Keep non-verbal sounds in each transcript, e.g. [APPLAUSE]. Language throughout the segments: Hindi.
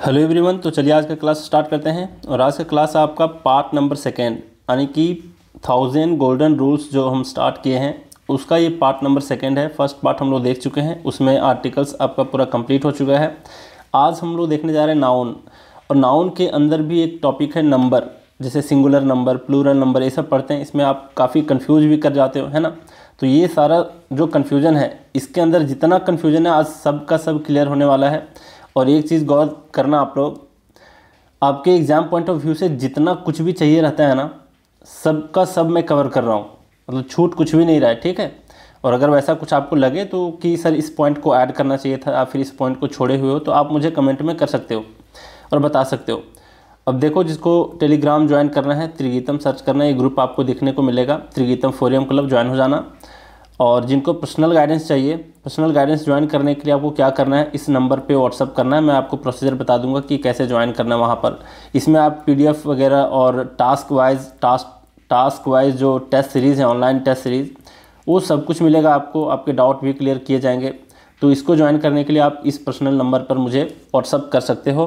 हेलो एवरीवन तो चलिए आज का क्लास स्टार्ट करते हैं और आज का क्लास आपका पार्ट नंबर सेकेंड यानी कि थाउजेंड गोल्डन रूल्स जो हम स्टार्ट किए हैं उसका ये पार्ट नंबर सेकेंड है फर्स्ट पार्ट हम लोग देख चुके हैं उसमें आर्टिकल्स आपका पूरा कंप्लीट हो चुका है आज हम लोग देखने जा रहे हैं नाउन और नाउन के अंदर भी एक टॉपिक है नंबर जैसे सिंगुलर नंबर प्लूरल नंबर ये सब पढ़ते हैं इसमें आप काफ़ी कन्फ्यूज भी कर जाते हो है ना तो ये सारा जो कन्फ्यूजन है इसके अंदर जितना कन्फ्यूजन है आज सब का सब क्लियर होने वाला है और एक चीज़ गौर करना आप लोग आपके एग्ज़ाम पॉइंट ऑफ व्यू से जितना कुछ भी चाहिए रहता है ना सब का सब मैं कवर कर रहा हूँ मतलब छूट कुछ भी नहीं रहा है ठीक है और अगर वैसा कुछ आपको लगे तो कि सर इस पॉइंट को ऐड करना चाहिए था या फिर इस पॉइंट को छोड़े हुए हो तो आप मुझे कमेंट में कर सकते हो और बता सकते हो अब देखो जिसको टेलीग्राम ज्वाइन करना है त्रिगीतम सर्च करना है ये ग्रुप आपको देखने को मिलेगा त्रिगीतम फोरियम क्लब ज्वाइन हो जाना और जिनको पर्सनल गाइडेंस चाहिए पर्सनल गाइडेंस ज्वाइन करने के लिए आपको क्या करना है इस नंबर पे व्हाट्सअप करना है मैं आपको प्रोसीजर बता दूंगा कि कैसे ज्वाइन करना है वहाँ पर इसमें आप पीडीएफ वगैरह और task wise task task wise जो टेस्ट सीरीज़ है ऑनलाइन टेस्ट सीरीज़ वो सब कुछ मिलेगा आपको आपके डाउट भी क्लियर किए जाएंगे तो इसको ज्वाइन करने के लिए आप इस पर्सनल नंबर पर मुझे व्हाट्सअप कर सकते हो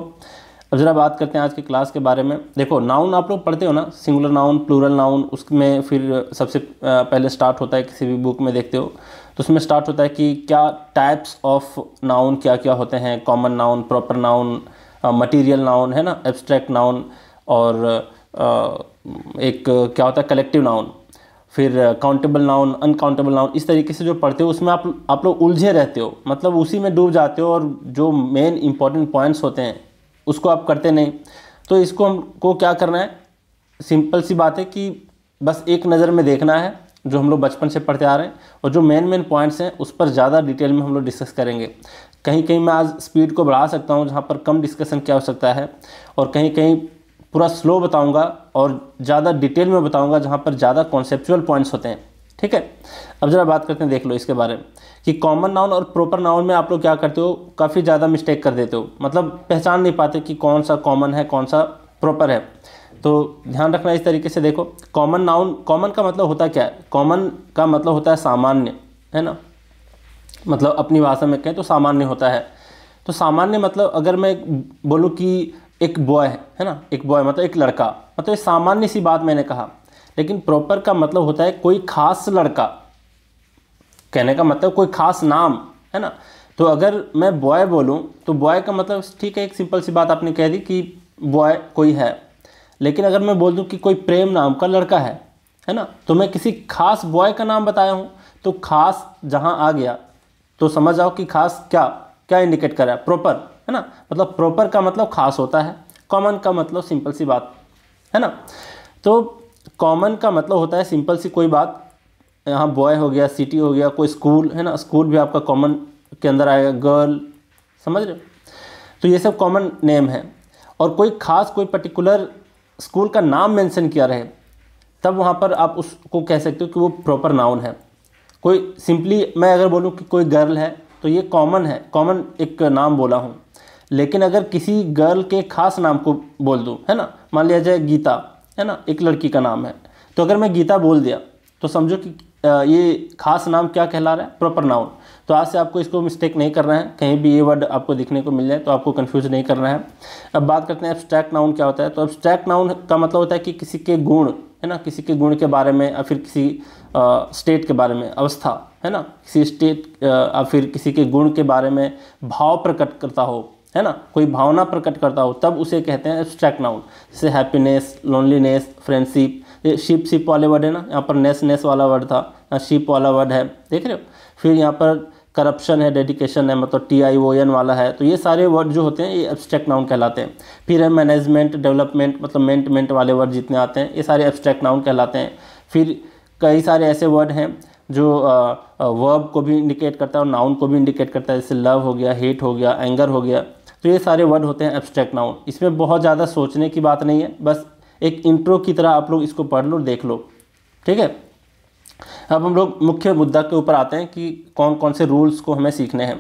अब ज़रा बात करते हैं आज के क्लास के बारे में देखो नाउन आप लोग पढ़ते हो ना सिंगुलर नाउन प्लूरल नाउन उसमें फिर सबसे पहले स्टार्ट होता है किसी भी बुक में देखते हो तो उसमें स्टार्ट होता है कि क्या टाइप्स ऑफ नाउन क्या क्या होते हैं common noun proper noun material noun है ना एब्स्ट्रैक्ट नाउन और uh, एक क्या होता है कलेक्टिव नाउन फिर काउंटेबल नाउन अनकाउंटेबल नाउन इस तरीके से जो पढ़ते हो उसमें आप आप लोग उलझे रहते हो मतलब उसी में डूब जाते हो और जो मेन इंपॉर्टेंट पॉइंट्स होते हैं उसको आप करते नहीं तो इसको हमको क्या करना है सिंपल सी बात है कि बस एक नज़र में देखना है जो हम लोग बचपन से पढ़ते आ रहे हैं और जो मेन मेन पॉइंट्स हैं उस पर ज़्यादा डिटेल में हम लोग डिस्कस करेंगे कहीं कहीं मैं आज स्पीड को बढ़ा सकता हूँ जहाँ पर कम डिस्कशन क्या हो सकता है और कहीं कहीं पूरा स्लो बताऊँगा और ज़्यादा डिटेल में बताऊँगा जहाँ पर ज़्यादा कॉन्सेपचुअल पॉइंट्स होते हैं ठीक है अब ज़रा बात करते हैं देख लो इसके बारे में कि कॉमन नाउन और प्रॉपर नाउन में आप लोग क्या करते हो काफ़ी ज़्यादा मिस्टेक कर देते हो मतलब पहचान नहीं पाते कि कौन सा कॉमन है कौन सा प्रॉपर है तो ध्यान रखना इस तरीके से देखो कॉमन नाउन कॉमन का मतलब होता क्या है कॉमन का मतलब होता है सामान्य है ना मतलब अपनी भाषा में कहें तो सामान्य होता है तो सामान्य मतलब अगर मैं बोलूँ कि एक बॉय है ना एक बॉय मतलब एक लड़का मतलब सामान्य सी बात मैंने कहा लेकिन प्रॉपर का मतलब होता है कोई खास लड़का कहने का मतलब कोई खास नाम है ना तो अगर मैं बॉय बोलूँ तो बॉय का मतलब ठीक है एक सिंपल सी बात आपने कह दी कि बॉय कोई है लेकिन अगर मैं बोल दूँ कि कोई प्रेम नाम का लड़का है है ना तो मैं किसी खास बॉय का नाम बताया हूँ तो खास जहाँ आ गया तो समझ आओ कि खास क्या क्या इंडिकेट कर रहा है प्रॉपर है ना मतलब प्रॉपर का मतलब खास होता है कॉमन का मतलब सिंपल सी बात है ना तो कॉमन का मतलब होता है सिंपल सी कोई बात यहाँ बॉय हो गया सिटी हो गया कोई स्कूल है ना स्कूल भी आपका कॉमन के अंदर आएगा गर्ल समझ रहे तो ये सब कॉमन नेम है और कोई ख़ास कोई पर्टिकुलर स्कूल का नाम मेंशन किया रहे तब वहाँ पर आप उसको कह सकते हो कि वो प्रॉपर नाउन है कोई सिंपली मैं अगर बोलूँ कि कोई गर्ल है तो ये कॉमन है कॉमन एक नाम बोला हूँ लेकिन अगर किसी गर्ल के खास नाम को बोल दूँ है ना मान लिया जाए गीता है ना एक लड़की का नाम है तो अगर मैं गीता बोल दिया तो समझो कि ये खास नाम क्या कहला रहा है प्रॉपर नाउन तो आज से आपको इसको मिस्टेक नहीं करना है कहीं भी ये वर्ड आपको दिखने को मिल जाए तो आपको कन्फ्यूज नहीं करना है अब बात करते हैं एब्स्ट्रैक्ट नाउन क्या होता है तो एब्स्ट्रैक्ट नाउन का मतलब होता है कि किसी के गुण है ना किसी के गुण के बारे में या फिर किसी स्टेट के बारे में अवस्था है ना किसी स्टेट या फिर किसी के गुण के बारे में भाव प्रकट करता हो है ना कोई भावना प्रकट करता हो तब उसे कहते हैं एब्स्ट्रैक्ट नाउन जैसे हैप्पीनेस लोनलीनेस फ्रेंडशिप ये शिप शिप वाले वर्ड है ना यहाँ पर नेस नेस वाला वर्ड था यहाँ शिप वाला वर्ड है देख रहे हो फिर यहाँ पर करप्शन है डेडिकेशन है मतलब टी आई ओ एन वाला है तो ये सारे वर्ड जो होते हैं ये एब्स्ट्रैक्ट नाउन कहलाते हैं फिर है मैनेजमेंट डेवलपमेंट मतलब मेंटमेंट वाले वर्ड जितने आते हैं ये सारे एब्स्ट्रैक्ट नाउन कहलाते हैं फिर कई सारे ऐसे वर्ड हैं जो वर्ब को भी इंडिकेट करता है और नाउन को भी इंडिकेट करता है जैसे लव हो गया हेट हो गया एंगर हो गया तो ये सारे वर्ड होते हैं एब्स्ट्रैक्ट नाउन इसमें बहुत ज़्यादा सोचने की बात नहीं है बस एक इंट्रो की तरह आप लोग इसको पढ़ लो देख लो ठीक है अब हम लोग मुख्य मुद्दा के ऊपर आते हैं कि कौन कौन से रूल्स को हमें सीखने हैं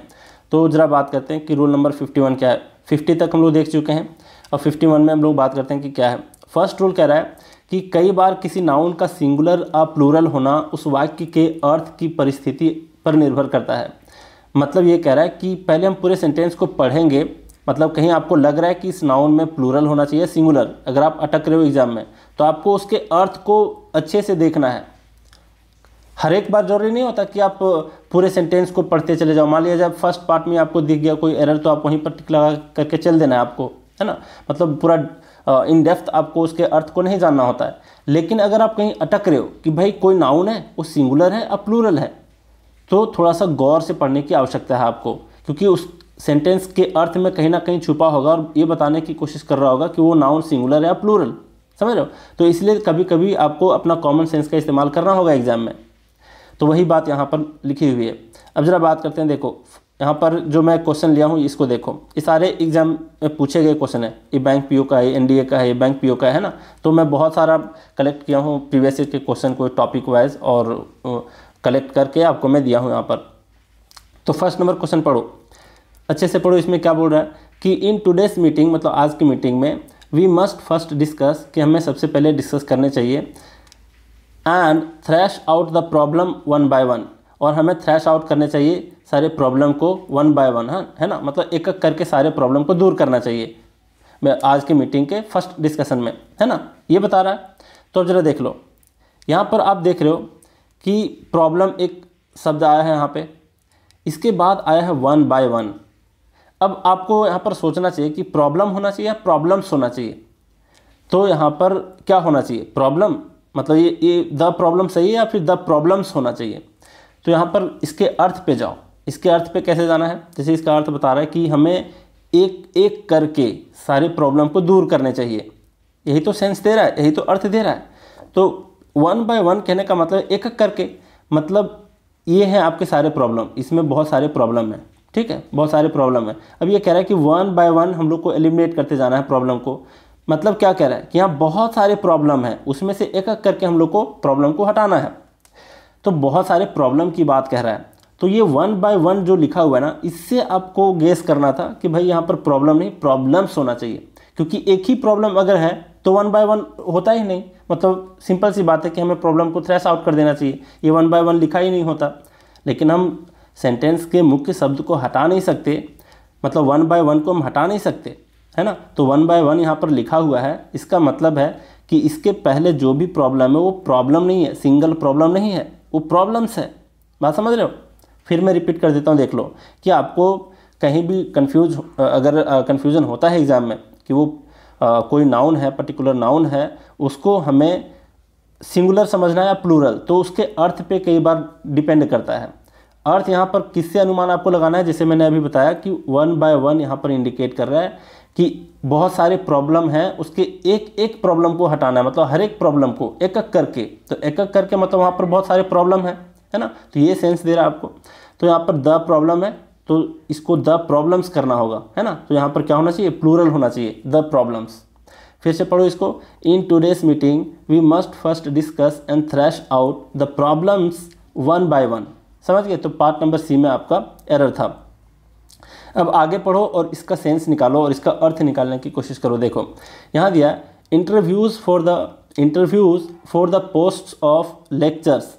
तो ज़रा बात करते हैं कि रूल नंबर फिफ्टी वन क्या है फिफ्टी तक हम लोग देख चुके हैं और फिफ्टी वन में हम लोग बात करते हैं कि क्या है फर्स्ट रूल कह रहा है कि कई बार किसी नाउन का सिंगुलर या प्लूरल होना उस वाक्य के अर्थ की परिस्थिति पर निर्भर करता है मतलब ये कह रहा है कि पहले हम पूरे सेंटेंस को पढ़ेंगे मतलब कहीं आपको लग रहा है कि इस नाउन में प्लूरल होना चाहिए सिंगुलर अगर आप अटक रहे हो एग्जाम में तो आपको उसके अर्थ को अच्छे से देखना है हर एक बार जरूरी नहीं होता कि आप पूरे सेंटेंस को पढ़ते चले जाओ मान लिया जब फर्स्ट पार्ट में आपको दिख गया कोई एरर तो आप वहीं पर टिक लगा करके चल देना है आपको है ना मतलब पूरा इन डेप्थ आपको उसके अर्थ को नहीं जानना होता है लेकिन अगर आप कहीं अटक रहे हो कि भाई कोई नाउन है वो सिंगुलर है या प्लूरल है तो थोड़ा सा गौर से पढ़ने की आवश्यकता है आपको क्योंकि उस सेंटेंस के अर्थ में कहीं ना कहीं छुपा होगा और ये बताने की कोशिश कर रहा होगा कि वो नाउन सिंगुलर या प्लूरल समझ रहे हो तो इसलिए कभी कभी आपको अपना कॉमन सेंस का इस्तेमाल करना होगा एग्जाम में तो वही बात यहाँ पर लिखी हुई है अब ज़रा बात करते हैं देखो यहाँ पर जो मैं क्वेश्चन लिया हूँ इसको देखो ये सारे एग्जाम में पूछे गए क्वेश्चन है ये बैंक पीओ का है एनडीए का है बैंक पीओ का है ना तो मैं बहुत सारा कलेक्ट किया हूँ प्रीवियस ईयर के क्वेश्चन को टॉपिक वाइज और कलेक्ट करके आपको मैं दिया हूँ यहाँ पर तो फर्स्ट नंबर क्वेश्चन पढ़ो अच्छे से पढ़ो इसमें क्या बोल रहा है कि इन टूडेज़ मीटिंग मतलब आज की मीटिंग में वी मस्ट फर्स्ट डिस्कस कि हमें सबसे पहले डिस्कस करने चाहिए and thrash out the problem one by one और हमें थ्रैश आउट करने चाहिए सारे प्रॉब्लम को वन बाय वन है ना मतलब एक एक करके सारे प्रॉब्लम को दूर करना चाहिए मैं आज की मीटिंग के फर्स्ट डिस्कशन में है ना ये बता रहा है तो जरा देख लो यहाँ पर आप देख रहे हो कि प्रॉब्लम एक शब्द आया है यहाँ पे इसके बाद आया है वन बाय वन अब आपको यहाँ पर सोचना चाहिए कि प्रॉब्लम होना चाहिए या प्रॉब्लम्स होना चाहिए तो यहाँ पर क्या होना चाहिए प्रॉब्लम मतलब ये ये द प्रॉब्लम सही है या फिर द प्रॉब्लम्स होना चाहिए तो यहाँ पर इसके अर्थ पे जाओ इसके अर्थ पे कैसे जाना है जैसे इसका अर्थ बता रहा है कि हमें एक एक करके सारे प्रॉब्लम को दूर करने चाहिए यही तो सेंस दे रहा है यही तो अर्थ दे रहा है तो वन बाय वन कहने का मतलब एक एक करके मतलब ये हैं आपके सारे प्रॉब्लम इसमें बहुत सारे प्रॉब्लम हैं ठीक है बहुत सारे प्रॉब्लम है अब ये कह रहा है कि वन बाय वन हम लोग को एलिमिनेट करते जाना है प्रॉब्लम को मतलब क्या कह रहा है कि यहाँ बहुत सारे प्रॉब्लम है उसमें से एक एक करके हम लोग को प्रॉब्लम को हटाना है तो बहुत सारे प्रॉब्लम की बात कह रहा है तो ये वन बाय वन जो लिखा हुआ है ना इससे आपको गेस करना था कि भाई यहाँ पर प्रॉब्लम नहीं प्रॉब्लम्स होना चाहिए क्योंकि एक ही प्रॉब्लम अगर है तो वन बाय वन होता ही नहीं मतलब सिंपल सी बात है कि हमें प्रॉब्लम को थ्रेस आउट कर देना चाहिए ये वन बाय वन लिखा ही नहीं होता लेकिन हम सेंटेंस के मुख्य शब्द को हटा नहीं सकते मतलब वन बाय वन को हम हटा नहीं सकते है ना तो वन बाय वन यहाँ पर लिखा हुआ है इसका मतलब है कि इसके पहले जो भी प्रॉब्लम है वो प्रॉब्लम नहीं है सिंगल प्रॉब्लम नहीं है वो प्रॉब्लम्स है बात समझ रहे हो फिर मैं रिपीट कर देता हूँ देख लो कि आपको कहीं भी कन्फ्यूज अगर कन्फ्यूज़न होता है एग्ज़ाम में कि वो आ, कोई नाउन है पर्टिकुलर नाउन है उसको हमें सिंगुलर समझना है या प्लूरल तो उसके अर्थ पे कई बार डिपेंड करता है अर्थ यहाँ पर किससे अनुमान आपको लगाना है जैसे मैंने अभी बताया कि वन बाय वन यहाँ पर इंडिकेट कर रहा है कि बहुत सारे प्रॉब्लम हैं उसके एक एक प्रॉब्लम को हटाना है मतलब हर एक प्रॉब्लम को एक एक करके तो एक एक करके मतलब वहाँ पर बहुत सारे प्रॉब्लम हैं है ना तो ये सेंस दे रहा है आपको तो यहाँ पर द प्रॉब्लम है तो इसको द प्रॉब्लम्स करना होगा है ना तो यहाँ पर क्या होना चाहिए प्लूरल होना चाहिए द प्रॉब्लम्स फिर से पढ़ो इसको in today's meeting we must first discuss and thrash out the problems one by one समझ गए तो पार्ट नंबर सी में आपका एरर था अब आगे पढ़ो और इसका सेंस निकालो और इसका अर्थ निकालने की कोशिश करो देखो यहाँ दिया interviews for the interviews for the post of lectures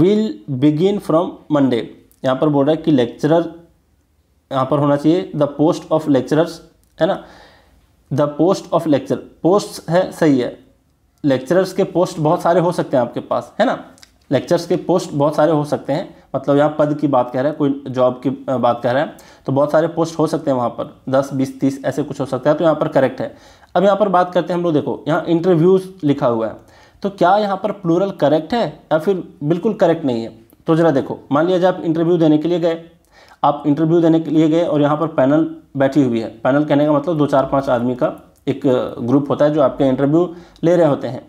will begin from Monday यहाँ पर बोल रहा है कि लेक्चरर यहाँ पर होना चाहिए द पोस्ट ऑफ लेक्चरर्स है ना the post of lecture post है सही है लेक्चरर्स के पोस्ट बहुत सारे हो सकते हैं आपके पास है ना लेक्चर्स के पोस्ट बहुत सारे हो सकते हैं मतलब यहाँ पद की बात कह रहा है कोई जॉब की बात कह रहा है तो बहुत सारे पोस्ट हो सकते हैं वहाँ पर दस बीस तीस ऐसे कुछ हो सकता है तो यहाँ पर करेक्ट है अब यहाँ पर बात करते हैं हम लोग देखो यहाँ इंटरव्यूज़ लिखा हुआ है तो क्या यहाँ पर प्लूरल करेक्ट है या फिर बिल्कुल करेक्ट नहीं है तो ज़रा देखो मान लिया जाए आप इंटरव्यू देने के लिए गए आप इंटरव्यू देने के लिए गए और यहाँ पर पैनल बैठी हुई है पैनल कहने का मतलब दो चार पाँच आदमी का एक ग्रुप होता है जो आपके इंटरव्यू ले रहे होते हैं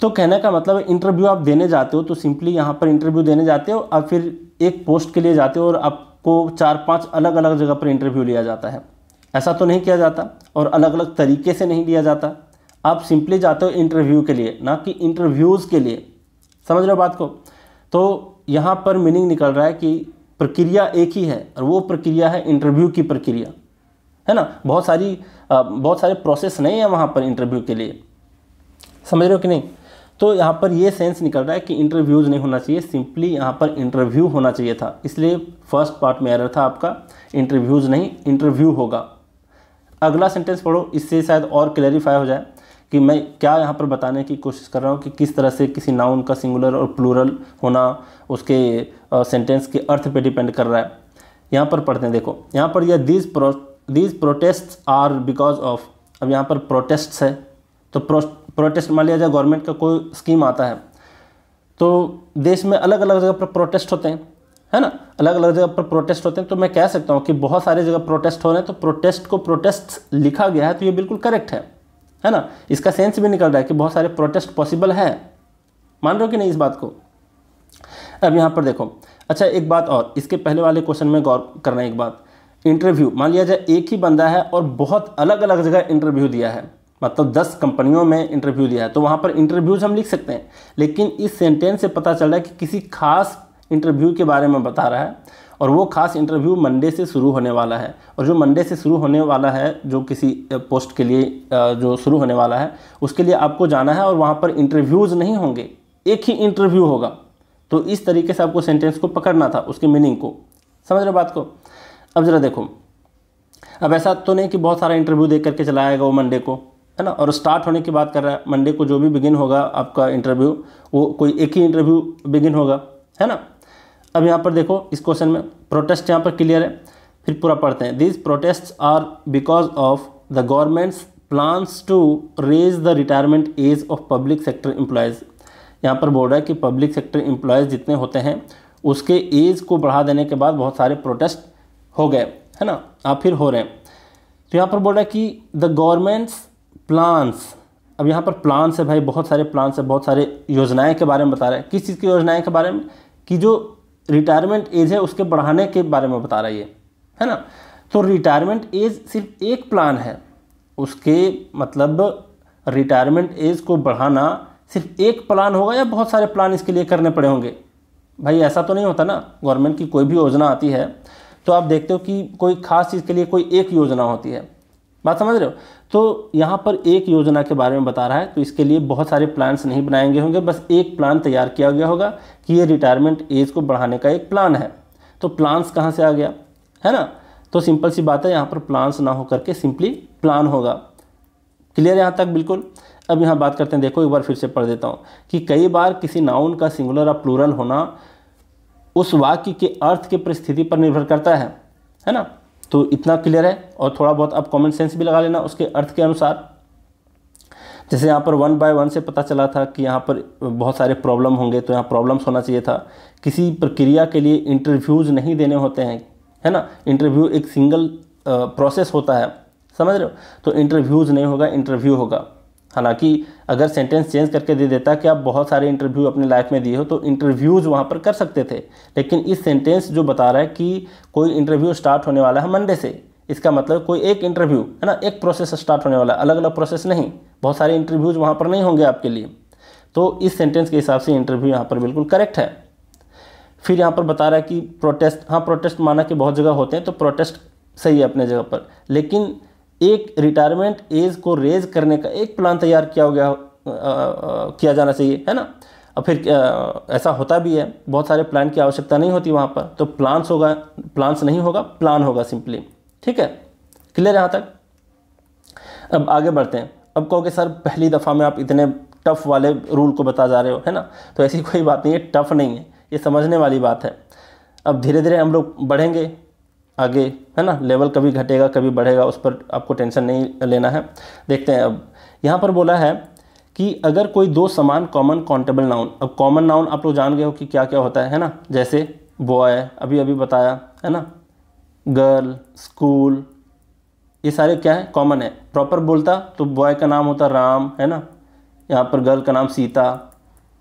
तो कहने का मतलब इंटरव्यू आप देने जाते हो तो सिंपली यहाँ पर इंटरव्यू देने जाते हो और फिर एक पोस्ट के लिए जाते हो और आपको चार पाँच अलग अलग जगह पर इंटरव्यू लिया जाता है ऐसा तो नहीं किया जाता और अलग अलग तरीके से नहीं लिया जाता आप सिंपली जाते हो इंटरव्यू के लिए ना कि इंटरव्यूज़ के लिए समझ रहे हो बात को तो यहाँ पर मीनिंग निकल रहा है कि प्रक्रिया एक ही है और वो प्रक्रिया है इंटरव्यू की प्रक्रिया है ना बहुत सारी बहुत सारे प्रोसेस नहीं है वहाँ पर इंटरव्यू के लिए समझ रहे हो कि नहीं तो यहाँ पर ये सेंस निकल रहा है कि इंटरव्यूज़ नहीं होना चाहिए सिंपली यहाँ पर इंटरव्यू होना चाहिए था इसलिए फर्स्ट पार्ट में एरर था आपका इंटरव्यूज़ नहीं इंटरव्यू होगा अगला सेंटेंस पढ़ो इससे शायद और क्लैरिफाई हो जाए कि मैं क्या यहाँ पर बताने की कोशिश कर रहा हूँ कि किस तरह से किसी नाउन का सिंगुलर और प्लूरल होना उसके सेंटेंस के अर्थ पे डिपेंड कर रहा है यहाँ पर पढ़ते हैं देखो यहाँ पर यह these pro these protest are because of अब यहाँ पर प्रोटेस्ट्स है तो प्रो प्रोटेस्ट मान लिया जाए गवर्नमेंट का कोई स्कीम आता है तो देश में अलग अलग जगह पर प्रोटेस्ट होते हैं है ना अलग अलग जगह पर प्रोटेस्ट होते हैं तो मैं कह सकता हूँ कि बहुत सारी जगह प्रोटेस्ट हो रहे हैं तो प्रोटेस्ट को प्रोटेस्ट लिखा गया है तो ये बिल्कुल करेक्ट है है ना इसका सेंस भी निकल रहा है कि बहुत सारे प्रोटेस्ट पॉसिबल है मान रहे हो कि नहीं इस बात को अब यहाँ पर देखो अच्छा एक बात और इसके पहले वाले क्वेश्चन में गौर करना एक बात इंटरव्यू मान लिया जाए एक ही बंदा है और बहुत अलग अलग जगह इंटरव्यू दिया है मतलब दस कंपनियों में इंटरव्यू दिया है तो वहाँ पर इंटरव्यूज हम लिख सकते हैं लेकिन इस सेंटेंस से पता चल रहा है कि किसी खास इंटरव्यू के बारे में बता रहा है और वो खास इंटरव्यू मंडे से शुरू होने वाला है और जो मंडे से शुरू होने वाला है जो किसी पोस्ट के लिए जो शुरू होने वाला है उसके लिए आपको जाना है और वहाँ पर इंटरव्यूज़ नहीं होंगे एक ही इंटरव्यू होगा तो इस तरीके से आपको सेंटेंस को पकड़ना था उसके मीनिंग को समझ रहे बात को अब ज़रा देखो अब ऐसा तो नहीं कि बहुत सारा इंटरव्यू दे करके चलाएगा वो मंडे को है ना और स्टार्ट होने की बात कर रहा है मंडे को जो भी बिगिन होगा आपका इंटरव्यू वो कोई एक ही इंटरव्यू बिगिन होगा है ना अब यहाँ पर देखो इस क्वेश्चन में प्रोटेस्ट यहाँ पर क्लियर है फिर पूरा पढ़ते हैं this protest are because of the government's plans to raise the retirement age of public sector employees यहाँ पर बोल रहा है कि पब्लिक सेक्टर एम्प्लॉयज़ जितने होते हैं उसके एज को बढ़ा देने के बाद बहुत सारे प्रोटेस्ट हो गए है ना आप फिर हो रहे हैं तो यहाँ पर बोल रहा है कि द गवर्नमेंट्स प्लान्स अब यहाँ पर प्लान्स है भाई बहुत सारे प्लान्स है बहुत सारे योजनाएं के बारे में बता रहे हैं किस चीज़ की योजनाएं के बारे में कि जो रिटायरमेंट एज है उसके बढ़ाने के बारे में बता रहा है ये है ना तो रिटायरमेंट एज सिर्फ एक प्लान है उसके मतलब रिटायरमेंट एज को बढ़ाना सिर्फ एक प्लान होगा या बहुत सारे प्लान इसके लिए करने पड़े होंगे भाई ऐसा तो नहीं होता ना गवर्नमेंट की कोई भी योजना आती है तो आप देखते हो कि कोई खास चीज़ के लिए कोई एक योजना होती है बात समझ रहे हो तो यहाँ पर एक योजना के बारे में बता रहा है तो इसके लिए बहुत सारे प्लान्स नहीं बनाएंगे होंगे बस एक प्लान तैयार किया गया होगा कि ये रिटायरमेंट एज को बढ़ाने का एक प्लान है तो प्लान्स कहाँ से आ गया है ना तो सिंपल सी बात है यहाँ पर प्लान्स ना हो करके सिंपली प्लान होगा क्लियर यहाँ तक बिल्कुल अब यहाँ बात करते हैं देखो एक बार फिर से पढ़ देता हूँ कि कई बार किसी नाउन का सिंगुलर या प्लूरल होना उस वाक्य के अर्थ के परिस्थिति पर निर्भर करता है है ना तो इतना क्लियर है और थोड़ा बहुत आप कॉमन सेंस भी लगा लेना उसके अर्थ के अनुसार जैसे यहाँ पर वन बाय वन से पता चला था कि यहाँ पर बहुत सारे प्रॉब्लम होंगे तो यहाँ प्रॉब्लम्स होना चाहिए था किसी प्रक्रिया के लिए इंटरव्यूज़ नहीं देने होते हैं है ना इंटरव्यू एक सिंगल प्रोसेस होता है समझ रहे हो तो इंटरव्यूज़ नहीं होगा इंटरव्यू होगा हालांकि अगर सेंटेंस चेंज करके दे देता कि आप बहुत सारे इंटरव्यू अपने लाइफ में दिए हो तो इंटरव्यूज़ वहाँ पर कर सकते थे लेकिन इस सेंटेंस जो बता रहा है कि कोई इंटरव्यू स्टार्ट होने वाला है मंडे से इसका मतलब कोई एक इंटरव्यू है ना एक प्रोसेस स्टार्ट होने वाला है अलग अलग प्रोसेस नहीं बहुत सारे इंटरव्यूज़ वहाँ पर नहीं होंगे आपके लिए तो इस सेंटेंस के हिसाब से इंटरव्यू यहाँ पर बिल्कुल करेक्ट है फिर यहाँ पर बता रहा है कि प्रोटेस्ट हाँ प्रोटेस्ट माना कि बहुत जगह होते हैं तो प्रोटेस्ट सही है अपने जगह पर लेकिन एक रिटायरमेंट एज को रेज करने का एक प्लान तैयार किया हो गया आ, आ, किया जाना चाहिए है ना और फिर आ, ऐसा होता भी है बहुत सारे प्लान की आवश्यकता नहीं होती वहाँ पर तो प्लान्स होगा प्लान्स नहीं होगा प्लान होगा सिंपली ठीक है क्लियर यहाँ तक अब आगे बढ़ते हैं अब कहो कि सर पहली दफ़ा में आप इतने टफ़ वाले रूल को बता जा रहे हो है ना तो ऐसी [LAUGHS] कोई बात नहीं है टफ़ नहीं है ये समझने वाली बात है अब धीरे धीरे हम लोग बढ़ेंगे आगे है ना लेवल कभी घटेगा कभी बढ़ेगा उस पर आपको टेंशन नहीं लेना है देखते हैं अब यहाँ पर बोला है कि अगर कोई दो समान कॉमन काउंटेबल नाउन अब कॉमन नाउन आप लोग जान गए हो कि क्या क्या होता है है ना जैसे बॉय अभी अभी बताया है ना गर्ल स्कूल ये सारे क्या है कॉमन है प्रॉपर बोलता तो बॉय का नाम होता राम है ना यहाँ पर गर्ल का नाम सीता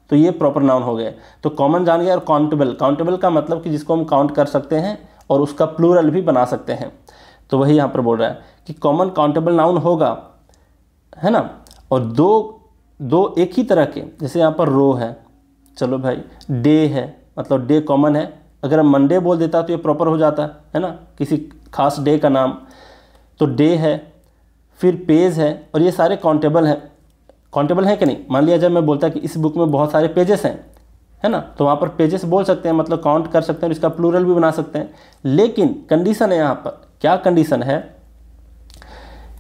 तो ये प्रॉपर नाउन हो गए तो कॉमन जान गया और काउंटेबल काउंटेबल का मतलब कि जिसको हम काउंट कर सकते हैं और उसका प्लूरल भी बना सकते हैं तो वही यहाँ पर बोल रहा है कि कॉमन काउंटेबल नाउन होगा है ना और दो दो एक ही तरह के जैसे यहाँ पर रो है चलो भाई डे है मतलब डे कॉमन है अगर हम मंडे बोल देता तो ये प्रॉपर हो जाता है ना किसी खास डे का नाम तो डे है फिर पेज है और ये सारे काउंटेबल हैं काउंटेबल हैं कि नहीं मान लिया जब मैं बोलता कि इस बुक में बहुत सारे पेजेस हैं है ना तो वहाँ पर पेजेस बोल सकते हैं मतलब काउंट कर सकते हैं इसका प्लूरल भी बना सकते हैं लेकिन कंडीशन है यहाँ पर क्या कंडीशन है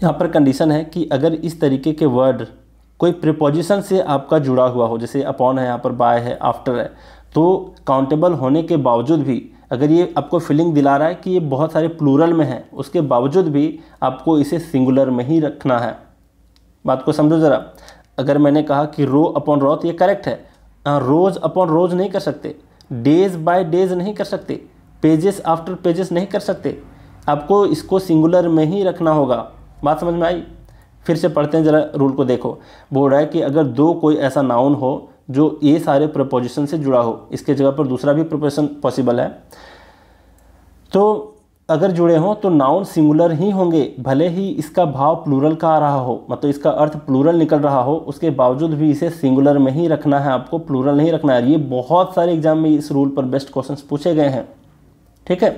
यहाँ पर कंडीशन है कि अगर इस तरीके के वर्ड कोई प्रिपोजिशन से आपका जुड़ा हुआ हो जैसे अपॉन है यहाँ पर बाय है आफ्टर है तो काउंटेबल होने के बावजूद भी अगर ये आपको फीलिंग दिला रहा है कि ये बहुत सारे प्लूरल में है उसके बावजूद भी आपको इसे सिंगुलर में ही रखना है बात को समझो ज़रा अगर मैंने कहा कि रो अपॉन रॉथ ये करेक्ट है रोज़ अपॉन रोज़ नहीं कर सकते डेज बाय डेज नहीं कर सकते पेजेस आफ्टर पेजेस नहीं कर सकते आपको इसको सिंगुलर में ही रखना होगा बात समझ में आई फिर से पढ़ते हैं ज़रा रूल को देखो बोल रहा है कि अगर दो कोई ऐसा नाउन हो जो ये सारे प्रपोजिशन से जुड़ा हो इसके जगह पर दूसरा भी प्रपोजिशन पॉसिबल है तो अगर जुड़े हों तो नाउन सिंगुलर ही होंगे भले ही इसका भाव प्लूरल का आ रहा हो मतलब इसका अर्थ प्लूरल निकल रहा हो उसके बावजूद भी इसे सिंगुलर में ही रखना है आपको प्लूरल नहीं रखना है ये बहुत सारे एग्जाम में इस रूल पर बेस्ट क्वेश्चन पूछे गए हैं ठीक है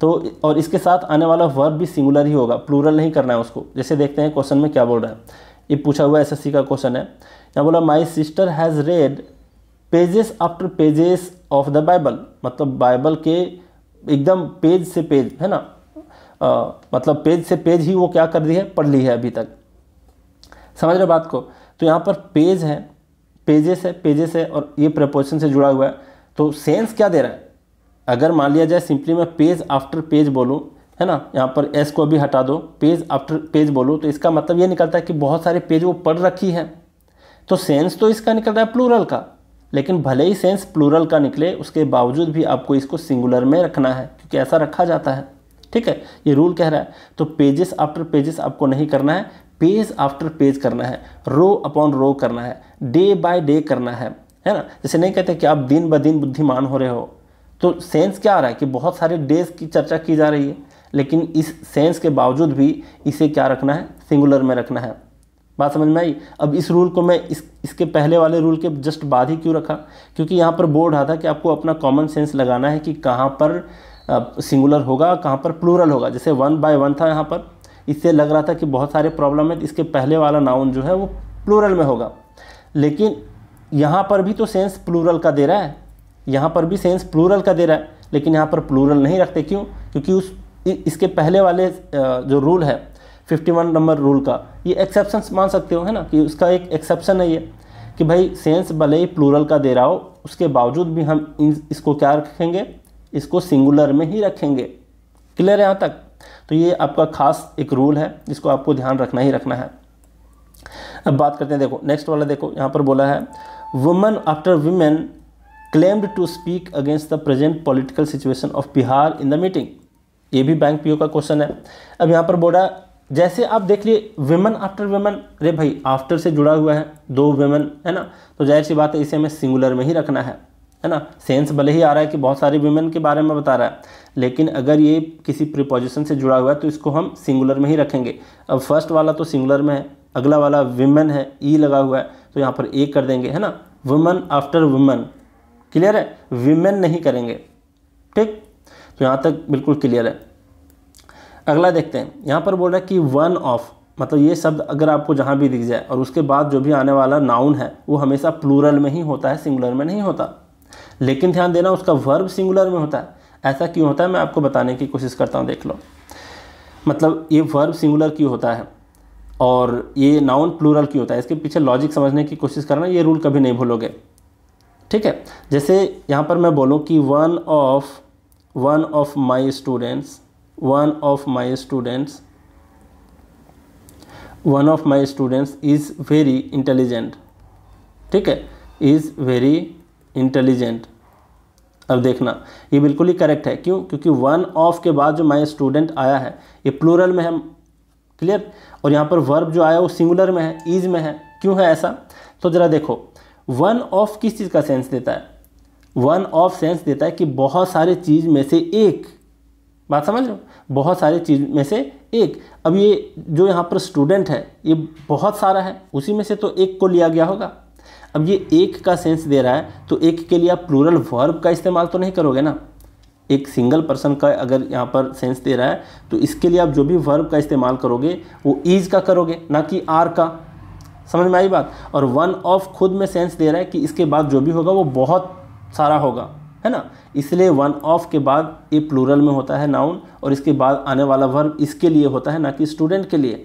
तो और इसके साथ आने वाला वर्ब भी सिंगुलर ही होगा प्लूरल नहीं करना है उसको जैसे देखते हैं क्वेश्चन में क्या बोल रहा है ये पूछा हुआ एस का क्वेश्चन है यहाँ बोला my sister has read pages after pages of the Bible मतलब बाइबल के एकदम पेज से पेज है ना आ, मतलब पेज से पेज ही वो क्या कर दी है पढ़ ली है अभी तक समझ रहे बात को तो यहाँ पर पेज है पेजेस है पेजेस है और ये प्रपोजिशन से जुड़ा हुआ है तो सेंस क्या दे रहा है अगर मान लिया जाए सिंपली मैं पेज आफ्टर पेज बोलूँ है ना यहाँ पर एस को भी हटा दो पेज आफ्टर पेज बोलूँ तो इसका मतलब ये निकलता है कि बहुत सारे पेज वो पढ़ रखी है तो सेंस तो इसका निकल रहा है प्लूरल का लेकिन भले ही सेंस प्लूरल का निकले उसके बावजूद भी आपको इसको सिंगुलर में रखना है क्योंकि ऐसा रखा जाता है ठीक है ये रूल कह रहा है तो पेजेस आफ्टर पेजेस आपको नहीं करना है पेज आफ्टर पेज करना है रो अपॉन रो करना है डे बाय डे करना है है ना जैसे नहीं कहते कि आप दिन ब दिन बुद्धिमान हो रहे हो तो सेंस क्या आ रहा है कि बहुत सारे डेज की चर्चा की जा रही है लेकिन इस सेंस के बावजूद भी इसे क्या रखना है सिंगुलर में रखना है बात समझ में आई अब इस रूल को मैं इस इसके पहले वाले रूल के जस्ट बाद ही क्यों रखा क्योंकि यहाँ पर बोर्ड आता कि आपको अपना कॉमन सेंस लगाना है कि कहाँ पर सिंगुलर होगा कहाँ पर प्लूरल होगा जैसे वन बाय वन था यहाँ पर इससे लग रहा था कि बहुत सारे प्रॉब्लम है तो इसके पहले वाला नाउन जो है वो प्लूरल में होगा लेकिन यहाँ पर भी तो सेंस प्लूरल का दे रहा है यहाँ पर भी सेंस प्लूरल का दे रहा है लेकिन यहाँ पर प्लूरल नहीं रखते क्यों क्योंकि उस इसके पहले वाले जो रूल है 51 नंबर रूल का ये एक्सेप्शन मान सकते हो है ना कि उसका एक एक्सेप्शन है ये कि भाई सेंस भले ही प्लूरल का दे रहा हो उसके बावजूद भी हम इसको क्या रखेंगे इसको सिंगुलर में ही रखेंगे क्लियर यहाँ तक तो ये आपका खास एक रूल है जिसको आपको ध्यान रखना ही रखना है अब बात करते हैं देखो नेक्स्ट वाला देखो यहाँ पर बोला है women after women claimed to speak against the present political situation of Bihar in the meeting ये भी बैंक पीओ का क्वेश्चन है अब यहाँ पर बोला जैसे आप देख लिए वेमन आफ्टर वेमन अरे भाई आफ्टर से जुड़ा हुआ है दो वेमन है ना तो जाहिर सी बात है इसे हमें सिंगुलर में ही रखना है है ना सेंस भले ही आ रहा है कि बहुत सारे वेमन के बारे में बता रहा है लेकिन अगर ये किसी प्रिपोजिशन से जुड़ा हुआ है तो इसको हम सिंगुलर में ही रखेंगे अब फर्स्ट वाला तो सिंगुलर में है अगला वाला विमेन है ई e लगा हुआ है तो यहाँ पर एक कर देंगे है ना वुमन आफ्टर वुमन क्लियर है वीमेन नहीं करेंगे ठीक तो यहाँ तक बिल्कुल क्लियर है अगला देखते हैं यहाँ पर बोल रहा है कि वन ऑफ मतलब ये शब्द अगर आपको जहाँ भी दिख जाए और उसके बाद जो भी आने वाला नाउन है वो हमेशा प्लूरल में ही होता है सिंगुलर में नहीं होता लेकिन ध्यान देना उसका वर्ब सिंगुलर में होता है ऐसा क्यों होता है मैं आपको बताने की कोशिश करता हूँ देख लो मतलब ये वर्ब सिंगुलर क्यों होता है और ये नाउन प्लूरल क्यों होता है इसके पीछे लॉजिक समझने की कोशिश करना ये रूल कभी नहीं भूलोगे ठीक है जैसे यहाँ पर मैं बोलूँ कि one of one of my students one of my students one of my students is very intelligent ठीक है इज़ वेरी इंटेलिजेंट अब देखना ये बिल्कुल ही करेक्ट है क्यों क्योंकि वन ऑफ के बाद जो माई स्टूडेंट आया है ये प्लूरल में है क्लियर और यहाँ पर वर्ब जो आया वो सिंगुलर में है इज में है क्यों है ऐसा तो ज़रा देखो वन ऑफ किस चीज़ का सेंस देता है वन ऑफ सेंस देता है कि बहुत सारे चीज़ में से एक बात समझ रहे बहुत सारी चीज़ में से एक अब ये जो यहाँ पर स्टूडेंट है ये बहुत सारा है उसी में से तो एक को लिया गया होगा अब ये एक का सेंस दे रहा है तो एक के लिए आप प्लूरल वर्ब का इस्तेमाल तो नहीं करोगे ना एक सिंगल पर्सन का अगर यहाँ पर सेंस दे रहा है तो इसके लिए आप जो भी वर्ब का इस्तेमाल करोगे वो ईज का करोगे ना कि आर का समझ में आई बात और वन ऑफ खुद में सेंस दे रहा है कि इसके बाद जो भी होगा वो बहुत सारा होगा है ना इसलिए वन ऑफ के बाद ये प्लूरल में होता है नाउन और इसके बाद आने वाला वर्ब इसके लिए होता है ना कि स्टूडेंट के लिए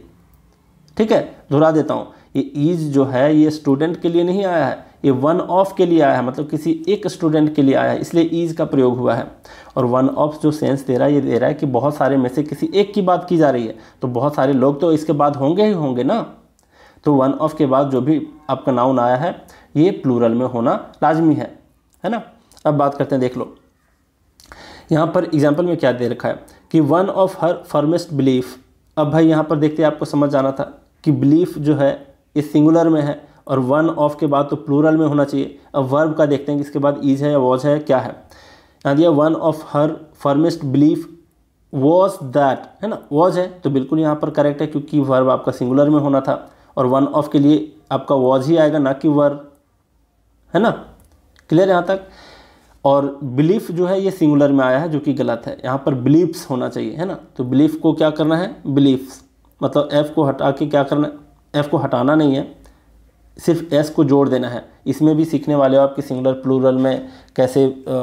ठीक है दोहरा देता हूँ ये ईज जो है ये स्टूडेंट के लिए नहीं आया है ये वन ऑफ के लिए आया है मतलब किसी एक स्टूडेंट के लिए आया है इसलिए ईज का प्रयोग हुआ है और वन ऑफ जो सेंस दे रहा है ये दे रहा है कि बहुत सारे में से किसी एक की बात की जा रही है तो बहुत सारे लोग तो इसके बाद होंगे ही होंगे ना तो वन ऑफ के बाद जो भी आपका नाउन आया है ये प्लूरल में होना लाजमी है है ना अब बात करते हैं देख लो यहाँ पर एग्जाम्पल में क्या दे रखा है कि one of her firmest belief अब भाई यहाँ पर देखते आपको समझ आना था कि बिलीफ जो है ये सिंगुलर में है और वन ऑफ के बाद तो प्लूरल में होना चाहिए अब वर्ब का देखते हैं कि इसके बाद ईज है या वॉज है क्या है यहाँ दिया one of her firmest belief was that है ना वॉज है तो बिल्कुल यहाँ पर करेक्ट है क्योंकि वर्ब आपका सिंगुलर में होना था और वन ऑफ के लिए आपका वॉज ही आएगा ना कि वर्ब है ना क्लियर यहाँ तक और बिलीफ जो है ये सिंगुलर में आया है जो कि गलत है यहाँ पर बिलीफ्स होना चाहिए है ना तो बिलीफ को क्या करना है बिलीफ्स मतलब एफ़ को हटा के क्या करना एफ़ को हटाना नहीं है सिर्फ एस को जोड़ देना है इसमें भी सीखने वाले हो आपके सिंगुलर प्लूरल में कैसे आ,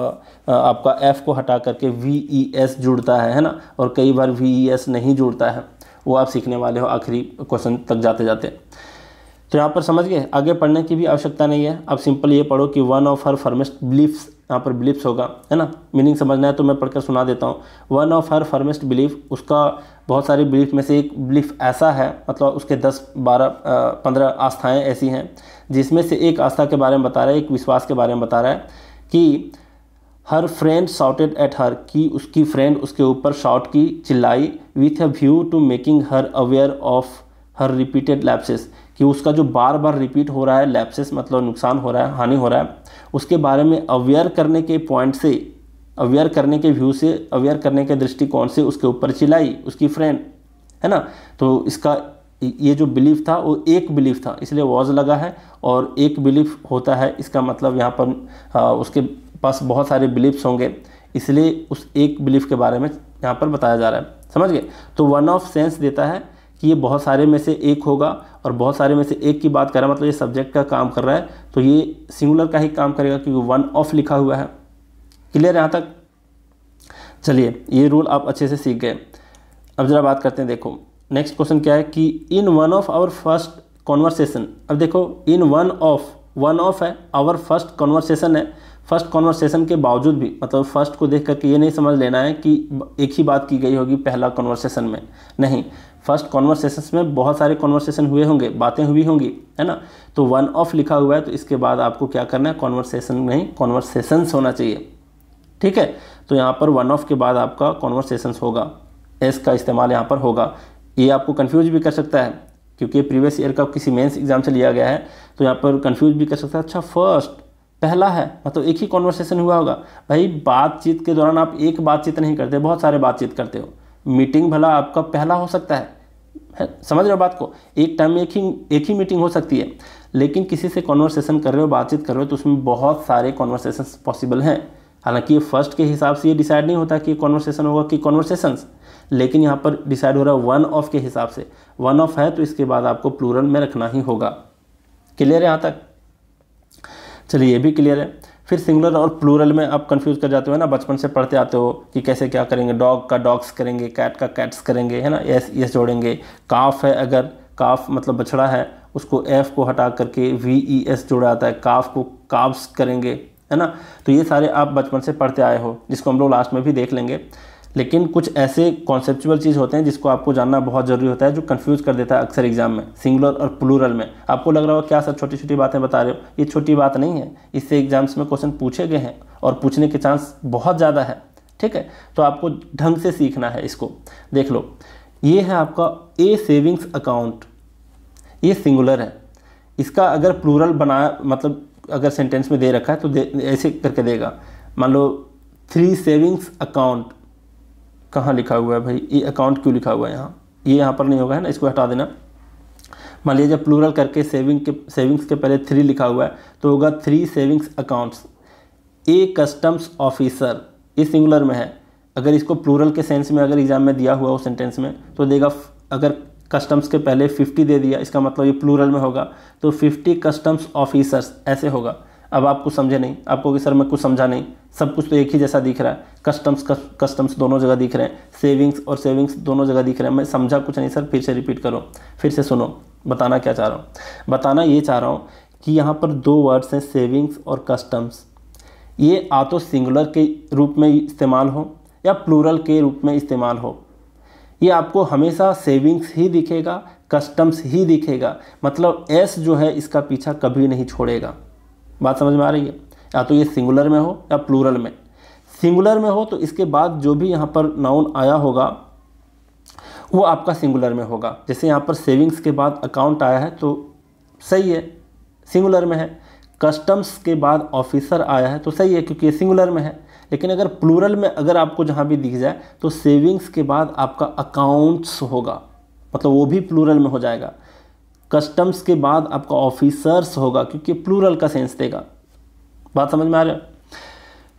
आपका एफ़ को हटा करके वी ई एस जुड़ता है है ना और कई बार वी ई एस नहीं जुड़ता है वो आप सीखने वाले हो आखिरी क्वेश्चन तक जाते जाते तो यहाँ पर समझ गए आगे पढ़ने की भी आवश्यकता नहीं है आप सिंपल ये पढ़ो कि one of her firmest beliefs यहाँ पर बिलीफ्स होगा है ना मीनिंग समझना है तो मैं पढ़कर सुना देता हूँ one of her firmest belief उसका बहुत सारी बिलीफ में से एक बिलीफ ऐसा है मतलब उसके दस बारह पंद्रह आस्थाएँ ऐसी हैं जिसमें से एक आस्था के बारे में बता रहा है एक विश्वास के बारे में बता रहा है कि her friend shouted at her कि उसकी फ्रेंड उसके ऊपर शॉट की चिल्लाई with a view to making her aware of her repeated lapses कि उसका जो बार बार रिपीट हो रहा है लैपसेस मतलब नुकसान हो रहा है हानि हो रहा है उसके बारे में अवेयर करने के पॉइंट से अवेयर करने के व्यू से अवेयर करने के दृष्टिकोण से उसके ऊपर चिल्लाई उसकी फ्रेंड है ना तो इसका ये जो बिलीफ था वो एक बिलीफ था इसलिए वॉज लगा है और एक बिलीफ होता है इसका मतलब यहाँ पर आ, उसके पास बहुत सारे बिलीफ्स होंगे इसलिए उस एक बिलीफ के बारे में यहाँ पर बताया जा रहा है समझ गए तो वन ऑफ सेंस देता है कि ये बहुत सारे में से एक होगा और बहुत सारे में से एक की बात कर रहा है मतलब ये सब्जेक्ट का काम कर रहा है तो ये सिंगुलर का ही काम करेगा क्योंकि वन ऑफ लिखा हुआ है क्लियर यहाँ तक चलिए ये रूल आप अच्छे से सीख गए अब ज़रा बात करते हैं देखो नेक्स्ट क्वेश्चन क्या है कि in one of our first conversation अब देखो in one of one of है आवर फर्स्ट कॉन्वर्सेशन है फर्स्ट कॉन्वर्सेशन के बावजूद भी मतलब फर्स्ट को देख करके ये नहीं समझ लेना है कि एक ही बात की गई होगी पहला कॉन्वर्सेशन में नहीं फर्स्ट कॉन्वर्सेशन में बहुत सारे कॉन्वर्सेशन हुए होंगे बातें हुई होंगी है ना तो वन ऑफ लिखा हुआ है तो इसके बाद आपको क्या करना है कॉन्वर्सेशन नहीं कॉन्वर्सेशंस होना चाहिए ठीक है तो यहाँ पर वन ऑफ के बाद आपका कॉन्वर्सेशंस होगा एस का इस्तेमाल यहाँ पर होगा ये आपको कन्फ्यूज भी कर सकता है क्योंकि प्रीवियस ईयर का किसी मेन्स एग्जाम से लिया गया है तो यहाँ पर कन्फ्यूज भी कर सकता है अच्छा फर्स्ट पहला है मतलब एक ही कॉन्वर्सेशन हुआ होगा भाई बातचीत के दौरान आप एक बातचीत नहीं करते बहुत सारे बातचीत करते हो मीटिंग भला आपका पहला हो सकता है है समझ रहे हो बात को एक टाइम में एक ही एक ही मीटिंग हो सकती है लेकिन किसी से कॉन्वर्सेशन कर रहे हो बातचीत कर रहे हो तो उसमें बहुत सारे कॉन्वर्सेशन पॉसिबल हैं हालांकि ये फर्स्ट के हिसाब से ये डिसाइड नहीं होता कि कॉन्वर्सेशन होगा कि कॉन्वर्सेशंस लेकिन यहाँ पर डिसाइड हो रहा है वन ऑफ के हिसाब से वन ऑफ है तो इसके बाद आपको प्लूरल में रखना ही होगा क्लियर है यहाँ तक चलिए ये भी क्लियर है फिर सिंगुलर और प्लूरल में आप कन्फ्यूज़ कर जाते हो ना बचपन से पढ़ते आते हो कि कैसे क्या करेंगे डॉग का डॉग्स करेंगे कैट का कैट्स करेंगे है ना एस एस जोड़ेंगे काफ है अगर काफ मतलब बछड़ा है उसको एफ को हटा करके वी ई एस जोड़ा जाता है काफ को काव्स करेंगे है ना तो ये सारे आप बचपन से पढ़ते आए हो जिसको हम लोग लास्ट में भी देख लेंगे लेकिन कुछ ऐसे कॉन्सेप्चुअल चीज़ होते हैं जिसको आपको जानना बहुत ज़रूरी होता है जो कन्फ्यूज़ कर देता है अक्सर एग्जाम में सिंगुलर और प्लूरल में आपको लग रहा हो क्या सर छोटी छोटी बातें बता रहे हो ये छोटी बात नहीं है इससे एग्जाम्स में क्वेश्चन पूछे गए हैं और पूछने के चांस बहुत ज़्यादा है ठीक है तो आपको ढंग से सीखना है इसको देख लो ये है आपका ए सेविंग्स अकाउंट ये सिंगुलर है इसका अगर प्लूरल बना मतलब अगर सेंटेंस में दे रखा है तो दे ऐसे करके देगा मान लो थ्री सेविंग्स अकाउंट कहाँ लिखा हुआ है भाई ये अकाउंट क्यों लिखा हुआ है यहाँ ये यहाँ पर नहीं होगा है ना इसको हटा देना मान लीजिए जब प्लूरल करके सेविंग के सेविंग्स के पहले थ्री लिखा हुआ है तो होगा three savings accounts a customs officer ये सिंगुलर में है अगर इसको प्लूरल के सेंस में अगर एग्जाम में दिया हुआ हो सेंटेंस में तो देगा अगर कस्टम्स के पहले 50 दे दिया इसका मतलब ये प्लूरल में होगा तो 50 कस्टम्स ऑफिसर्स ऐसे होगा अब आपको समझे नहीं आपको कि सर मैं कुछ समझा नहीं सब कुछ तो एक ही जैसा दिख रहा है कस्टम्स कस्टम्स दोनों जगह दिख रहे हैं सेविंग्स और सेविंग्स दोनों जगह दिख रहे हैं मैं समझा कुछ नहीं सर फिर से रिपीट करो फिर से सुनो बताना क्या चाह रहा हूँ बताना ये चाह रहा हूँ कि यहाँ पर दो वर्ड्स हैं सेविंग्स और कस्टम्स ये आ तो सिंगुलर के रूप में इस्तेमाल हो या प्लूरल के रूप में इस्तेमाल हो ये आपको हमेशा सेविंग्स ही दिखेगा कस्टम्स ही दिखेगा मतलब एस जो है इसका पीछा कभी नहीं छोड़ेगा बात समझ में आ रही है या तो ये सिंगुलर में हो या प्लूरल में सिंगुलर में हो तो इसके बाद जो भी यहाँ पर नाउन आया होगा वो आपका सिंगुलर में होगा जैसे यहाँ पर सेविंग्स के बाद अकाउंट आया है तो सही है सिंगुलर में है कस्टम्स के बाद ऑफिसर आया है तो सही है क्योंकि ये सिंगुलर में है लेकिन अगर प्लूरल में अगर आपको जहाँ भी दिख जाए तो सेविंग्स के बाद आपका अकाउंट्स होगा मतलब वो भी प्लूरल में हो जाएगा कस्टम्स के बाद आपका ऑफिसर्स होगा क्योंकि प्लूरल का सेंस देगा बात समझ में आ रहा है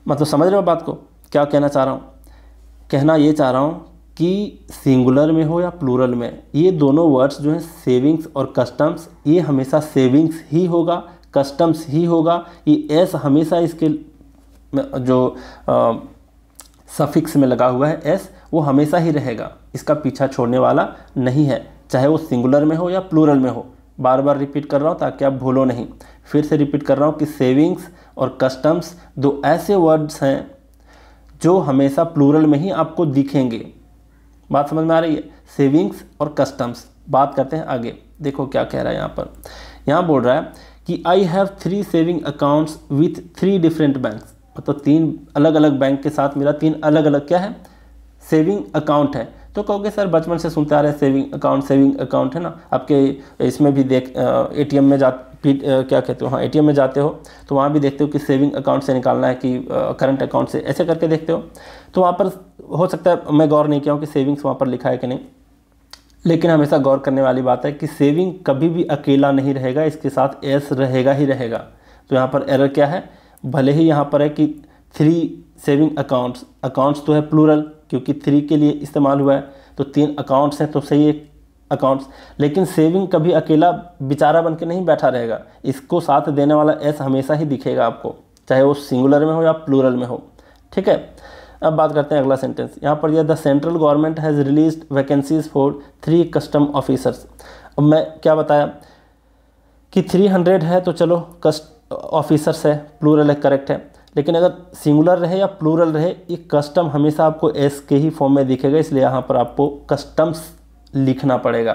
मतलब समझ रहे हो बात को क्या कहना चाह रहा हूँ कहना ये चाह रहा हूँ कि सिंगुलर में हो या प्लूरल में ये दोनों वर्ड्स जो हैं सेविंग्स और कस्टम्स ये हमेशा सेविंग्स ही होगा कस्टम्स ही होगा ये एस हमेशा इसके जो सफिक्स में लगा हुआ है एस वो हमेशा ही रहेगा इसका पीछा छोड़ने वाला नहीं है चाहे वो सिंगुलर में हो या प्लूरल में हो बार बार रिपीट कर रहा हूँ ताकि आप भूलो नहीं फिर से रिपीट कर रहा हूँ कि सेविंग्स और कस्टम्स दो ऐसे वर्ड्स हैं जो हमेशा प्लूरल में ही आपको दिखेंगे बात समझ में आ रही है सेविंग्स और कस्टम्स बात करते हैं आगे देखो क्या कह रहा है यहाँ पर यहाँ बोल रहा है कि I have three saving accounts with three different banks मतलब तीन अलग अलग बैंक के साथ मेरा तीन अलग अलग क्या है सेविंग अकाउंट है तो कहोगे सर बचपन से सुनते आ रहे सेविंग अकाउंट सेविंग अकाउंट है ना आपके इसमें भी देख ए में जा फिर क्या कहते हो हाँ ए में जाते हो तो वहाँ भी देखते हो कि सेविंग अकाउंट से निकालना है कि करंट अकाउंट से ऐसे करके देखते हो तो वहाँ पर हो सकता है मैं गौर नहीं किया हूँ कि सेविंग्स वहाँ पर लिखा है कि नहीं लेकिन हमेशा गौर करने वाली बात है कि सेविंग कभी भी अकेला नहीं रहेगा इसके साथ एस रहेगा ही रहेगा तो यहाँ पर एरर क्या है भले ही यहाँ पर है कि थ्री सेविंग अकाउंट्स अकाउंट्स तो है प्लूरल क्योंकि थ्री के लिए इस्तेमाल हुआ है तो तीन अकाउंट्स हैं तो सही एक अकाउंट्स लेकिन सेविंग कभी अकेला बेचारा बन के नहीं बैठा रहेगा इसको साथ देने वाला एस हमेशा ही दिखेगा आपको चाहे वो सिंगुलर में हो या प्लूरल में हो ठीक है अब बात करते हैं अगला सेंटेंस यहाँ पर यह the central government has release vacancies for three custom officers अब मैं क्या बताया कि हंड्रेड है तो चलो कस्ट ऑफिसर्स है प्लूरल है करेक्ट है लेकिन अगर सिंगुलर रहे या प्लूरल रहे ये कस्टम हमेशा आपको एस के ही फॉर्म में दिखेगा इसलिए यहाँ पर आपको कस्टम्स लिखना पड़ेगा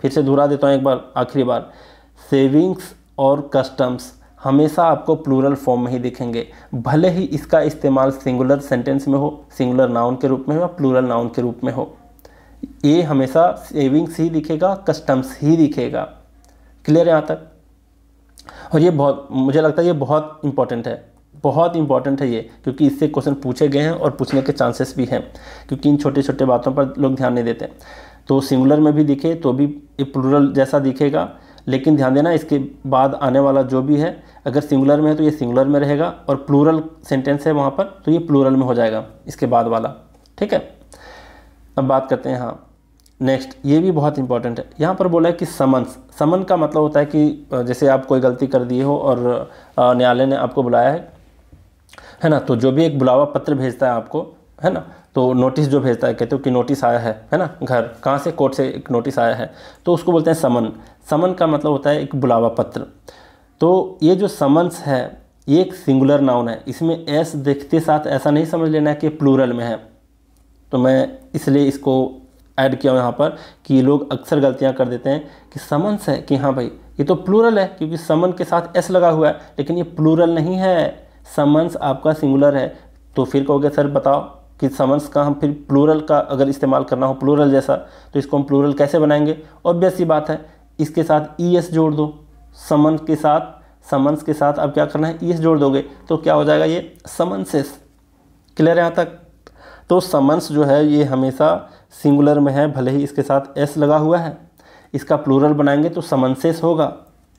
फिर से दोहरा देता हूँ एक बार आखिरी बार सेविंग्स और कस्टम्स हमेशा आपको प्लूरल फॉर्म में ही दिखेंगे भले ही इसका इस्तेमाल सिंगुलर सेंटेंस में हो सिंगुलर नाउन के रूप में हो या प्लूरल नाउन के रूप में हो ये हमेशा सेविंग्स ही दिखेगा कस्टम्स ही दिखेगा क्लियर यहाँ तक और ये बहुत मुझे लगता है ये बहुत इंपॉर्टेंट है बहुत इंपॉर्टेंट है ये क्योंकि इससे क्वेश्चन पूछे गए हैं और पूछने के चांसेस भी हैं क्योंकि इन छोटे छोटे बातों पर लोग ध्यान नहीं देते तो सिंगुलर में भी दिखे तो भी प्लूरल जैसा दिखेगा लेकिन ध्यान देना इसके बाद आने वाला जो भी है अगर सिंगुलर में है तो ये सिंगुलर में रहेगा और प्लूरल सेंटेंस है वहाँ पर तो ये प्लूरल में हो जाएगा इसके बाद वाला ठीक है अब बात करते हैं हाँ नेक्स्ट ये भी बहुत इंपॉर्टेंट है यहाँ पर बोला है कि समन्स समन का मतलब होता है कि जैसे आप कोई गलती कर दिए हो और न्यायालय ने आपको बुलाया है है ना तो जो भी एक बुलावा पत्र भेजता है आपको है ना तो नोटिस जो भेजता है कहते हो कि नोटिस आया है है ना घर कहाँ से कोर्ट से एक नोटिस आया है तो उसको बोलते हैं समन समन का मतलब होता है एक बुलावा पत्र तो ये जो समन्स है ये एक सिंगुलर नाउन है इसमें एस देखते साथ ऐसा नहीं समझ लेना है कि प्लूरल में है तो मैं इसलिए इसको ऐड किया यहाँ पर कि लोग अक्सर गलतियाँ कर देते हैं कि समन्स है कि हाँ भाई ये तो प्लूरल है क्योंकि समन के साथ एस लगा हुआ है लेकिन ये प्लूरल नहीं है समन्स आपका सिंगुलर है तो फिर कहोगे सर बताओ कि समन्स का हम फिर प्लूरल का अगर इस्तेमाल करना हो प्लूरल जैसा तो इसको हम प्लूरल कैसे बनाएंगे ऑब्वियस सी बात है इसके साथ ई एस जोड़ दो समन के साथ समन्स के साथ अब क्या करना है ई एस जोड़ दोगे तो क्या हो जाएगा ये समन्सेस क्लियर है यहाँ तक तो समन्स जो है ये हमेशा सिंगुलर में है भले ही इसके साथ एस लगा हुआ है इसका प्लूरल बनाएंगे तो समन्सेस होगा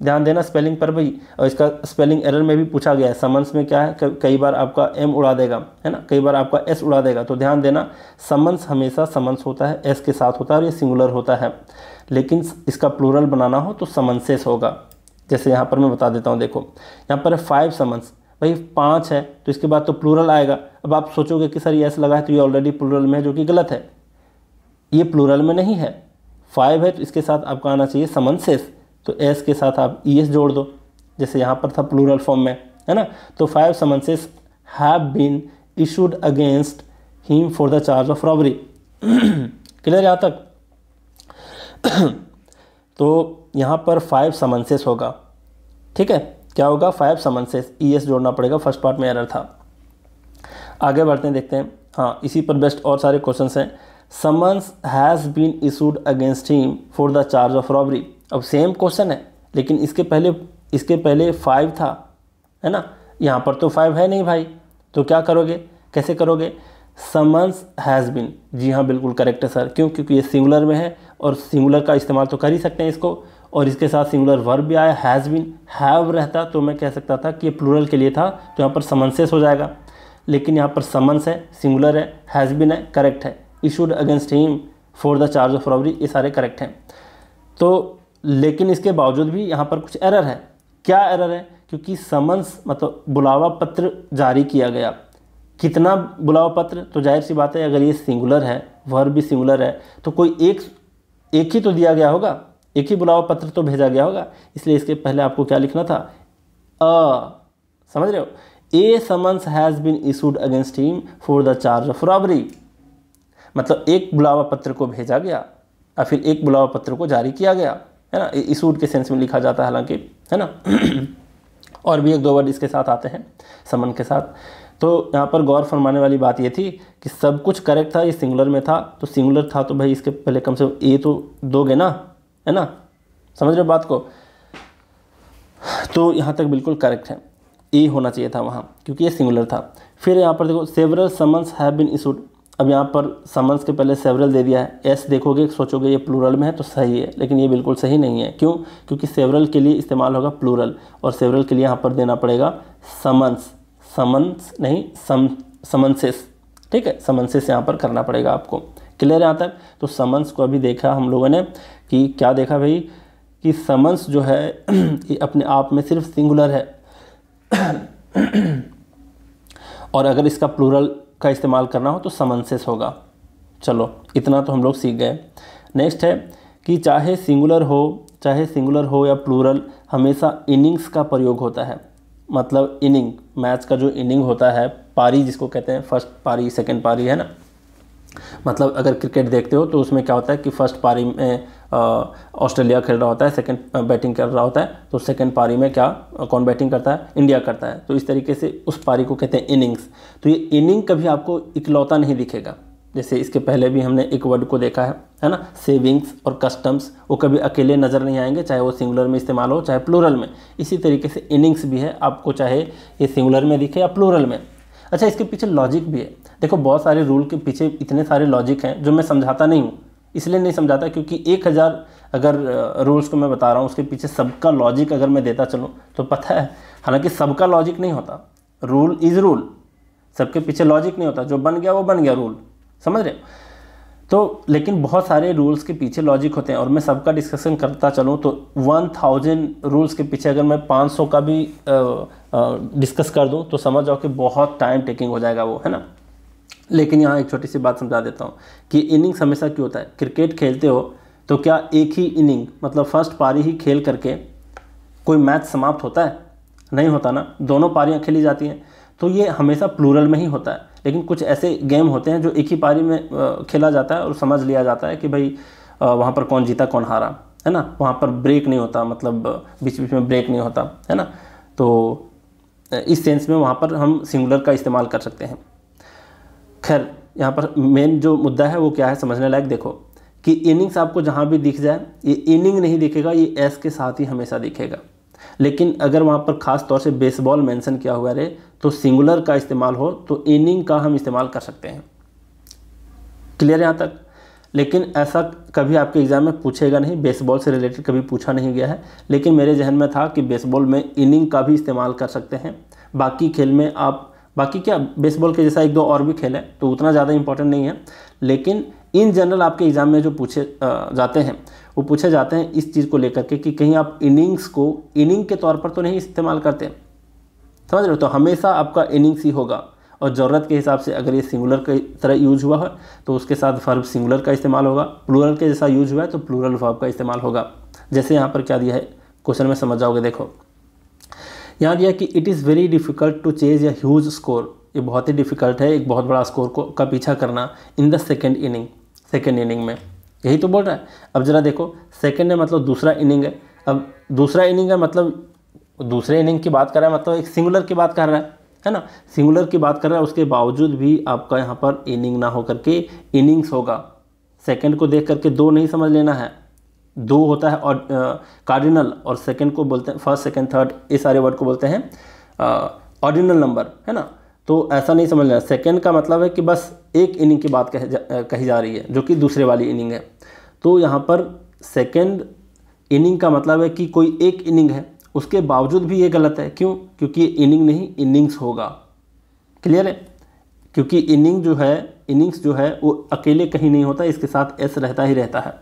ध्यान देना स्पेलिंग पर भी और इसका स्पेलिंग एरर में भी पूछा गया है समन्स में क्या है कई बार आपका एम उड़ा देगा है ना कई बार आपका एस उड़ा देगा तो ध्यान देना समन्स हमेशा समन्स होता है एस के साथ होता है और ये सिंगुलर होता है लेकिन इसका प्लूरल बनाना हो तो समन्सेस होगा जैसे यहाँ पर मैं बता देता हूँ देखो यहाँ पर फाइव समन्स भाई पाँच है तो इसके बाद तो प्लूरल आएगा अब आप सोचोगे कि सर ये एस लगा है तो ये ऑलरेडी प्लूरल में है जो कि गलत है ये प्लूरल में नहीं है फाइव है तो इसके साथ आपका आना चाहिए समन्सेस तो एस के साथ आप ई e एस जोड़ दो जैसे यहाँ पर था प्लूरल फॉर्म में है ना तो five summonses have been issued against him for the charge of robbery clear यहाँ तक [CLEARS THROAT] तो यहाँ पर फाइव समन्सेस होगा ठीक है क्या होगा फाइव समन्सेस ई एस जोड़ना पड़ेगा फर्स्ट पार्ट में एरर था आगे बढ़ते हैं देखते हैं हाँ इसी पर बेस्ट और सारे क्वेश्चन हैं summons has been issued against him for the charge of robbery अब सेम क्वेश्चन है लेकिन इसके पहले इसके पहले फाइव था है ना यहाँ पर तो फाइव है नहीं भाई तो क्या करोगे कैसे करोगे समन्स हैज़ बिन जी हाँ बिल्कुल करेक्ट है सर क्यों क्योंकि ये सिंगुलर में है और सिंगुलर का इस्तेमाल तो कर ही सकते हैं इसको और इसके साथ सिंगुलर वर्ब भी आया हैज़ बिन हैव रहता तो मैं कह सकता था कि ये प्लूरल के लिए था तो यहाँ पर समन्सेस हो जाएगा लेकिन यहाँ पर समन्स है सिंगुलर है हैज़ बिन है करेक्ट है issued against him for the charge of robbery ये सारे करेक्ट हैं तो लेकिन इसके बावजूद भी यहाँ पर कुछ एरर है क्या एरर है क्योंकि समन्स मतलब बुलावा पत्र जारी किया गया कितना बुलावा पत्र तो जाहिर सी बात है अगर ये सिंगुलर है वर्ब भी सिंगुलर है तो कोई एक एक ही तो दिया गया होगा एक ही बुलावा पत्र तो भेजा गया होगा इसलिए इसके पहले आपको क्या लिखना था अ समझ रहे हो a summons has been issued against him for the charge of robbery मतलब एक बुलावा पत्र को भेजा गया और फिर एक बुलावा पत्र को जारी किया गया है ना इसूड के सेंस में लिखा जाता है हालांकि है ना [CLEARS THROAT] और भी एक दो वर्ड इसके साथ आते हैं समन के साथ तो यहाँ पर गौर फरमाने वाली बात ये थी कि सब कुछ करेक्ट था ये सिंगुलर में था तो सिंगुलर था तो भाई इसके पहले कम से कम ए तो दोगे ना है ना समझ रहे हो बात को तो यहाँ तक बिल्कुल करेक्ट है ए होना चाहिए था वहाँ क्योंकि ये सिंगुलर था फिर यहाँ पर देखो several summons have been issued अब यहाँ पर समन्स के पहले सेवरल दे दिया है एस देखोगे सोचोगे ये प्लूरल में है तो सही है लेकिन ये बिल्कुल सही नहीं है क्यों क्योंकि सेवरल के लिए इस्तेमाल होगा प्लूरल और सेवरल के लिए यहाँ पर देना पड़ेगा समन्स समन्स नहीं सम समन्सेस ठीक है समन्सेस यहाँ पर करना पड़ेगा आपको क्लियर यहाँ तक तो समन्स को अभी देखा हम लोगों ने कि क्या देखा भाई कि समन्स जो है [CLEARS THROAT] ये अपने आप में सिर्फ सिंगुलर है [CLEARS THROAT] और अगर इसका प्लूरल का इस्तेमाल करना हो तो समन्सेस होगा चलो इतना तो हम लोग सीख गए नेक्स्ट है कि चाहे सिंगुलर हो चाहे सिंगुलर हो या प्लूरल हमेशा इनिंग्स का प्रयोग होता है मतलब इनिंग मैच का जो इनिंग होता है पारी जिसको कहते हैं फर्स्ट पारी सेकंड पारी है ना मतलब अगर क्रिकेट देखते हो तो उसमें क्या होता है कि फर्स्ट पारी में ऑस्ट्रेलिया खेल रहा होता है सेकंड बैटिंग कर रहा होता है तो सेकंड पारी में क्या कौन बैटिंग करता है इंडिया करता है तो इस तरीके से उस पारी को कहते हैं इनिंग्स तो ये इनिंग कभी आपको इकलौता नहीं दिखेगा जैसे इसके पहले भी हमने एक वर्ड को देखा है है ना सेविंग्स और कस्टम्स वो कभी अकेले नज़र नहीं आएंगे चाहे वो सिंगुलर में इस्तेमाल हो चाहे प्लूरल में इसी तरीके से इनिंग्स भी है आपको चाहे ये सिंगुलर में दिखे या प्लूरल में अच्छा इसके पीछे लॉजिक भी है देखो बहुत सारे रूल के पीछे इतने सारे लॉजिक हैं जो मैं समझाता नहीं हूँ इसलिए नहीं समझाता क्योंकि एक हज़ार अगर रूल्स को मैं बता रहा हूँ उसके पीछे सबका लॉजिक अगर मैं देता चलूँ तो पता है हालांकि सबका लॉजिक नहीं होता रूल इज़ रूल सबके पीछे लॉजिक नहीं होता जो बन गया वो बन गया रूल समझ रहे हो तो लेकिन बहुत सारे रूल्स के पीछे लॉजिक होते हैं और मैं सबका डिस्कशन करता चलूँ तो वन थाउजेंड रूल्स के पीछे अगर मैं पाँच सौ का भी डिस्कस कर दूँ तो समझ जाओ कि बहुत टाइम टेकिंग हो जाएगा वो है ना लेकिन यहाँ एक छोटी सी बात समझा देता हूँ कि इनिंग्स हमेशा क्यों होता है क्रिकेट खेलते हो तो क्या एक ही इनिंग मतलब फर्स्ट पारी ही खेल करके कोई मैच समाप्त होता है नहीं होता ना दोनों पारियाँ खेली जाती हैं तो ये हमेशा प्लूरल में ही होता है लेकिन कुछ ऐसे गेम होते हैं जो एक ही पारी में खेला जाता है और समझ लिया जाता है कि भाई वहाँ पर कौन जीता कौन हारा है ना वहाँ पर ब्रेक नहीं होता मतलब बीच बीच में ब्रेक नहीं होता है ना तो इस सेंस में वहाँ पर हम सिंगुलर का इस्तेमाल कर सकते हैं खैर यहाँ पर मेन जो मुद्दा है वो क्या है समझने लायक देखो कि इनिंग्स आपको जहाँ भी दिख जाए ये इनिंग नहीं दिखेगा ये एस के साथ ही हमेशा दिखेगा लेकिन अगर वहाँ पर खास तौर से बेसबॉल मेंशन किया हुआ रहे तो सिंगुलर का इस्तेमाल हो तो इनिंग का हम इस्तेमाल कर सकते हैं क्लियर यहाँ तक लेकिन ऐसा कभी आपके एग्ज़ाम में पूछेगा नहीं बेसबॉल से रिलेटेड कभी पूछा नहीं गया है लेकिन मेरे जहन में था कि बेसबॉल में इनिंग का भी इस्तेमाल कर सकते हैं बाकी खेल में आप बाकी क्या बेसबॉल के जैसा एक दो और भी खेल है तो उतना ज़्यादा इंपॉर्टेंट नहीं है लेकिन इन जनरल आपके एग्ज़ाम में जो पूछे जाते हैं वो पूछे जाते हैं इस चीज़ को लेकर के कि कहीं आप इनिंग्स को इनिंग के तौर पर तो नहीं इस्तेमाल करते समझ रहे हो तो हमेशा आपका इनिंग्स ही होगा और ज़रूरत के हिसाब से अगर ये सिंगुलर की तरह यूज हुआ है तो उसके साथ फर्ब सिंगुलर का इस्तेमाल होगा प्लूरल के जैसा यूज हुआ है तो प्लूरल फर्ब का इस्तेमाल होगा जैसे यहाँ पर क्या दिया है क्वेश्चन में समझ जाओगे देखो यहाँ दिया कि it is very difficult to chase a huge score ये बहुत ही डिफ़िकल्ट है एक बहुत बड़ा स्कोर को का पीछा करना in the second inning second inning में यही तो बोल रहा है अब ज़रा देखो सेकेंड है मतलब दूसरा इनिंग है अब दूसरा इनिंग है मतलब दूसरे इनिंग की बात कर रहा है मतलब एक सिंगुलर की बात कर रहा है है ना सिंगुलर की बात कर रहा है उसके बावजूद भी आपका यहाँ पर इनिंग ना होकर के इनिंग्स होगा सेकेंड को देख करके दो नहीं समझ लेना है दो होता है और कार्डिनल और सेकंड को बोलते हैं फर्स्ट सेकंड थर्ड ये सारे वर्ड को बोलते हैं ऑर्डिनल नंबर है ना तो ऐसा नहीं समझना सेकेंड का मतलब है कि बस एक इनिंग की बात कह जा, कही जा रही है जो कि दूसरे वाली इनिंग है तो यहाँ पर सेकेंड इनिंग का मतलब है कि कोई एक इनिंग है उसके बावजूद भी ये गलत है क्यों क्योंकि इनिंग नहीं इनिंग्स होगा क्लियर है क्योंकि इनिंग जो है इनिंग्स जो है वो अकेले कहीं नहीं होता इसके साथ एस रहता ही रहता है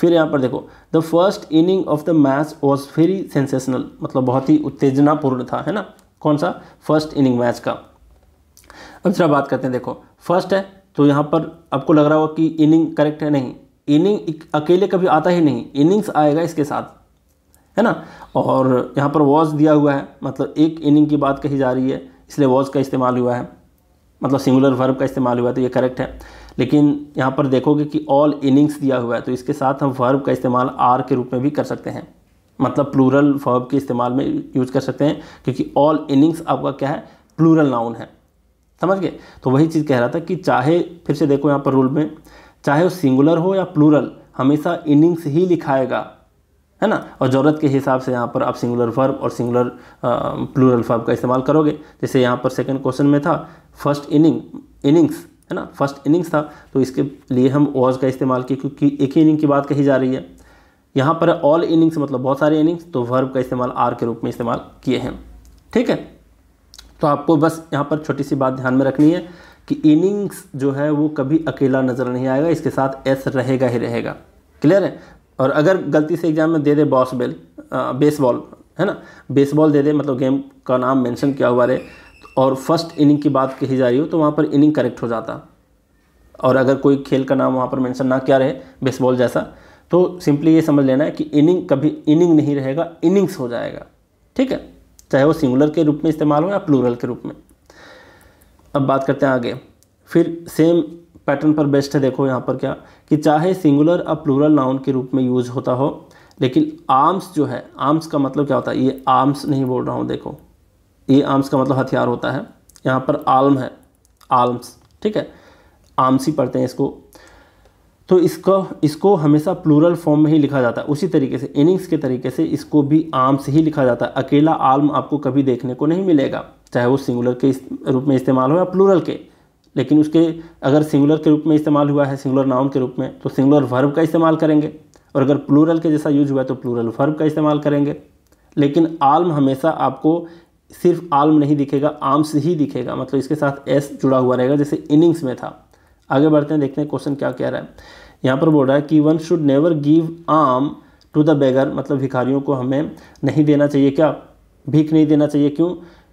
फिर यहाँ पर देखो the first inning of the match was very sensational मतलब बहुत ही उत्तेजनापूर्ण था है ना कौन सा फर्स्ट इनिंग मैच का अब जरा बात करते हैं देखो फर्स्ट है तो यहाँ पर आपको लग रहा होगा कि इनिंग करेक्ट है नहीं इनिंग अकेले कभी आता ही नहीं इनिंग्स आएगा इसके साथ है ना और यहाँ पर वॉज दिया हुआ है मतलब एक इनिंग की बात कही जा रही है इसलिए वॉज का इस्तेमाल हुआ है मतलब सिंगुलर वर्ब का इस्तेमाल हुआ है तो ये करेक्ट है लेकिन यहाँ पर देखोगे कि ऑल इनिंग्स दिया हुआ है तो इसके साथ हम वर्ब का इस्तेमाल आर के रूप में भी कर सकते हैं मतलब प्लूरल वर्ब के इस्तेमाल में यूज़ कर सकते हैं क्योंकि ऑल इनिंग्स आपका क्या है प्लूरल नाउन है समझ गए तो वही चीज़ कह रहा था कि चाहे फिर से देखो यहाँ पर रूल में चाहे वो सिंगुलर हो या प्लूरल हमेशा इनिंग्स ही लिखाएगा है ना और ज़रूरत के हिसाब से यहाँ पर आप सिंगुलर वर्ब और सिंगुलर प्लूरल वर्ब का इस्तेमाल करोगे जैसे यहाँ पर सेकंड क्वेश्चन में था फर्स्ट इनिंग इनिंग्स है ना फर्स्ट इनिंग्स था तो इसके लिए हम ओवर्स का इस्तेमाल किए क्योंकि एक ही इनिंग की बात कही जा रही है यहाँ पर ऑल इनिंग्स मतलब बहुत सारे इनिंग्स तो वर्ब का इस्तेमाल आर के रूप में इस्तेमाल किए हैं ठीक है तो आपको बस यहाँ पर छोटी सी बात ध्यान में रखनी है कि इनिंग्स जो है वो कभी अकेला नज़र नहीं आएगा इसके साथ एस रहेगा ही रहेगा क्लियर है और अगर गलती से एग्जाम में दे दे बॉस बेल बेसबॉल है ना बेसबॉल दे दे मतलब गेम का नाम मेंशन किया हुआ रहे और फर्स्ट इनिंग की बात कही जा रही हो तो वहाँ पर इनिंग करेक्ट हो जाता और अगर कोई खेल का नाम वहाँ पर मेंशन ना किया रहे बेसबॉल जैसा तो सिंपली ये समझ लेना है कि इनिंग कभी इनिंग नहीं रहेगा इनिंग्स हो जाएगा ठीक है चाहे वो सिंगुलर के रूप में इस्तेमाल हो या प्लूरल के रूप में अब बात करते हैं आगे फिर सेम पैटर्न पर बेस्ट है देखो यहाँ पर क्या कि चाहे सिंगुलर या प्लूरल नाउन के रूप में यूज होता हो लेकिन आर्म्स जो है आर्म्स का मतलब क्या होता है ये आर्म्स नहीं बोल रहा हूँ देखो ये आर्म्स का मतलब हथियार होता है यहाँ पर आलम है आलम्स ठीक है आर्म्स ही पढ़ते हैं इसको तो इसको इसको हमेशा प्लूरल फॉर्म में ही लिखा जाता है उसी तरीके से इनिंग्स के तरीके से इसको भी आर्म्स ही लिखा जाता है अकेला आलम आपको कभी देखने को नहीं मिलेगा चाहे वो सिंगुलर के रूप में इस्तेमाल हो या प्लूरल के लेकिन उसके अगर सिंगुलर के रूप में इस्तेमाल हुआ है सिंगुलर नाउन के रूप में तो सिंगुलर वर्ब का इस्तेमाल करेंगे और अगर प्लूरल के जैसा यूज हुआ है तो प्लूरल वर्ब का इस्तेमाल करेंगे लेकिन आलम हमेशा आपको सिर्फ आल्म नहीं दिखेगा आर्म्स ही दिखेगा मतलब इसके साथ एस जुड़ा हुआ रहेगा जैसे इनिंग्स में था आगे बढ़ते हैं देखते हैं क्वेश्चन क्या कह रहा है यहाँ पर बोल रहा है कि one should never give alms to the beggar मतलब भिखारियों को हमें नहीं देना चाहिए क्या भीख नहीं देना चाहिए क्यों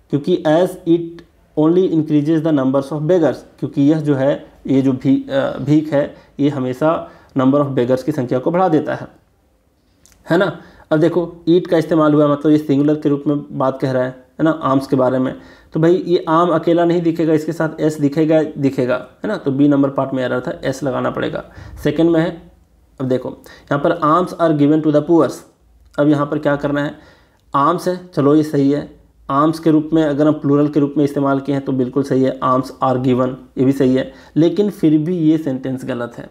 क्योंकि as it only increases the numbers of beggars क्योंकि यह जो है ये जो भी भीख है ये हमेशा नंबर ऑफ बेगर्स की संख्या को बढ़ा देता है है ना अब देखो ईट का इस्तेमाल हुआ मतलब ये सिंगुलर के रूप में बात कह रहा है है ना आर्म्स के बारे में तो भाई ये आम अकेला नहीं दिखेगा इसके साथ एस दिखेगा दिखेगा है ना तो बी नंबर पार्ट में एरर था एस लगाना पड़ेगा सेकेंड में है अब देखो यहाँ पर alms are given to the poors अब यहाँ पर क्या करना है आर्म्स है चलो ये सही है आर्म्स के रूप में अगर हम प्लूरल के रूप में इस्तेमाल किए हैं तो बिल्कुल सही है आर्म्स आर गिवन ये भी सही है लेकिन फिर भी ये सेंटेंस गलत है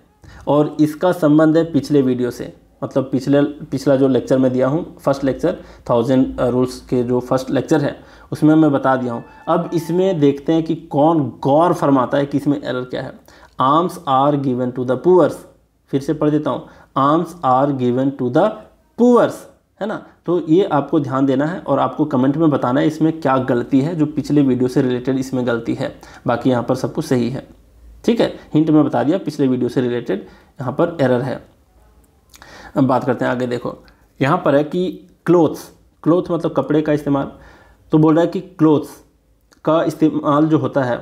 और इसका संबंध है पिछले वीडियो से मतलब पिछले पिछला जो लेक्चर मैं दिया हूँ फर्स्ट लेक्चर थाउजेंड रूल्स के जो फर्स्ट लेक्चर है उसमें मैं बता दिया हूँ अब इसमें देखते हैं कि कौन गौर फरमाता है कि इसमें एरर क्या है alms are given to the poors फिर से पढ़ देता हूँ alms are given to the poors है ना तो ये आपको ध्यान देना है और आपको कमेंट में बताना है इसमें क्या गलती है जो पिछले वीडियो से रिलेटेड इसमें गलती है बाकी यहाँ पर सब कुछ सही है ठीक है हिंट में बता दिया पिछले वीडियो से रिलेटेड यहाँ पर एरर है अब बात करते हैं आगे देखो यहाँ पर है कि क्लोथ्स क्लोथ मतलब कपड़े का इस्तेमाल तो बोल रहा है कि क्लोथ्स का इस्तेमाल जो होता है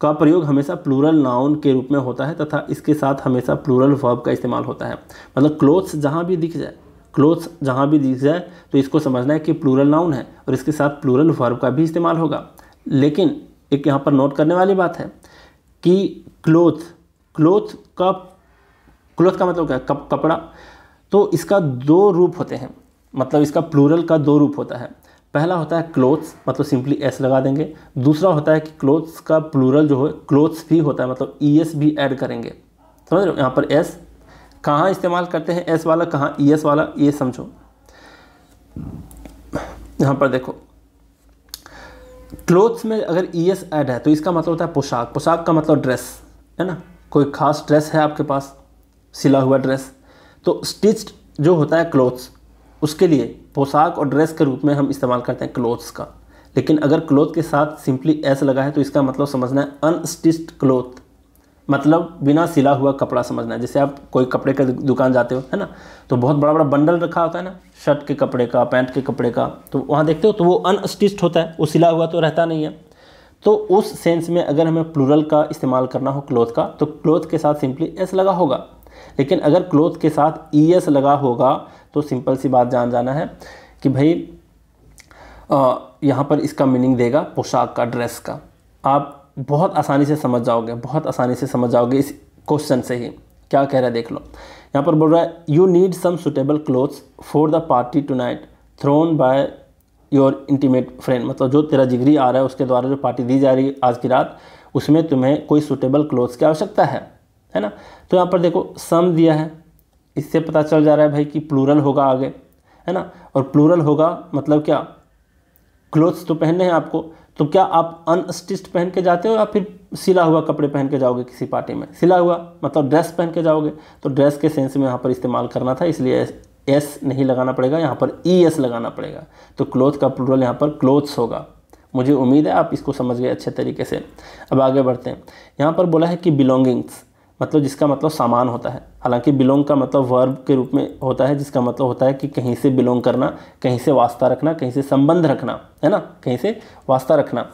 का प्रयोग हमेशा प्लूरल नाउन के रूप में होता है तथा इसके साथ हमेशा प्लूरल वर्ब का इस्तेमाल होता है मतलब क्लोथ्स जहाँ भी दिख जाए क्लोथ्स जहाँ भी दिख जाए तो इसको समझना है कि प्लूरल नाउन है और इसके साथ प्लूरल वर्ब का भी इस्तेमाल होगा लेकिन एक यहाँ पर नोट करने वाली बात है कि क्लोथ क्लोथ का क्लोथ का मतलब क्या कप कपड़ा तो इसका दो रूप होते हैं मतलब इसका प्लूरल का दो रूप होता है पहला होता है क्लोथ्स मतलब सिंपली एस लगा देंगे दूसरा होता है कि क्लोथ्स का प्लूरल जो है क्लोथ्स भी होता है मतलब ई e एस भी ऐड करेंगे समझ रहे हो यहाँ पर एस कहाँ इस्तेमाल करते हैं एस वाला कहाँ ई e एस वाला ये समझो यहाँ पर देखो क्लोथ्स में अगर ई एस ऐड है तो इसका मतलब होता है पोशाक पोशाक का मतलब ड्रेस है ना कोई खास ड्रेस है आपके पास सिला हुआ ड्रेस तो स्टिच्ड जो होता है क्लोथ्स उसके लिए पोशाक और ड्रेस के रूप में हम इस्तेमाल करते हैं क्लोथ्स का लेकिन अगर क्लोथ के साथ सिंपली एस लगा है तो इसका मतलब समझना है अनस्टिच्ड क्लोथ मतलब बिना सिला हुआ कपड़ा समझना है जैसे आप कोई कपड़े के दुकान जाते हो है ना तो बहुत बड़ा बड़ा बंडल रखा होता है ना शर्ट के कपड़े का पैंट के कपड़े का तो वहाँ देखते हो तो वो अनस्टिच्ड होता है वो सिला हुआ तो रहता नहीं है तो उस सेंस में अगर हमें प्लूरल का इस्तेमाल करना हो क्लोथ का तो क्लोथ के साथ सिंपली एस लगा होगा लेकिन अगर क्लोथ के साथ ई e एस लगा होगा तो सिंपल सी बात जान जाना है कि भाई यहाँ पर इसका मीनिंग देगा पोशाक का ड्रेस का आप बहुत आसानी से समझ जाओगे बहुत आसानी से समझ जाओगे इस क्वेश्चन से ही क्या कह रहा है देख लो यहाँ पर बोल रहा है you need some suitable clothes for the party tonight thrown by your intimate friend मतलब जो तेरा जिगरी आ रहा है उसके द्वारा जो पार्टी दी जा रही है आज की रात उसमें तुम्हें कोई सुटेबल क्लोथ्स की आवश्यकता है है ना तो यहाँ पर देखो सम दिया है इससे पता चल जा रहा है भाई कि प्लूरल होगा आगे है ना और प्लूरल होगा मतलब क्या क्लोथ्स तो पहनने हैं आपको तो क्या आप अनस्टिच्ड पहन के जाते हो या फिर सिला हुआ कपड़े पहन के जाओगे किसी पार्टी में सिला हुआ मतलब ड्रेस पहन के जाओगे तो ड्रेस के सेंस में यहाँ पर इस्तेमाल करना था इसलिए एस नहीं लगाना पड़ेगा यहाँ पर ई e एस लगाना पड़ेगा तो क्लोथ का प्लूरल यहाँ पर क्लोथ्स होगा मुझे उम्मीद है आप इसको समझ गए अच्छे तरीके से अब आगे बढ़ते हैं यहाँ पर बोला है कि बिलोंगिंग्स मतलब जिसका मतलब सामान होता है हालांकि बिलोंग का मतलब वर्ब के रूप में होता है जिसका मतलब होता है कि कहीं से बिलोंग करना कहीं से वास्ता रखना कहीं से संबंध रखना है ना कहीं से वास्ता रखना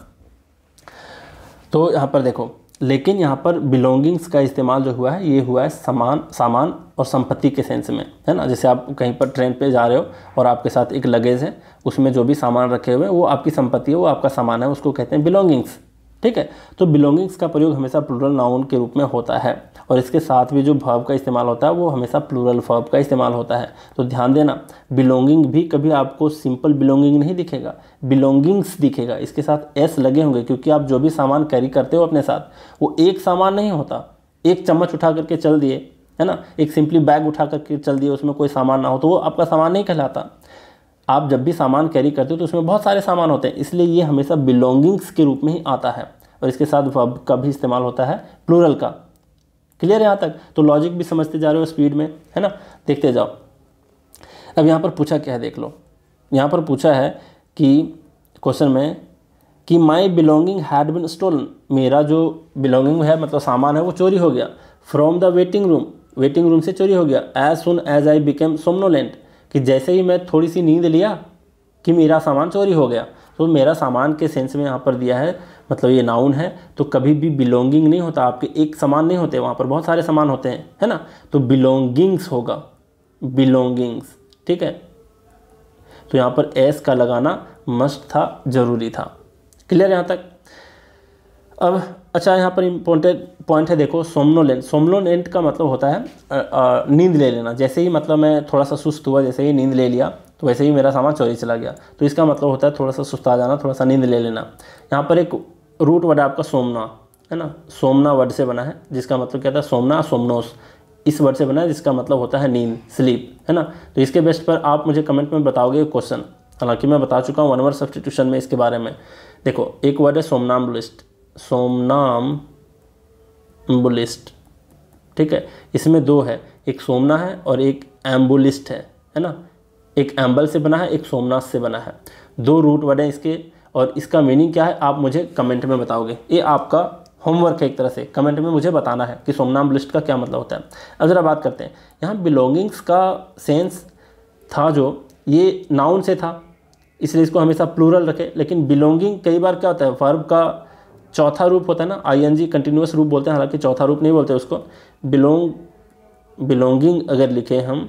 तो यहाँ पर देखो लेकिन यहाँ पर बिलोंगिंग्स का इस्तेमाल जो हुआ है ये हुआ है सामान सामान और संपत्ति के सेंस में है ना जैसे आप कहीं पर ट्रेन पे जा रहे हो और आपके साथ एक लगेज है उसमें जो भी सामान रखे हुए हैं वो आपकी संपत्ति है वो आपका सामान है उसको कहते हैं बिलोंगिंग्स ठीक है तो बिलोंगिंग्स का प्रयोग हमेशा प्लूरल नाउन के रूप में होता है और इसके साथ भी जो भाव का इस्तेमाल होता है वो हमेशा प्लूरल भाव का इस्तेमाल होता है तो ध्यान देना बिलोंगिंग भी कभी आपको सिंपल बिलोंगिंग नहीं दिखेगा बिलोंगिंग्स दिखेगा इसके साथ एस लगे होंगे क्योंकि आप जो भी सामान कैरी करते हो अपने साथ वो एक सामान नहीं होता एक चम्मच उठा करके चल दिए है ना एक सिंपली बैग उठा करके चल दिए उसमें कोई सामान ना हो तो वो आपका सामान नहीं कहलाता आप जब भी सामान कैरी करते हो तो उसमें बहुत सारे सामान होते हैं इसलिए ये हमेशा बिलोंगिंग्स के रूप में ही आता है और इसके साथ वब का भी इस्तेमाल होता है प्लूरल का क्लियर यहाँ तक तो लॉजिक भी समझते जा रहे हो स्पीड में है ना देखते जाओ अब यहाँ पर पूछा क्या है देख लो यहाँ पर पूछा है कि क्वेश्चन में कि my belonging had been stolen मेरा जो बिलोंगिंग है मतलब सामान है वो चोरी हो गया from the waiting room waiting room से चोरी हो गया as soon as I became somnolent कि जैसे ही मैं थोड़ी सी नींद लिया कि मेरा सामान चोरी हो गया तो मेरा सामान के सेंस में यहाँ पर दिया है मतलब ये नाउन है तो कभी भी बिलोंगिंग नहीं होता आपके एक सामान नहीं होते वहाँ पर बहुत सारे सामान होते हैं है ना तो बिलोंगिंग्स होगा बिलोंगिंग्स ठीक है तो यहाँ पर एस का लगाना मस्ट था ज़रूरी था क्लियर यहाँ तक अब अच्छा यहाँ पर इम्पोर्टेंट पॉइंट है देखो सोमनोलेंट सोमनोलेंट का मतलब होता है नींद ले लेना जैसे ही मतलब मैं थोड़ा सा सुस्त हुआ जैसे ही नींद ले लिया तो वैसे ही मेरा सामान चोरी चला गया तो इसका मतलब होता है थोड़ा सा सुस्ता जाना थोड़ा सा नींद ले लेना यहाँ पर एक रूट वर्ड है आपका सोमना है ना सोमना वर्ड से बना है जिसका मतलब क्या था सोमना सोमनोस इस वर्ड से बना है जिसका मतलब होता है नींद स्लीप है ना तो इसके बेस्ट पर आप मुझे कमेंट में बताओगे क्वेश्चन हालांकि मैं बता चुका हूँ वन वर्ड सब्सटीट्यूशन में इसके बारे में देखो एक वर्ड है सोमनाम्बुलिस्ट सोमनाम एम्बुलिस्ट ठीक है इसमें दो है एक सोमना है और एक एम्बुलिस्ट है है ना एक एम्बल से बना है एक सोमनाथ से बना है दो रूट बने इसके और इसका मीनिंग क्या है आप मुझे कमेंट में बताओगे ये आपका होमवर्क है एक तरह से कमेंट में मुझे बताना है कि सोमनाम लिस्ट का क्या मतलब होता है अब ज़रा बात करते हैं यहाँ बिलोंगिंग्स का सेंस था जो ये नाउन से था इसलिए इसको हमेशा प्लूरल रखें लेकिन बिलोंगिंग कई बार क्या होता है वर्ब का चौथा रूप होता है ना आई एन जी कंटिन्यूस रूप बोलते हैं हालांकि चौथा रूप नहीं बोलते उसको बिलोंग बिलोंगिंग अगर लिखे हम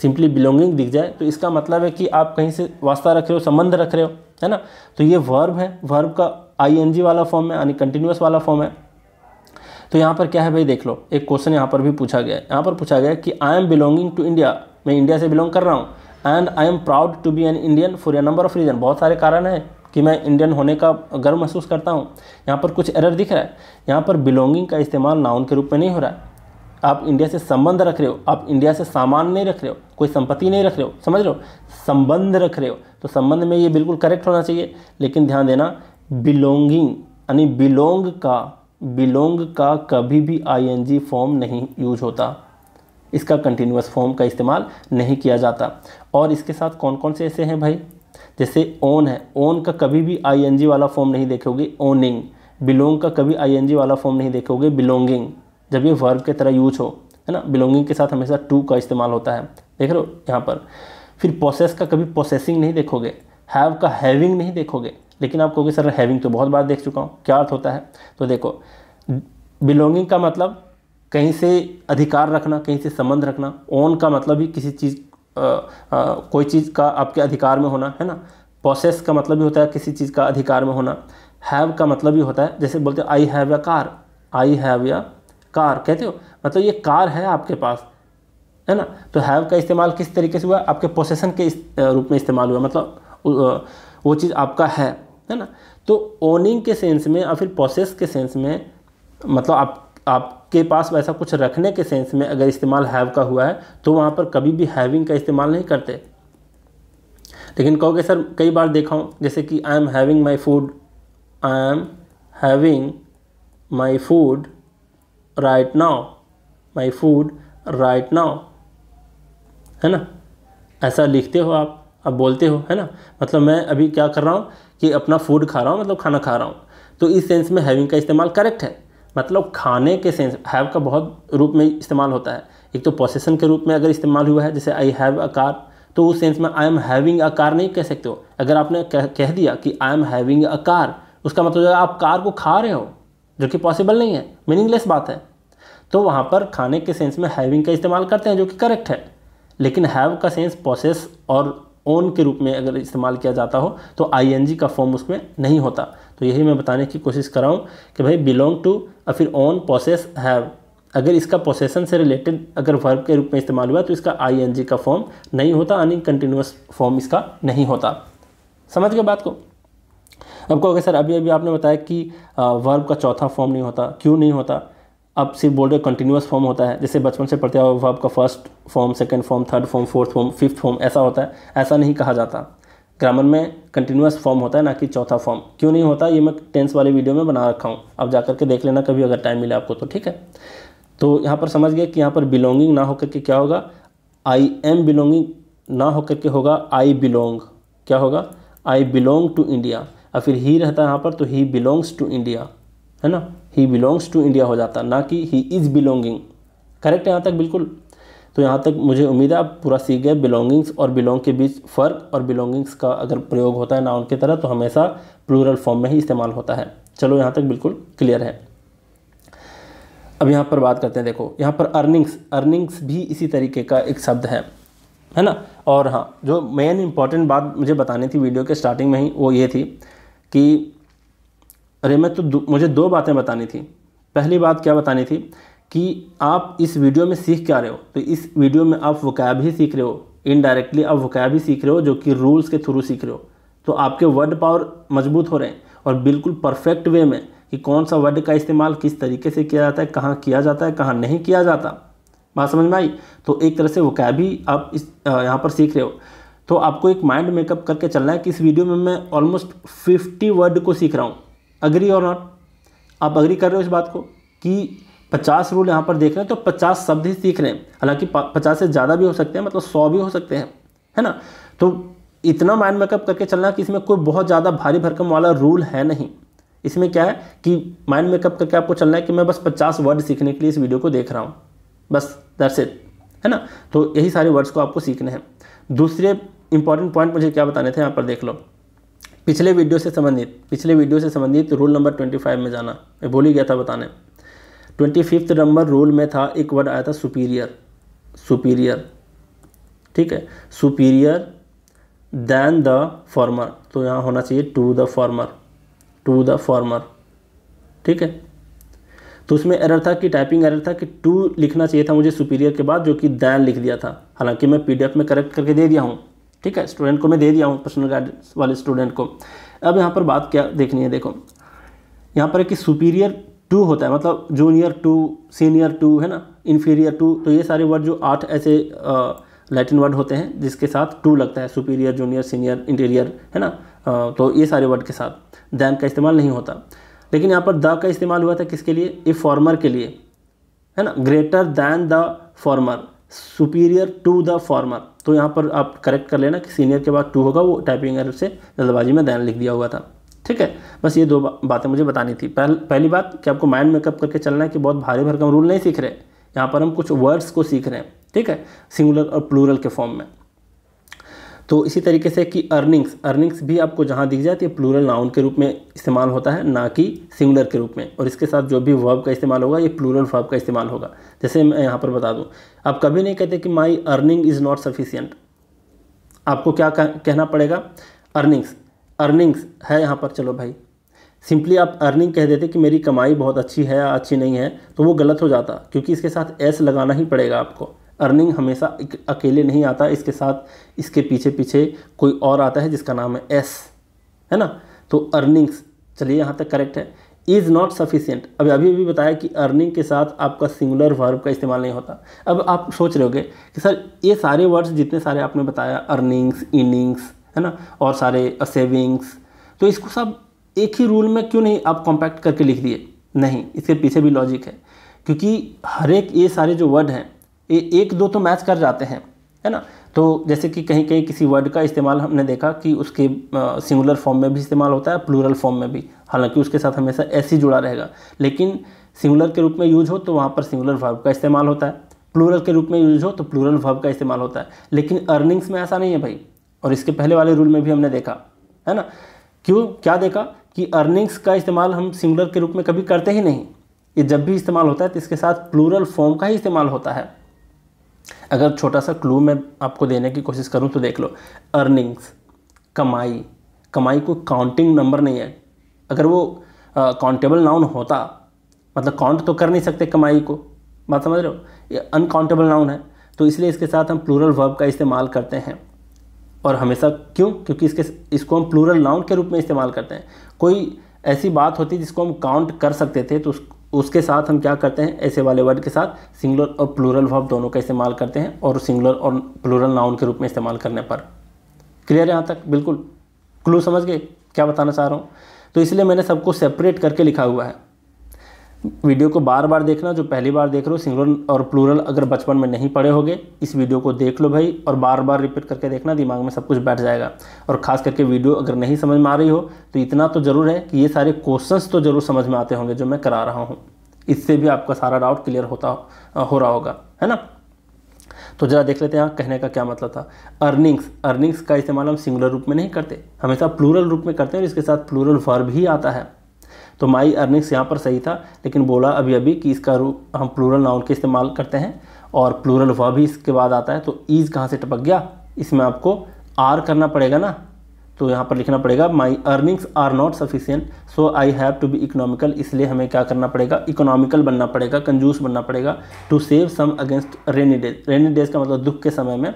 सिंपली बिलोंगिंग दिख जाए तो इसका मतलब है कि आप कहीं से वास्ता रख रहे हो संबंध रख रहे हो है ना तो ये वर्ब है वर्ब का आई एन जी वाला फॉर्म है यानी कंटिन्यूस वाला फॉर्म है तो यहाँ पर क्या है भाई देख लो एक क्वेश्चन यहाँ पर भी पूछा गया है यहाँ पर पूछा गया कि I am belonging to India मैं इंडिया से बिलोंग कर रहा हूँ and I am proud to be an Indian for a number of reason बहुत सारे कारण हैं कि मैं इंडियन होने का गर्व महसूस करता हूँ यहाँ पर कुछ एरर दिख रहा है यहाँ पर बिलोंगिंग का इस्तेमाल नाउन के रूप में नहीं हो रहा है आप इंडिया से संबंध रख रहे हो आप इंडिया से सामान नहीं रख रहे हो कोई संपत्ति नहीं रख रहे हो समझ रहे हो संबंध रख रहे हो तो संबंध में ये बिल्कुल करेक्ट होना चाहिए लेकिन ध्यान देना बिलोंगिंग यानी बिलोंग का बिलोंग का कभी भी आईएनजी फॉर्म नहीं यूज होता इसका कंटिन्यूस फॉर्म का इस्तेमाल नहीं किया जाता और इसके साथ कौन कौन से ऐसे हैं भाई जैसे ओन है ओन का कभी भी आईएनजी वाला फॉर्म नहीं देखोगे ओनिंग बिलोंग का कभी आईएनजी वाला फॉर्म नहीं देखोगे बिलोंगिंग जब ये वर्ब के तरह यूज हो है ना बिलोंगिंग के साथ हमेशा टू का इस्तेमाल होता है देख रहे हो यहाँ पर फिर प्रोसेस का कभी प्रोसेसिंग नहीं देखोगे हैव का हैविंग नहीं देखोगे लेकिन आप कहोगे सर हैविंग तो बहुत बार देख चुका हूँ क्या अर्थ होता है तो देखो बिलोंगिंग का मतलब कहीं से अधिकार रखना कहीं से संबंध रखना ओन का मतलब भी किसी चीज़ आ, आ, कोई चीज़ का आपके अधिकार में होना है ना प्रोसेस का मतलब भी होता है किसी चीज़ का अधिकार में होना हैव का मतलब भी होता है जैसे बोलते हो I have a car I have a car कहते हो मतलब ये कार है आपके पास है ना तो हैव का इस्तेमाल किस तरीके से हुआ आपके पोसेसन के रूप में इस्तेमाल हुआ मतलब वो चीज़ आपका है है ना तो ओनिंग के सेंस में या फिर प्रोसेस के सेंस में मतलब आप आपके पास वैसा कुछ रखने के सेंस में अगर इस्तेमाल हैव का हुआ है तो वहाँ पर कभी भी हैविंग का इस्तेमाल नहीं करते लेकिन कहोगे सर कई बार देखा हूँ जैसे कि I am having my food I am having my food right now my food right now है ना ऐसा लिखते हो आप आप बोलते हो है ना मतलब मैं अभी क्या कर रहा हूँ कि अपना फूड खा रहा हूँ मतलब खाना खा रहा हूँ तो इस सेंस में हैविंग का इस्तेमाल करेक्ट है मतलब खाने के सेंस हैव का बहुत रूप में इस्तेमाल होता है एक तो पोसेसन के रूप में अगर इस्तेमाल हुआ है जैसे आई हैव अ कार तो उस सेंस में I am having a car नहीं कह सकते हो अगर आपने कह, कह दिया कि I am having a car उसका मतलब आप कार को खा रहे हो जो कि पॉसिबल नहीं है मीनिंगलेस बात है तो वहाँ पर खाने के सेंस में हैविंग का इस्तेमाल करते हैं जो कि करेक्ट है लेकिन हैव का सेंस प्रोसेस और ओन के रूप में अगर इस्तेमाल किया जाता हो तो आई का फॉर्म उसमें नहीं होता तो यही मैं बताने की कोशिश कर रहा हूँ कि भाई बिलोंग टू या फिर ओन प्रोसेस हैव अगर इसका प्रोसेसन से रिलेटेड अगर वर्ब के रूप में इस्तेमाल हुआ तो इसका आई का फॉर्म नहीं होता यानी कंटिन्यूस फॉर्म इसका नहीं होता समझ गए बात को आपको अगर सर अभी अभी आपने बताया कि वर्ब का चौथा फॉर्म नहीं होता क्यों नहीं होता आप सिर्फ बोल रहे हो कंटिन्यूस फॉर्म होता है जैसे बचपन से पढ़ते हुआ वर्ब का first form second form third form fourth form fifth form ऐसा होता है ऐसा नहीं कहा जाता ग्रामर में कंटिन्यूस फॉर्म होता है ना कि चौथा फॉर्म क्यों नहीं होता ये मैं टेंस वाले वीडियो में बना रखा हूँ अब जा करके देख लेना कभी अगर टाइम मिले आपको तो ठीक है तो यहाँ पर समझ गए कि यहाँ पर बिलोंगिंग ना होकर के क्या होगा आई एम बिलोंगिंग ना होकर के होगा आई बिलोंग क्या होगा आई बिलोंग टू इंडिया और फिर ही रहता है यहाँ पर तो ही बिलोंग्स टू इंडिया है ना ही बिलोंग्स टू इंडिया हो जाता ना कि ही इज़ बिलोंगिंग करेक्ट यहाँ तक बिल्कुल तो यहाँ तक मुझे उम्मीद है आप पूरा सीख गए बिलोंगिंग्स और बिलोंग के बीच फ़र्क और बिलोंगिंग्स का अगर प्रयोग होता है ना उनके तरह तो हमेशा प्लूरल फॉर्म में ही इस्तेमाल होता है चलो यहाँ तक बिल्कुल क्लियर है अब यहाँ पर बात करते हैं देखो यहाँ पर अर्निंग्स अर्निंग्स भी इसी तरीके का एक शब्द है है ना और हाँ जो मेन इम्पॉर्टेंट बात मुझे बतानी थी वीडियो के स्टार्टिंग में ही वो ये थी कि अरे मैं तो मुझे दो बातें बतानी थी पहली बात क्या बतानी थी कि आप इस वीडियो में सीख क्या रहे हो तो इस वीडियो में आप वकैब ही सीख रहे हो इनडायरेक्टली आप वकैब ही सीख रहे हो जो कि रूल्स के थ्रू सीख रहे हो तो आपके वर्ड पावर मजबूत हो रहे हैं और बिल्कुल परफेक्ट वे में कि कौन सा वर्ड का इस्तेमाल किस तरीके से किया जाता है कहाँ किया जाता है कहाँ नहीं किया जाता बात समझ में आई तो एक तरह से वकैब ही आप इस यहाँ पर सीख रहे हो तो आपको एक माइंड मेकअप करके चलना है कि इस वीडियो में मैं ऑलमोस्ट फिफ्टी वर्ड को सीख रहा हूँ अग्री और नॉट आप अग्री कर रहे हो इस बात को कि पचास रूल यहाँ पर देख रहे हैं तो पचास शब्द ही सीख रहे हैं हालांकि पचास से ज़्यादा भी हो सकते हैं मतलब सौ भी हो सकते हैं है ना तो इतना माइंड मेकअप करके चलना कि इसमें कोई बहुत ज़्यादा भारी भरकम वाला रूल है नहीं इसमें क्या है कि माइंड मेकअप करके आपको चलना है कि मैं बस पचास वर्ड सीखने के लिए इस वीडियो को देख रहा हूँ बस दैट्स है ना तो यही सारे वर्ड्स को आपको सीखने हैं दूसरे इंपॉर्टेंट पॉइंट मुझे क्या बताने थे यहाँ पर देख लो पिछले वीडियो से संबंधित पिछले वीडियो से संबंधित रूल नंबर ट्वेंटी फाइव में जाना मैं भूल ही गया था बताने ट्वेंटी फिफ्थ नंबर रूल में था एक वर्ड आया था सुपीरियर सुपीरियर ठीक है सुपीरियर दैन द फॉर्मर तो यहाँ होना चाहिए to the former to the former ठीक है तो उसमें एरर था कि टाइपिंग एरर था कि टू लिखना चाहिए था मुझे सुपीरियर के बाद जो कि दैन लिख दिया था हालांकि मैं पीडीएफ में करेक्ट करके दे दिया हूँ ठीक है स्टूडेंट को मैं दे दिया हूँ पर्सनल गाइडेंस वाले स्टूडेंट को अब यहाँ पर बात क्या देखनी है देखो यहाँ पर कि सुपीरियर टू होता है मतलब जूनियर टू सीनियर टू है ना इन्फीरियर टू तो ये सारे वर्ड जो आठ ऐसे लैटिन वर्ड होते हैं जिसके साथ टू लगता है सुपीरियर जूनियर सीनियर इंटीरियर है ना आ, तो ये सारे वर्ड के साथ दैन का इस्तेमाल नहीं होता लेकिन यहाँ पर द का इस्तेमाल हुआ था किसके लिए ए फॉर्मर के लिए है ना greater than the former superior to the former तो यहाँ पर आप करेक्ट कर लेना कि सीनियर के बाद टू होगा वो टाइपिंग एरर से जल्दबाजी में दैन लिख दिया हुआ था ठीक है बस ये दो बा, बातें मुझे बतानी थी पहल, पहली बात कि आपको माइंड मेकअप करके चलना है कि बहुत भारी भरकम रूल नहीं सीख रहे यहाँ पर हम कुछ वर्ड्स को सीख रहे हैं ठीक है सिंगुलर और प्लूरल के फॉर्म में तो इसी तरीके से कि अर्निंग्स अर्निंग्स भी आपको जहाँ दिख जाए तो ये प्लूरल नाउन के रूप में इस्तेमाल होता है ना कि सिंगुलर के रूप में और इसके साथ जो भी वर्ब का इस्तेमाल होगा ये प्लूरल वर्ब का इस्तेमाल होगा जैसे मैं यहाँ पर बता दूँ आप कभी नहीं कहते कि my earning is not sufficient आपको क्या कहना पड़ेगा अर्निंग्स अर्निंग्स है यहाँ पर चलो भाई सिंपली आप अर्निंग कह देते कि मेरी कमाई बहुत अच्छी है या अच्छी नहीं है तो वो गलत हो जाता क्योंकि इसके साथ एस लगाना ही पड़ेगा आपको अर्निंग हमेशा अकेले नहीं आता इसके साथ इसके पीछे पीछे कोई और आता है जिसका नाम है एस है ना तो अर्निंग्स चलिए यहाँ तक करेक्ट है इज़ नॉट सफिशियंट अभी अभी भी बताया कि अर्निंग के साथ आपका सिंगुलर वर्ब का इस्तेमाल नहीं होता अब आप सोच रहे हो कि सर ये सारे वर्ड्स जितने सारे आपने बताया अर्निंग्स इनिंग्स है ना और सारे सेविंग्स uh, तो इसको सब एक ही रूल में क्यों नहीं आप कॉम्पैक्ट करके लिख दिए नहीं इसके पीछे भी लॉजिक है क्योंकि हर एक ये सारे जो वर्ड हैं ए, एक दो तो मैच कर जाते हैं है ना तो जैसे कि कहीं कहीं किसी वर्ड का इस्तेमाल हमने देखा कि उसके सिंगुलर फॉर्म में भी इस्तेमाल होता है प्लूरल फॉर्म में भी हालांकि उसके साथ हमेशा ऐसी ही जुड़ा रहेगा लेकिन सिंगुलर के रूप में यूज हो तो वहाँ पर सिंगुलर वर्ब का इस्तेमाल होता है प्लूरल के रूप में यूज हो तो प्लूरल वर्ब का इस्तेमाल होता है लेकिन अर्निंग्स में ऐसा नहीं है भाई और इसके पहले वाले रूल में भी हमने देखा है ना क्यों क्या देखा कि अर्निंग्स का इस्तेमाल हम सिंगुलर के रूप में कभी करते ही नहीं ये जब भी इस्तेमाल होता है तो इसके साथ प्लूरल फॉर्म का ही इस्तेमाल होता है अगर छोटा सा क्लू मैं आपको देने की कोशिश करूँ तो देख लो अर्निंग्स कमाई कमाई कोई काउंटिंग नंबर नहीं है अगर वो काउंटेबल नाउन होता मतलब काउंट तो कर नहीं सकते कमाई को बात समझ रहे हो ये अनकाउंटेबल नाउन है तो इसलिए इसके साथ हम प्लूरल वर्ब का इस्तेमाल करते हैं और हमेशा क्यों क्योंकि इसके इसको हम प्लूरल नाउन के रूप में इस्तेमाल करते हैं कोई ऐसी बात होती जिसको हम काउंट कर सकते थे तो उसके साथ हम क्या करते हैं ऐसे वाले वर्ड के साथ सिंगुलर और प्लूरल वर्ब दोनों का इस्तेमाल करते हैं और सिंगुलर और प्लूरल नाउन के रूप में इस्तेमाल करने पर क्लियर यहाँ तक बिल्कुल क्लू समझ गए क्या बताना चाह रहा हूँ तो इसलिए मैंने सबको सेपरेट करके लिखा हुआ है वीडियो को बार बार देखना जो पहली बार देख रहे हो सिंगुलर और प्लूरल अगर बचपन में नहीं पढ़े होगे इस वीडियो को देख लो भाई और बार बार रिपीट करके देखना दिमाग में सब कुछ बैठ जाएगा और ख़ास करके वीडियो अगर नहीं समझ में आ रही हो तो इतना तो ज़रूर है कि ये सारे क्वेश्चंस तो ज़रूर समझ में आते होंगे जो मैं करा रहा हूँ इससे भी आपका सारा डाउट क्लियर होता हो रहा होगा है ना तो जरा देख लेते हैं कहने का क्या मतलब था अर्निंग्स अर्निंग्स का इस्तेमाल हम सिंगुलर रूप में नहीं करते हमेशा प्लूरल रूप में करते हैं और इसके साथ प्लूरल वर्ब ही आता है तो माई अर्निंग्स यहाँ पर सही था लेकिन बोला अभी अभी कि इसका रू हम प्लूरल नाउन के इस्तेमाल करते हैं और प्लूरल वह भी इसके बाद आता है तो ईज़ कहाँ से टपक गया इसमें आपको आर करना पड़ेगा ना तो यहाँ पर लिखना पड़ेगा my earnings are not sufficient so I have to be economical इसलिए हमें क्या करना पड़ेगा इकोनॉमिकल बनना पड़ेगा कंजूस बनना पड़ेगा to save some against rainy days rainy days का मतलब दुख के समय में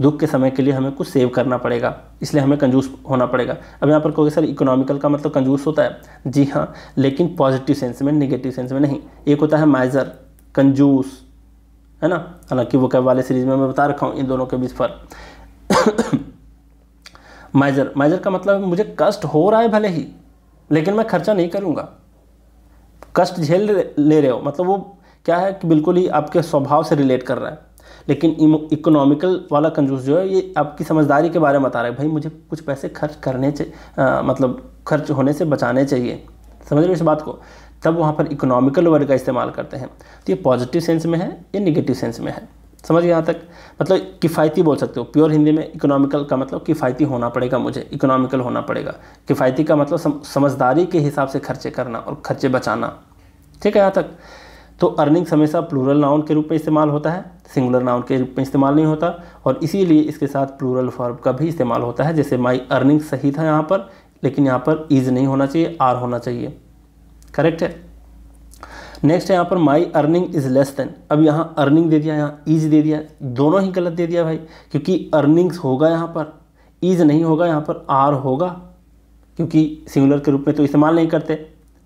दुख के समय के लिए हमें कुछ सेव करना पड़ेगा इसलिए हमें कंजूस होना पड़ेगा अब यहाँ पर कहोगे सर इकोनॉमिकल का मतलब कंजूस होता है जी हाँ लेकिन पॉजिटिव सेंस में निगेटिव सेंस में नहीं एक होता है माइजर कंजूस है ना हालांकि वो कैब वाले सीरीज में मैं बता रखा हूँ इन दोनों के बीच फर्क माइजर [COUGHS] माइजर का मतलब मुझे कष्ट हो रहा है भले ही लेकिन मैं खर्चा नहीं करूँगा कष्ट झेल ले रहे हो मतलब वो क्या है कि बिल्कुल ही आपके स्वभाव से रिलेट कर रहा है लेकिन इकोनॉमिकल वाला कंजूस जो है ये आपकी समझदारी के बारे में बता रहा है भाई मुझे कुछ पैसे खर्च करने आ, मतलब खर्च होने से बचाने चाहिए समझ रहे हो इस बात को तब वहाँ पर इकोनॉमिकल वर्ड का इस्तेमाल करते हैं तो ये पॉजिटिव सेंस में है या निगेटिव सेंस में है समझ यहाँ तक मतलब किफ़ायती बोल सकते हो प्योर हिंदी में इकोनॉमिकल का मतलब किफ़ायती होना पड़ेगा मुझे इकोनॉमिकल होना पड़ेगा किफ़ायती का मतलब समझदारी के हिसाब से खर्चे करना और खर्चे बचाना ठीक है यहाँ तक तो अर्निंग्स हमेशा प्लूरल नाउन के रूप में इस्तेमाल होता है सिंगुलर नाउन के रूप में इस्तेमाल नहीं होता और इसीलिए इसके साथ प्लूरल फॉर्म का भी इस्तेमाल होता है जैसे माई अर्निंग सही था यहाँ पर लेकिन यहाँ पर इज नहीं होना चाहिए आर होना चाहिए करेक्ट है नेक्स्ट है यहाँ पर my earning is less than अब यहाँ अर्निंग दे दिया यहाँ ईज दे दिया दोनों ही गलत दे दिया भाई क्योंकि अर्निंग्स होगा यहाँ पर ईज नहीं होगा यहाँ पर आर होगा क्योंकि सिंगुलर के रूप में तो इस्तेमाल नहीं करते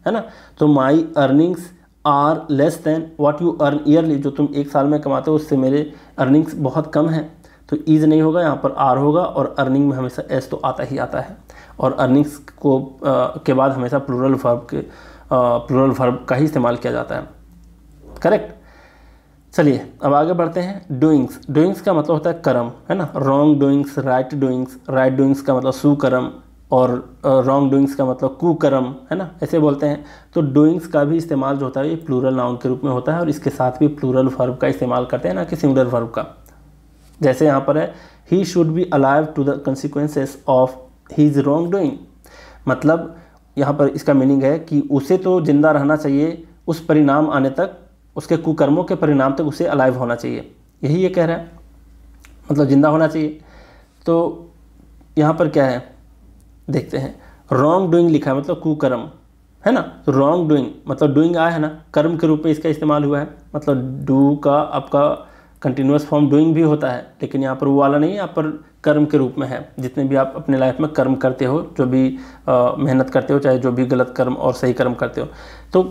है ना तो my earnings are less than what you earn yearly जो तुम एक साल में कमाते हो उससे मेरे अर्निंग्स बहुत कम हैं तो ईज नहीं होगा यहाँ पर आर होगा और अर्निंग में हमेशा एस तो आता ही आता है और अर्निंग्स को आ, के बाद हमेशा प्लूरल वर्ब के प्लूरल वर्ब का ही इस्तेमाल किया जाता है करेक्ट चलिए अब आगे बढ़ते हैं डूइंग्स डूइंग्स का मतलब होता है कर्म है ना wrong doings right doings right doings का मतलब सुकर्म और रॉन्ग डूइंग्स का मतलब कुकर्म है ना ऐसे बोलते हैं तो डूइंग्स का भी इस्तेमाल जो होता है ये प्लूरल नाउन के रूप में होता है और इसके साथ भी प्लूरल वर्ब का इस्तेमाल करते हैं ना कि सिंगुलर वर्ब का जैसे यहाँ पर है he should be alive to the consequences of his wrong doing मतलब यहाँ पर इसका मीनिंग है कि उसे तो ज़िंदा रहना चाहिए उस परिणाम आने तक उसके कुकर्मों के परिणाम तक उसे अलाइव होना चाहिए यही ये कह रहा है मतलब ज़िंदा होना चाहिए तो यहाँ पर क्या है देखते हैं रॉन्ग डूइंग लिखा है मतलब कुकर्म है ना रॉन्ग डूइंग मतलब डूइंग आया है ना कर्म के रूप में इसका इस्तेमाल हुआ है मतलब डू का आपका कंटिन्यूस फॉर्म डूइंग भी होता है लेकिन यहाँ पर वो वाला नहीं है यहाँ पर कर्म के रूप में है जितने भी आप अपने लाइफ में कर्म करते हो जो भी मेहनत करते हो चाहे जो भी गलत कर्म और सही कर्म करते हो तो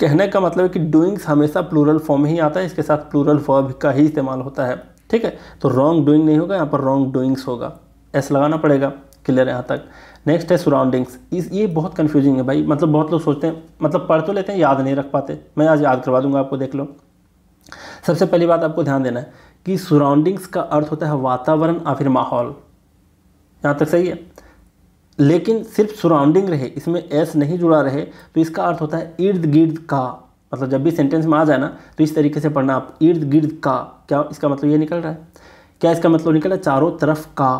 कहने का मतलब है कि डूइंग्स हमेशा प्लूरल फॉर्म ही आता है इसके साथ प्लूरल वर्ब का ही इस्तेमाल होता है ठीक है तो रॉन्ग डूइंग नहीं होगा यहाँ पर रॉन्ग डूइंग्स होगा ऐसा लगाना पड़ेगा क्लियर यहाँ तक नेक्स्ट है सराउंडिंग्स इस ये बहुत कन्फ्यूजिंग है भाई मतलब बहुत लोग सोचते हैं मतलब पढ़ तो लेते हैं याद नहीं रख पाते मैं आज याद करवा दूंगा आपको देख लो सबसे पहली बात आपको ध्यान देना है कि सराउंडिंग्स का अर्थ होता है वातावरण या फिर माहौल यहाँ तक सही है लेकिन सिर्फ सराउंडिंग रहे इसमें एस नहीं जुड़ा रहे तो इसका अर्थ होता है इर्द गिर्द का मतलब जब भी सेंटेंस में आ जाए ना तो इस तरीके से पढ़ना आप इर्द गिर्द का क्या इसका मतलब ये निकल रहा है क्या इसका मतलब निकल रहा है चारों तरफ का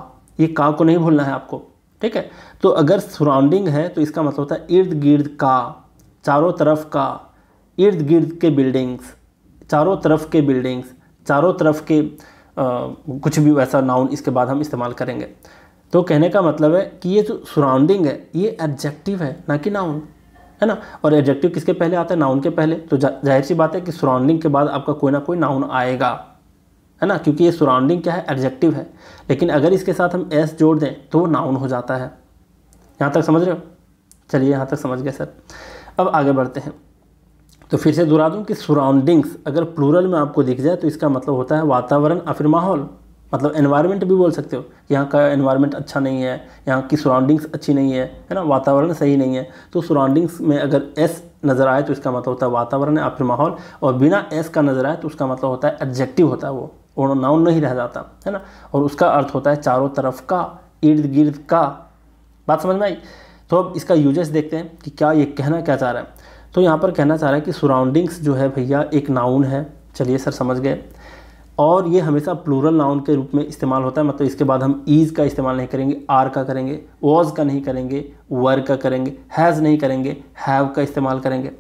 ये का को नहीं भूलना है आपको ठीक है तो अगर सराउंडिंग है तो इसका मतलब होता है इर्द गिर्द का चारों तरफ का इर्द गिर्द के बिल्डिंग्स चारों तरफ के बिल्डिंग्स चारों तरफ के आ, कुछ भी वैसा नाउन इसके बाद हम इस्तेमाल करेंगे तो कहने का मतलब है कि ये जो सराउंडिंग है ये एडजेक्टिव है ना कि नाउन है ना और एडजेक्टिव किसके पहले आता है नाउन के पहले तो जा, जाहिर सी बात है कि सराउंडिंग के बाद आपका कोई ना कोई नाउन आएगा है ना क्योंकि ये सराउंडिंग क्या है एडजेक्टिव है लेकिन अगर इसके साथ हम एस जोड़ दें तो वो नाउन हो जाता है यहाँ तक समझ रहे हो चलिए यहाँ तक समझ गए सर अब आगे बढ़ते हैं तो फिर से दोहरा दूँ कि सराउंडिंग्स अगर प्लूरल में आपको दिख जाए तो इसका मतलब होता है वातावरण या फिर माहौल मतलब एनवायरनमेंट भी बोल सकते हो यहाँ का एनवायरनमेंट अच्छा नहीं है यहाँ की सराउंडिंग्स अच्छी नहीं है है ना वातावरण सही नहीं है तो सराउंडिंग्स में अगर एस नज़र आए तो इसका मतलब होता है वातावरण या फिर माहौल और बिना एस का नज़र आए तो उसका मतलब होता है एडजेक्टिव होता है वो नाउन नहीं रह जाता है ना और उसका अर्थ होता है चारों तरफ का इर्द गिर्द का बात समझ में आई तो अब इसका यूजेस देखते हैं कि क्या ये कहना क्या चाह रहा है तो यहाँ पर कहना चाह रहा है कि सराउंडिंग्स जो है भैया एक नाउन है चलिए सर समझ गए और ये हमेशा प्लूरल नाउन के रूप में इस्तेमाल होता है मतलब इसके बाद हम ईज़ का इस्तेमाल नहीं करेंगे आर का करेंगे वॉज का नहीं करेंगे वर का करेंगे हैज़ नहीं करेंगे हैव का इस्तेमाल करेंगे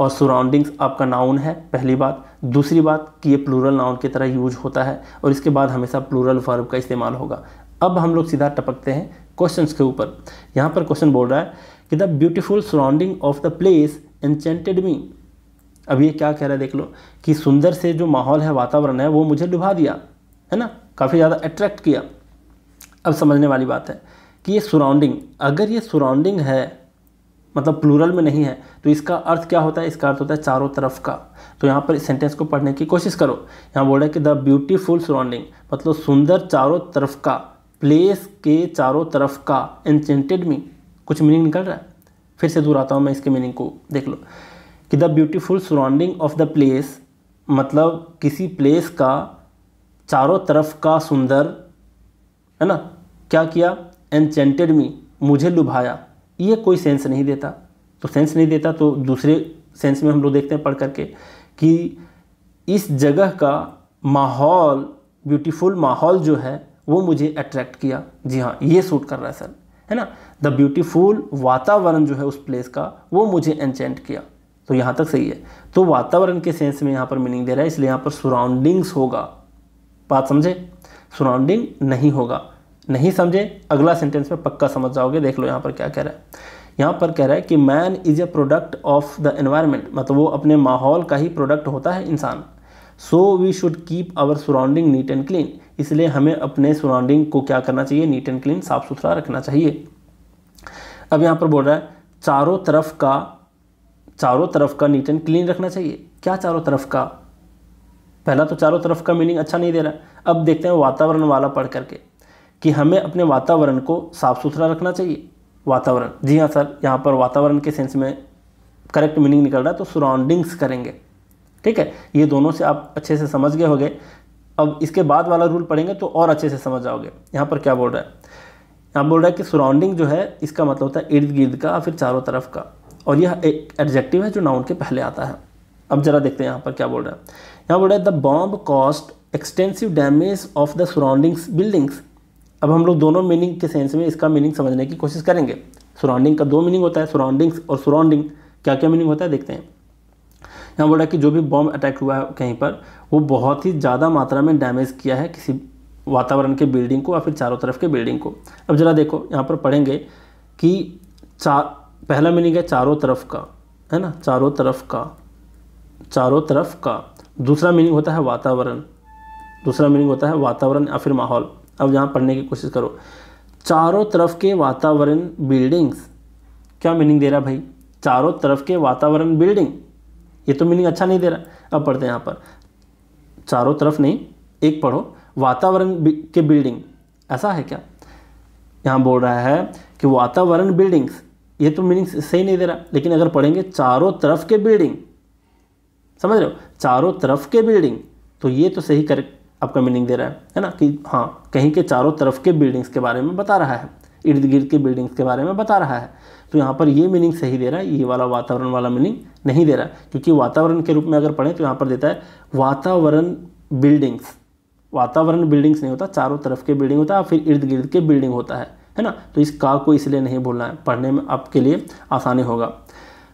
और सराउंडिंग्स आपका नाउन है पहली बात दूसरी बात कि ये प्लूरल नाउन की तरह यूज होता है और इसके बाद हमेशा प्लूरल वर्ब का इस्तेमाल होगा अब हम लोग सीधा टपकते हैं क्वेश्चंस के ऊपर यहाँ पर क्वेश्चन बोल रहा है कि the beautiful surrounding of the place enchanted me अब ये क्या कह रहा है देख लो कि सुंदर से जो माहौल है वातावरण है वो मुझे लुभा दिया है ना काफ़ी ज़्यादा अट्रैक्ट किया अब समझने वाली बात है कि ये सराउंडिंग अगर ये सराउंडिंग है मतलब प्लूरल में नहीं है तो इसका अर्थ क्या होता है इसका अर्थ होता है चारों तरफ का तो यहाँ पर इस सेंटेंस को पढ़ने की कोशिश करो यहाँ बोल रहा है कि द ब्यूटीफुल सराउंडिंग मतलब सुंदर चारों तरफ का प्लेस के चारों तरफ का एनचेंटेड मी कुछ मीनिंग निकल रहा है फिर से दूर आता हूँ मैं इसके मीनिंग को देख लो कि the beautiful surrounding of the place मतलब किसी प्लेस का चारों तरफ का सुंदर है ना क्या किया एनचेंटेड मी मुझे लुभाया ये कोई सेंस नहीं देता तो सेंस नहीं देता तो दूसरे सेंस में हम लोग देखते हैं पढ़ करके कि इस जगह का माहौल ब्यूटीफुल माहौल जो है वो मुझे अट्रैक्ट किया जी हाँ ये सूट कर रहा है सर है ना द ब्यूटीफुल वातावरण जो है उस प्लेस का वो मुझे एनचेंट किया तो यहाँ तक सही है तो वातावरण के सेंस में यहाँ पर मीनिंग दे रहा है इसलिए यहाँ पर सराउंडिंग्स होगा बात समझे सराउंडिंग नहीं होगा नहीं समझे अगला सेंटेंस में पक्का समझ जाओगे देख लो यहाँ पर क्या कह रहा है यहाँ पर कह रहा है कि man is a product of the environment मतलब वो अपने माहौल का ही प्रोडक्ट होता है इंसान so we should keep our surrounding neat and clean इसलिए हमें अपने सराउंडिंग को क्या करना चाहिए नीट एंड क्लीन साफ़ सुथरा रखना चाहिए अब यहाँ पर बोल रहा है चारों तरफ का चारों तरफ का नीट एंड क्लीन रखना चाहिए क्या चारों तरफ का पहला तो चारों तरफ का मीनिंग अच्छा नहीं दे रहा अब देखते हैं वातावरण वाला पढ़ करके कि हमें अपने वातावरण को साफ़ सुथरा रखना चाहिए वातावरण जी हाँ सर यहाँ पर वातावरण के सेंस में करेक्ट मीनिंग निकल रहा है तो सराउंडिंग्स करेंगे ठीक है ये दोनों से आप अच्छे से समझ गए होंगे अब इसके बाद वाला रूल पढ़ेंगे तो और अच्छे से समझ जाओगे यहाँ पर क्या बोल रहा है यहाँ बोल रहा है कि सराउंडिंग जो है इसका मतलब होता है इर्द गिर्द का फिर चारों तरफ का और यह एक एडजेक्टिव है जो नाउन के पहले आता है अब जरा देखते हैं यहाँ पर क्या बोल रहा है यहाँ बोल रहा है the bomb cost extensive damage of the surroundings buildings अब हम लोग दोनों मीनिंग के सेंस में इसका मीनिंग समझने की कोशिश करेंगे सराउंडिंग का दो मीनिंग होता है सराउंडिंग्स और सराउंडिंग क्या क्या मीनिंग होता है देखते हैं यहाँ बोला कि जो भी बॉम्ब अटैक हुआ है कहीं पर वो बहुत ही ज़्यादा मात्रा में डैमेज किया है किसी वातावरण के बिल्डिंग को या फिर चारों तरफ के बिल्डिंग को अब जरा देखो यहाँ पर पढ़ेंगे कि चार पहला मीनिंग है चारों तरफ का है ना चारों तरफ का चारों तरफ का दूसरा मीनिंग होता है वातावरण दूसरा मीनिंग होता है वातावरण या फिर माहौल अब यहाँ पढ़ने की कोशिश करो चारों तरफ के वातावरण बिल्डिंग्स क्या मीनिंग दे रहा भाई चारों तरफ के वातावरण बिल्डिंग ये तो मीनिंग अच्छा नहीं दे रहा अब पढ़ते हैं यहाँ पर चारों तरफ नहीं एक पढ़ो वातावरण के बिल्डिंग ऐसा है क्या यहाँ बोल रहा है कि वातावरण बिल्डिंग्स ये तो मीनिंग सही नहीं दे रहा लेकिन अगर पढ़ेंगे चारों तरफ के बिल्डिंग समझ रहे हो चारों तरफ के बिल्डिंग तो ये तो सही करेक्ट आपका मीनिंग दे रहा है है ना कि हाँ कहीं के चारों तरफ के बिल्डिंग्स के बारे में बता रहा है इर्द गिर्द के बिल्डिंग्स के बारे में बता रहा है तो यहाँ पर ये मीनिंग सही दे रहा है ये वाला वातावरण वाला मीनिंग नहीं दे रहा क्योंकि वातावरण के रूप में अगर पढ़ें तो यहाँ पर देता है वातावरण बिल्डिंग्स वातावरण बिल्डिंग्स नहीं होता चारों तरफ के बिल्डिंग होता है फिर इर्द गिर्द के बिल्डिंग होता है है ना तो इस का को इसलिए नहीं भूलना है पढ़ने में आपके लिए आसानी होगा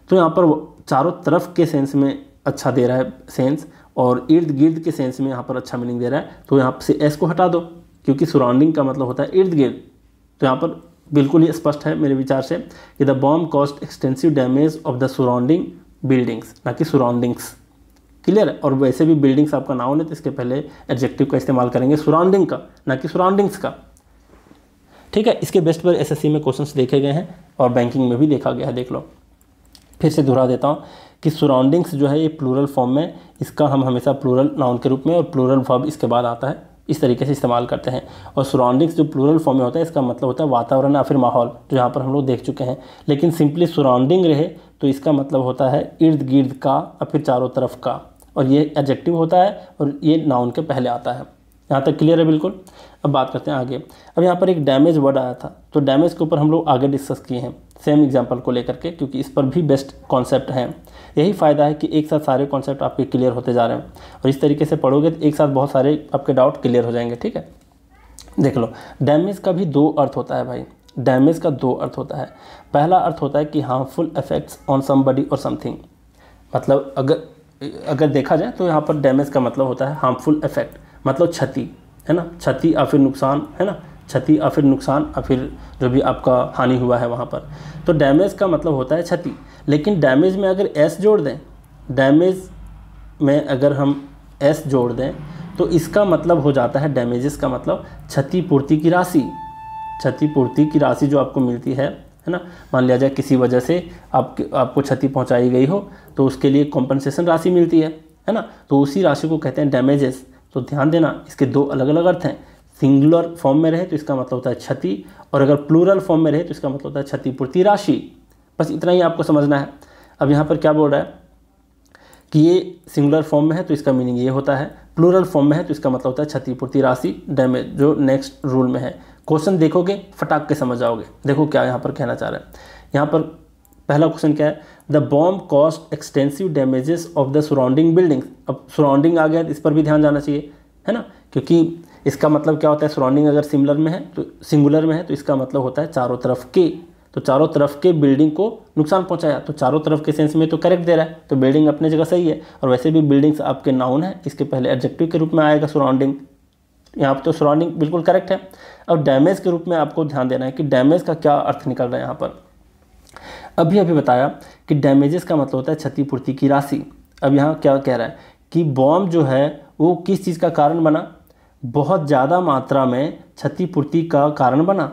तो यहाँ पर चारों तरफ के सेंस में अच्छा दे रहा है सेंस और इर्द गिर्द के सेंस में यहाँ पर अच्छा मीनिंग दे रहा है तो यहाँ से एस को हटा दो क्योंकि सराउंडिंग का मतलब होता है इर्द गिर्द तो यहाँ पर बिल्कुल ही स्पष्ट है मेरे विचार से कि the bomb cost extensive damage of the surrounding buildings ना कि सराउंडिंग्स क्लियर है और वैसे भी बिल्डिंग्स आपका ना होने तो इसके पहले एडजेक्टिव का इस्तेमाल करेंगे सराउंडिंग का ना कि सराउंडिंग्स का ठीक है इसके बेस्ट पर एसएससी में क्वेश्चंस देखे गए हैं और बैंकिंग में भी देखा गया है देख लो फिर से दोहरा देता हूँ कि सराउंडिंग्स जो है ये प्लूरल फॉर्म में इसका हम हमेशा प्लूरल नाउन के रूप में और प्लूरल वर्ब इसके बाद आता है इस तरीके से इस्तेमाल करते हैं और सराउंडिंग्स जो प्लूरल फॉर्म में होता है इसका मतलब होता है वातावरण या फिर माहौल जो यहाँ पर हम लोग देख चुके हैं लेकिन सिंपली सराउंडिंग रहे तो इसका मतलब होता है इर्द गिर्द का या फिर चारों तरफ का और ये एडजेक्टिव होता है और ये नाउन के पहले आता है यहाँ तक क्लियर है बिल्कुल अब बात करते हैं आगे अब यहाँ पर एक डैमेज वर्ड आया था तो डैमेज के ऊपर हम लोग आगे डिस्कस किए हैं सेम एग्जाम्पल को लेकर के क्योंकि इस पर भी बेस्ट कॉन्सेप्ट हैं यही फ़ायदा है कि एक साथ सारे कॉन्सेप्ट आपके क्लियर होते जा रहे हैं और इस तरीके से पढ़ोगे तो एक साथ बहुत सारे आपके डाउट क्लियर हो जाएंगे ठीक है देख लो डैमेज का भी दो अर्थ होता है भाई डैमेज का दो अर्थ होता है पहला अर्थ होता है कि हार्मफुल इफेक्ट्स ऑन समबडी और समथिंग मतलब अगर अगर देखा जाए तो यहाँ पर डैमेज का मतलब होता है हार्मफुल इफेक्ट मतलब क्षति है ना क्षति या फिर नुकसान है ना क्षति या फिर नुकसान या फिर जो भी आपका हानि हुआ है वहाँ पर तो डैमेज का मतलब होता है क्षति लेकिन डैमेज में अगर एस जोड़ दें डैमेज में अगर हम एस जोड़ दें तो इसका मतलब हो जाता है डैमेजेस का मतलब क्षतिपूर्ति की राशि क्षतिपूर्ति की राशि जो आपको मिलती है है ना मान लिया जाए किसी वजह से आप आपको क्षति पहुंचाई गई हो तो उसके लिए कॉम्पनसेशन राशि मिलती है है ना तो उसी राशि को कहते हैं डैमेजेस तो ध्यान देना इसके दो अलग अलग अर्थ हैं सिंगुलर फॉर्म में रहे तो इसका मतलब होता है क्षति और अगर प्लूरल फॉर्म में रहे तो इसका मतलब होता है क्षतिपूर्ति राशि बस इतना ही आपको समझना है अब यहाँ पर क्या बोल रहा है कि ये सिंगुलर फॉर्म में है तो इसका मीनिंग ये होता है प्लूरल फॉर्म में है तो इसका मतलब होता है क्षतिपूर्ति राशि डैमेज जो नेक्स्ट रूल में है क्वेश्चन देखोगे फटाक के समझ जाओगे देखो क्या यहाँ पर कहना चाह रहा है यहाँ पर पहला क्वेश्चन क्या है the bomb cost extensive damages of the surrounding buildings अब सराउंडिंग आ गया इस पर भी ध्यान जाना चाहिए है ना क्योंकि इसका मतलब क्या होता है सराउंडिंग अगर सिमिलर में है तो सिंगुलर में है तो इसका मतलब होता है चारों तरफ के तो चारों तरफ के बिल्डिंग को नुकसान पहुंचाया तो चारों तरफ के सेंस में तो करेक्ट दे रहा है तो बिल्डिंग अपने जगह सही है और वैसे भी बिल्डिंग्स आपके नाउन है इसके पहले एडजेक्टिव के रूप में आएगा सराउंडिंग यहाँ पर तो सराउंडिंग बिल्कुल करेक्ट है अब डैमेज के रूप में आपको ध्यान देना है कि डैमेज का क्या अर्थ निकल रहा है यहाँ पर अभी अभी बताया कि डैमेजेस का मतलब होता है क्षतिपूर्ति की राशि अब यहाँ क्या कह रहा है कि बॉम्ब जो है वो किस चीज़ का कारण बना बहुत ज़्यादा मात्रा में क्षतिपूर्ति का कारण बना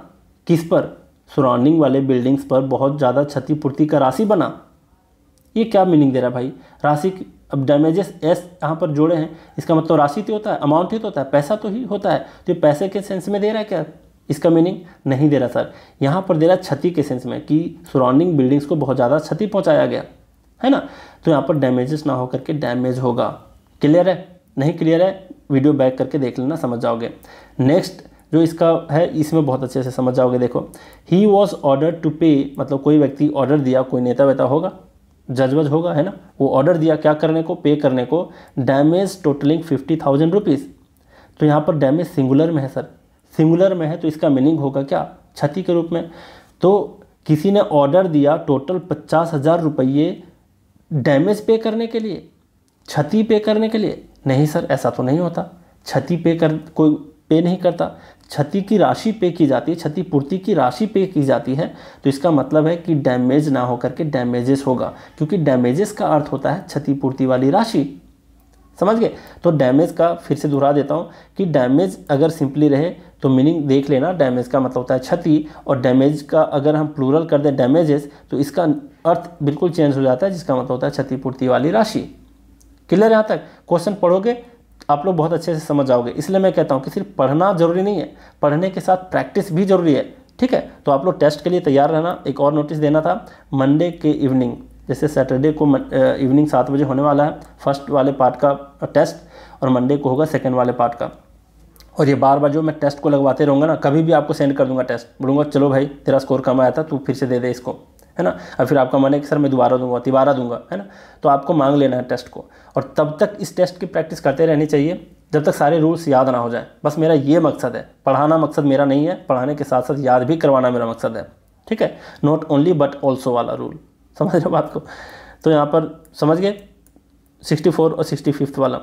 किस पर सराउंडिंग वाले बिल्डिंग्स पर बहुत ज़्यादा क्षतिपूर्ति का राशि बना ये क्या मीनिंग दे रहा है भाई राशि अब डैमेजेस एस यहाँ पर जोड़े हैं इसका मतलब तो राशि तो होता है अमाउंट ही तो होता है पैसा तो ही होता है तो ये पैसे के सेंस में दे रहा है क्या इसका मीनिंग नहीं दे रहा सर यहाँ पर दे रहा है क्षति के सेंस में कि सराउंडिंग बिल्डिंग्स को बहुत ज़्यादा क्षति पहुँचाया गया है ना तो यहाँ पर डैमेजेस ना होकर के डैमेज होगा क्लियर है नहीं क्लियर है वीडियो बैक करके देख लेना समझ जाओगे नेक्स्ट जो इसका है इसमें बहुत अच्छे से समझ जाओगे देखो ही वॉज ऑर्डर टू पे मतलब कोई व्यक्ति ऑर्डर दिया कोई नेता वेता होगा जज वज होगा है ना वो ऑर्डर दिया क्या करने को पे करने को damage totalling fifty thousand rupees तो यहाँ पर डैमेज सिंगुलर में है सर सिंगुलर में है तो इसका मीनिंग होगा क्या क्षति के रूप में तो किसी ने ऑर्डर दिया टोटल पचास हज़ार रुपये डैमेज पे करने के लिए क्षति पे करने के लिए नहीं सर ऐसा तो नहीं होता क्षति पे कर कोई पे नहीं करता क्षति की राशि पे की जाती है क्षतिपूर्ति की राशि पे की जाती है तो इसका मतलब है कि डैमेज ना होकर के डैमेजेस होगा क्योंकि डैमेजेस का अर्थ होता है क्षतिपूर्ति वाली राशि समझ गए तो डैमेज का फिर से दोहरा देता हूँ कि डैमेज अगर सिंपली रहे तो मीनिंग देख लेना डैमेज का मतलब होता है क्षति और डैमेज का अगर हम प्लूरल कर दें डैमेजेस तो इसका अर्थ बिल्कुल चेंज हो जाता है जिसका मतलब होता है क्षतिपूर्ति वाली राशि क्लियर यहाँ तक क्वेश्चन पढ़ोगे आप लोग बहुत अच्छे से समझ जाओगे इसलिए मैं कहता हूँ कि सिर्फ पढ़ना जरूरी नहीं है पढ़ने के साथ प्रैक्टिस भी जरूरी है ठीक है तो आप लोग टेस्ट के लिए तैयार रहना एक और नोटिस देना था मंडे के इवनिंग जैसे सैटरडे को इवनिंग सात बजे होने वाला है फर्स्ट वाले पार्ट का टेस्ट और मंडे को होगा सेकेंड वाले पार्ट का और ये बार बार जो मैं टेस्ट को लगवाते रहूँगा ना कभी भी आपको सेंड कर दूंगा टेस्ट बोलूँगा चलो भाई तेरा स्कोर कम आया था तू फिर से दे दे इसको है ना और फिर आपका मन है कि सर मैं दोबारा दूंगा तिबारा दूंगा है ना तो आपको मांग लेना है टेस्ट को और तब तक इस टेस्ट की प्रैक्टिस करते रहनी चाहिए जब तक सारे रूल्स याद ना हो जाए बस मेरा ये मकसद है पढ़ाना मकसद मेरा नहीं है पढ़ाने के साथ साथ याद भी करवाना मेरा मकसद है ठीक है नॉट ओनली बट ऑल्सो वाला रूल समझ रहे हो बात को तो यहाँ पर समझ गए सिक्सटी और सिक्सटी फिफ्थ वाला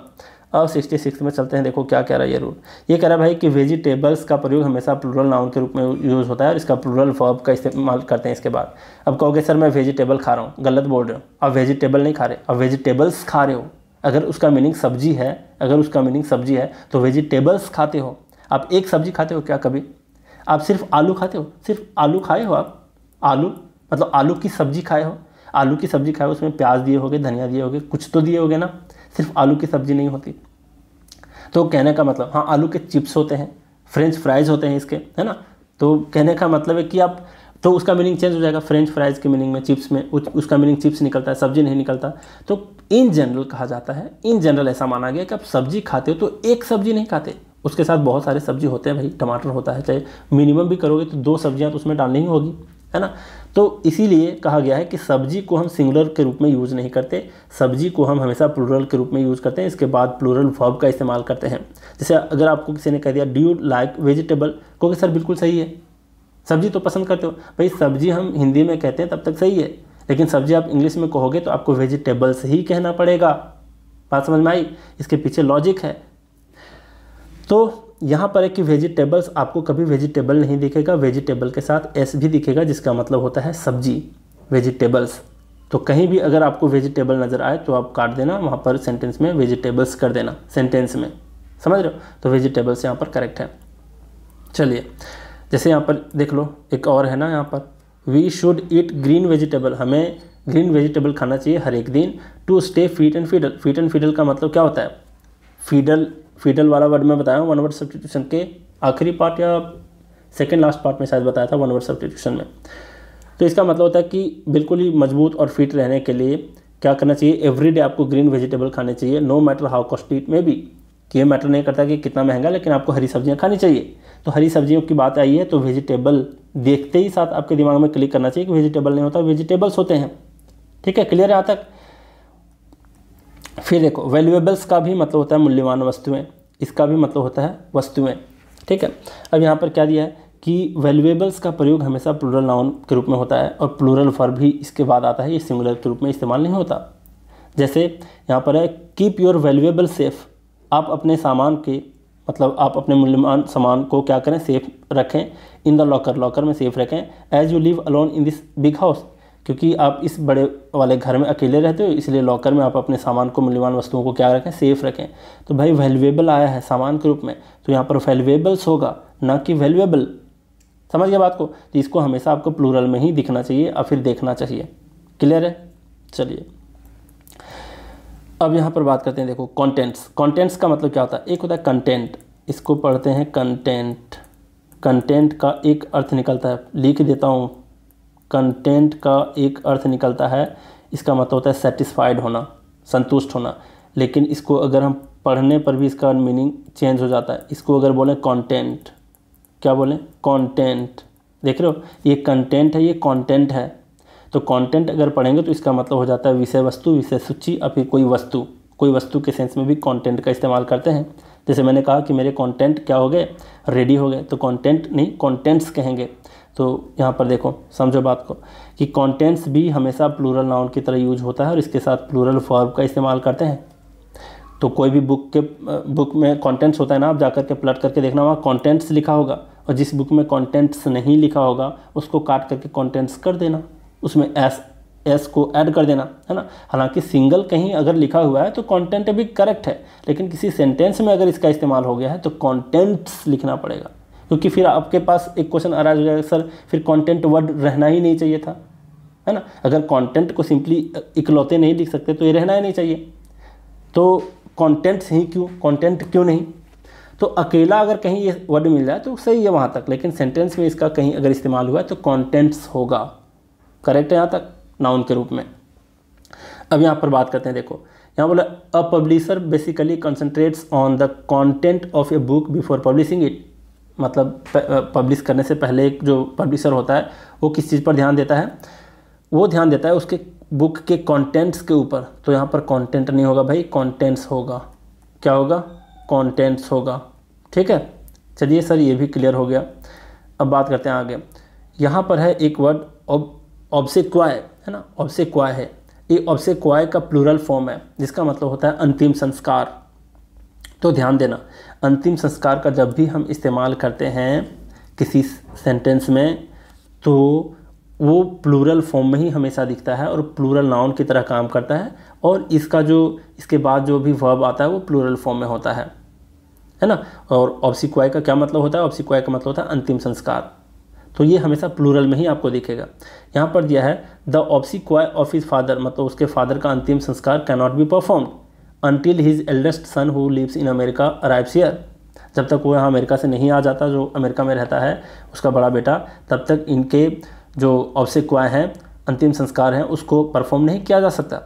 अब सिक्सटी सिक्स में चलते हैं देखो क्या कह रहा है ये रूल ये कह रहा है भाई कि वेजिटेबल्स का प्रयोग हमेशा प्लूरल नाउन के रूप में यूज़ होता है और इसका प्लूरल फॉर्म का इस्तेमाल करते हैं इसके बाद अब कहोगे सर मैं वेजिटेबल खा रहा हूँ गलत बोल रहे हो अब वेजिटेबल नहीं खा रहे अब वेजिटेबल्स खा रहे हो अगर उसका मीनिंग सब्जी है अगर उसका मीनिंग सब्जी है तो वेजिटेबल्स खाते हो आप एक सब्जी खाते हो क्या कभी आप सिर्फ आलू खाते हो सिर्फ आलू खाए हो आप आलू मतलब आलू की सब्जी खाए हो आलू की सब्जी खाए हो उसमें प्याज दिए होगे धनिया दिए होगे कुछ तो दिए होगे ना सिर्फ आलू की सब्ज़ी नहीं होती तो कहने का मतलब हाँ आलू के चिप्स होते हैं फ्रेंच फ्राइज़ होते हैं इसके है ना तो कहने का मतलब है कि आप तो उसका मीनिंग चेंज हो जाएगा फ्रेंच फ्राइज़ के मीनिंग में चिप्स में उस, उसका मीनिंग चिप्स निकलता है सब्जी नहीं निकलता तो इन जनरल कहा जाता है इन जनरल ऐसा माना गया कि आप सब्जी खाते हो तो एक सब्जी नहीं खाते उसके साथ बहुत सारे सब्जी होते हैं भाई टमाटर होता है चाहे मिनिमम भी करोगे तो दो सब्जियां तो उसमें डालनी ही होगी है ना तो इसीलिए कहा गया है कि सब्जी को हम सिंगुलर के रूप में यूज नहीं करते सब्जी को हम हमेशा प्लूरल के रूप में यूज करते हैं इसके बाद प्लूरल वर्ब का इस्तेमाल करते हैं जैसे अगर आपको किसी ने कह दिया डू यू लाइक वेजिटेबल क्योंकि सर बिल्कुल सही है सब्जी तो पसंद करते हो भाई सब्जी हम हिंदी में कहते हैं तब तक सही है लेकिन सब्जी आप इंग्लिश में कहोगे तो आपको वेजिटेबल्स ही कहना पड़ेगा बात समझ में आई इसके पीछे लॉजिक है तो यहाँ पर है कि वेजिटेबल्स आपको कभी वेजिटेबल नहीं दिखेगा वेजिटेबल के साथ एस भी दिखेगा जिसका मतलब होता है सब्जी वेजिटेबल्स तो कहीं भी अगर आपको वेजिटेबल नज़र आए तो आप काट देना वहाँ पर सेंटेंस में वेजिटेबल्स कर देना सेंटेंस में समझ रहे हो तो वेजिटेबल्स यहाँ पर करेक्ट है चलिए जैसे यहाँ पर देख लो एक और है ना यहाँ पर we should eat green vegetable हमें ग्रीन वेजिटेबल खाना चाहिए हर एक दिन to stay fit and fiddle fit and fiddle का मतलब क्या होता है फीडल फीडल वाला वर्ड मैं बताया वन वर्ड सब्सटीट्यूशन के आखिरी पार्ट या सेकेंड लास्ट पार्ट में शायद बताया था वन वर्ड सब्सटीट्यूशन में तो इसका मतलब होता है कि बिल्कुल ही मजबूत और फिट रहने के लिए क्या करना चाहिए एवरी डे आपको ग्रीन वेजिटेबल खाने चाहिए no matter how costly it may be ये मैटर नहीं करता कि कितना महंगा लेकिन आपको हरी सब्जियाँ खानी चाहिए तो हरी सब्जियों की बात आई है तो वेजिटेबल देखते ही साथ आपके दिमाग में क्लिक करना चाहिए कि वेजिटेबल नहीं होता वेजिटेबल्स होते हैं ठीक है क्लियर यहाँ तक फिर देखो वैल्यूएबल्स का भी मतलब होता है मूल्यवान वस्तुएं इसका भी मतलब होता है वस्तुएं ठीक है अब यहाँ पर क्या दिया है कि वैल्यूएबल्स का प्रयोग हमेशा प्लूरल नाउन के रूप में होता है और प्लूरल फॉर भी इसके बाद आता है ये सिंगुलर के रूप में इस्तेमाल नहीं होता जैसे यहाँ पर है कीप योर वैल्यूएबल सेफ आप अपने सामान के मतलब आप अपने मूल्यवान सामान को क्या करें सेफ रखें इन द लॉकर लॉकर में सेफ रखें as you live alone in this big house क्योंकि आप इस बड़े वाले घर में अकेले रहते हो इसलिए लॉकर में आप अपने सामान को मूल्यवान वस्तुओं को क्या रखें सेफ रखें तो भाई वैल्यूएबल आया है सामान के रूप में तो यहाँ पर वैल्यूएबल्स होगा ना कि वैल्यूएबल समझ गया बात को तो इसको हमेशा आपको प्लूरल में ही दिखना चाहिए और फिर देखना चाहिए क्लियर है चलिए अब यहाँ पर बात करते हैं देखो कॉन्टेंट्स कॉन्टेंट्स का मतलब क्या होता है एक होता है कंटेंट इसको पढ़ते हैं कंटेंट कंटेंट का एक अर्थ निकलता है लिख देता हूँ कंटेंट का एक अर्थ निकलता है इसका मतलब होता है सेटिस्फाइड होना संतुष्ट होना लेकिन इसको अगर हम पढ़ने पर भी इसका मीनिंग चेंज हो जाता है इसको अगर बोलें कंटेंट क्या बोलें कंटेंट देख रहे हो ये कंटेंट है ये कंटेंट है तो कंटेंट अगर पढ़ेंगे तो इसका मतलब हो जाता है विषय वस्तु विषय सूची या फिर कोई वस्तु कोई वस्तु के सेंस में भी कंटेंट का इस्तेमाल करते हैं जैसे मैंने कहा कि मेरे कंटेंट क्या हो गए रेडी हो गए तो कंटेंट नहीं कंटेंट्स कहेंगे तो यहाँ पर देखो समझो बात को कि कॉन्टेंट्स भी हमेशा प्लूरल नाउन की तरह यूज होता है और इसके साथ प्लूरल फॉर्म का इस्तेमाल करते हैं तो कोई भी बुक के बुक में कॉन्टेंट्स होता है ना आप जाकर के प्लट करके देखना वहाँ कॉन्टेंट्स लिखा होगा और जिस बुक में कॉन्टेंट्स नहीं लिखा होगा उसको काट करके कॉन्टेंट्स कर देना उसमें एस एस को ऐड कर देना है ना हालांकि सिंगल कहीं अगर लिखा हुआ है तो कंटेंट भी करेक्ट है लेकिन किसी सेंटेंस में अगर इसका इस्तेमाल हो गया है तो कंटेंट्स लिखना पड़ेगा क्योंकि फिर आपके पास एक क्वेश्चन आ हो जाएगा सर फिर कॉन्टेंट वर्ड रहना ही नहीं चाहिए था है ना अगर कंटेंट को सिंपली इकलौते नहीं लिख सकते तो ये रहना ही नहीं चाहिए तो कॉन्टेंट्स ही क्यों कॉन्टेंट क्यों नहीं तो अकेला अगर कहीं ये वर्ड मिल जाए तो सही है वहाँ तक लेकिन सेंटेंस में इसका कहीं अगर इस्तेमाल हुआ है तो कॉन्टेंट्स होगा करेक्ट है यहाँ तक नाउन के रूप में अब यहाँ पर बात करते हैं देखो यहाँ बोला a publisher basically concentrates on the content of a book before publishing it मतलब पब्लिश करने से पहले एक जो पब्लिशर होता है वो किस चीज़ पर ध्यान देता है वो ध्यान देता है उसके बुक के कंटेंट्स के ऊपर तो यहाँ पर कंटेंट नहीं होगा भाई कंटेंट्स होगा क्या होगा कंटेंट्स होगा ठीक है चलिए सर ये भी क्लियर हो गया अब बात करते हैं आगे यहाँ पर है एक वर्ड ऑब्सिक्वाय है ना ऑब्सिक्वाय है ये ऑब्सिक्वाय का प्लूरल फॉर्म है जिसका मतलब होता है अंतिम संस्कार तो ध्यान देना अंतिम संस्कार का जब भी हम इस्तेमाल करते हैं किसी सेंटेंस में तो वो प्लूरल फॉर्म में ही हमेशा दिखता है और प्लूरल नाउन की तरह काम करता है और इसका जो इसके बाद जो भी वर्ब आता है वो प्लूरल फॉर्म में होता है है ना और ऑब्सिक्वाई का क्या मतलब होता है ऑब्सिक्वाई का मतलब होता है अंतिम संस्कार तो ये हमेशा प्लूरल में ही आपको दिखेगा यहाँ पर दिया है the obsequies of his father मतलब उसके फादर का अंतिम संस्कार cannot be perform until his eldest son who lives in America arrives here जब तक वो यहाँ अमेरिका से नहीं आ जाता जो अमेरिका में रहता है उसका बड़ा बेटा तब तक इनके जो औपसिक्वाएँ हैं अंतिम संस्कार हैं उसको परफॉर्म नहीं किया जा सकता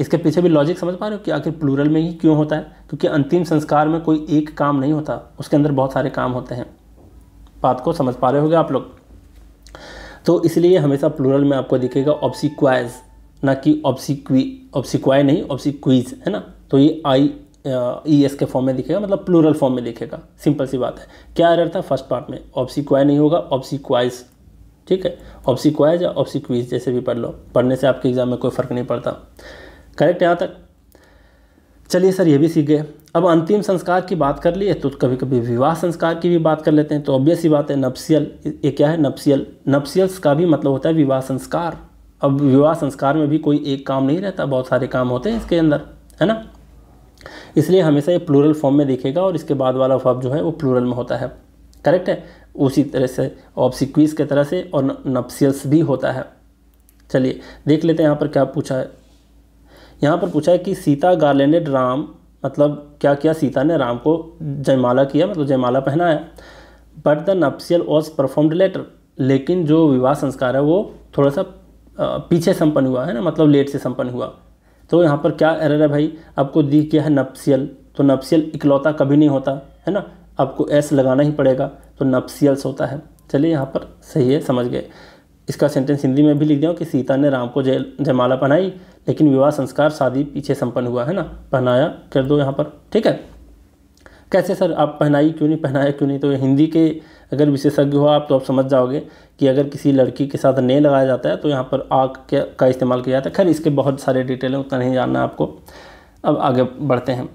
इसके पीछे भी लॉजिक समझ पा रहे हो कि आखिर प्लूरल में ही क्यों होता है क्योंकि अंतिम संस्कार में कोई एक काम नहीं होता उसके अंदर बहुत सारे काम होते हैं बात को समझ पा रहे होगे आप लोग तो इसलिए हमेशा प्लूरल में आपको दिखेगा ऑब्सिक्वाइज ना कि ऑब्सिक्वी ऑब्सिक्वाई नहीं ऑब्सिक्वीज है ना तो ये आई ई एस के फॉर्म में दिखेगा मतलब प्लूरल फॉर्म में दिखेगा सिंपल सी बात है क्या एरर था फर्स्ट पार्ट में ऑप्सी क्वाय नहीं होगा ऑप्सी क्वाइज ठीक है ऑप्सी क्वाइज या ऑप्सी क्वीज जैसे भी पढ़ लो पढ़ने से आपके एग्जाम में कोई फर्क नहीं पड़ता करेक्ट यहाँ तक चलिए सर ये भी सीख गए अब अंतिम संस्कार की बात कर लिए तो कभी कभी विवाह संस्कार की भी बात कर लेते हैं तो ऑब्वियस ही बात है नप्सियल ये क्या है नप्सियल नप्सियल्स का भी मतलब होता है विवाह संस्कार अब विवाह संस्कार में भी कोई एक काम नहीं रहता बहुत सारे काम होते हैं इसके अंदर है ना इसलिए हमेशा ये प्लूरल फॉर्म में दिखेगा और इसके बाद वाला फॉर्म जो है वो प्लूरल में होता है करेक्ट है उसी तरह से ऑब्सिक्वीज की तरह से और नप्सियल्स भी होता है चलिए देख लेते हैं यहाँ पर क्या पूछा है यहाँ पर पूछा है कि सीता गार्लैंडेड राम मतलब क्या किया सीता ने राम को जयमाला किया मतलब जयमाला पहनाया but the nuptial was performed later लेकिन जो विवाह संस्कार है वो थोड़ा सा पीछे संपन्न हुआ है ना मतलब लेट से संपन्न हुआ तो यहाँ पर क्या एरर है भाई आपको दी क्या है नप्सियल तो नप्सियल इकलौता कभी नहीं होता है ना आपको एस लगाना ही पड़ेगा तो नप्सियल्स होता है चलिए यहाँ पर सही है समझ गए इसका सेंटेंस हिंदी में भी लिख दिया कि सीता ने राम को जय जयमाला पहनाई लेकिन विवाह संस्कार शादी पीछे संपन्न हुआ है ना पहनाया कर दो यहाँ पर ठीक है कैसे सर आप पहनाई क्यों नहीं पहनाया क्यों नहीं तो हिंदी के अगर विशेषज्ञ हो आप तो आप समझ जाओगे कि अगर किसी लड़की के साथ नए लगाया जाता है तो यहाँ पर आग के का इस्तेमाल किया जाता है खैर इसके बहुत सारे डिटेल हैं उतना नहीं जानना आपको अब आगे बढ़ते हैं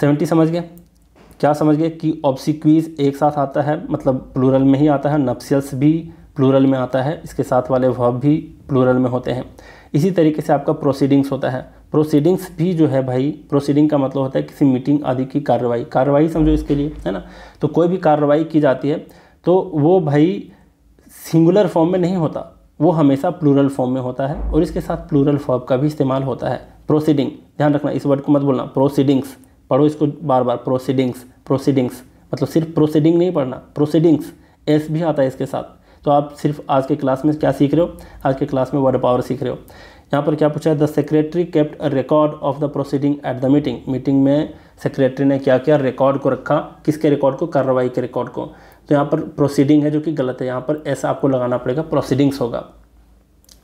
सेवेंटी समझ गए क्या समझ गए कि ऑब्सिक्वीज एक साथ आता है मतलब प्लूरल में ही आता है नप्सियल्स भी प्लूरल में आता है इसके साथ वाले वर्ब भी प्लूरल में होते हैं इसी तरीके से आपका प्रोसीडिंग्स होता है प्रोसीडिंग्स भी जो है भाई प्रोसीडिंग का मतलब होता है किसी मीटिंग आदि की कार्रवाई कार्रवाई समझो इसके लिए है ना तो कोई भी कार्रवाई की जाती है तो वो भाई सिंगुलर फॉर्म में नहीं होता वो हमेशा प्लूरल फॉर्म में होता है और इसके साथ प्लूरल फॉर्म का भी इस्तेमाल होता है प्रोसीडिंग ध्यान रखना इस वर्ड को मत बोलना प्रोसीडिंग्स पढ़ो इसको बार बार प्रोसीडिंग्स प्रोसीडिंग्स मतलब सिर्फ प्रोसीडिंग नहीं पढ़ना प्रोसीडिंग्स एस भी आता है इसके साथ तो आप सिर्फ आज के क्लास में क्या सीख रहे हो आज के क्लास में वर्ड पावर सीख रहे हो यहाँ पर क्या पूछा है the secretary kept record of the proceeding at the meeting meeting में सेक्रेटरी ने क्या किया रिकॉर्ड को रखा किसके रिकॉर्ड को कार्रवाई के रिकॉर्ड को तो यहाँ पर प्रोसीडिंग है जो कि गलत है यहाँ पर ऐसा आपको लगाना पड़ेगा प्रोसीडिंग्स होगा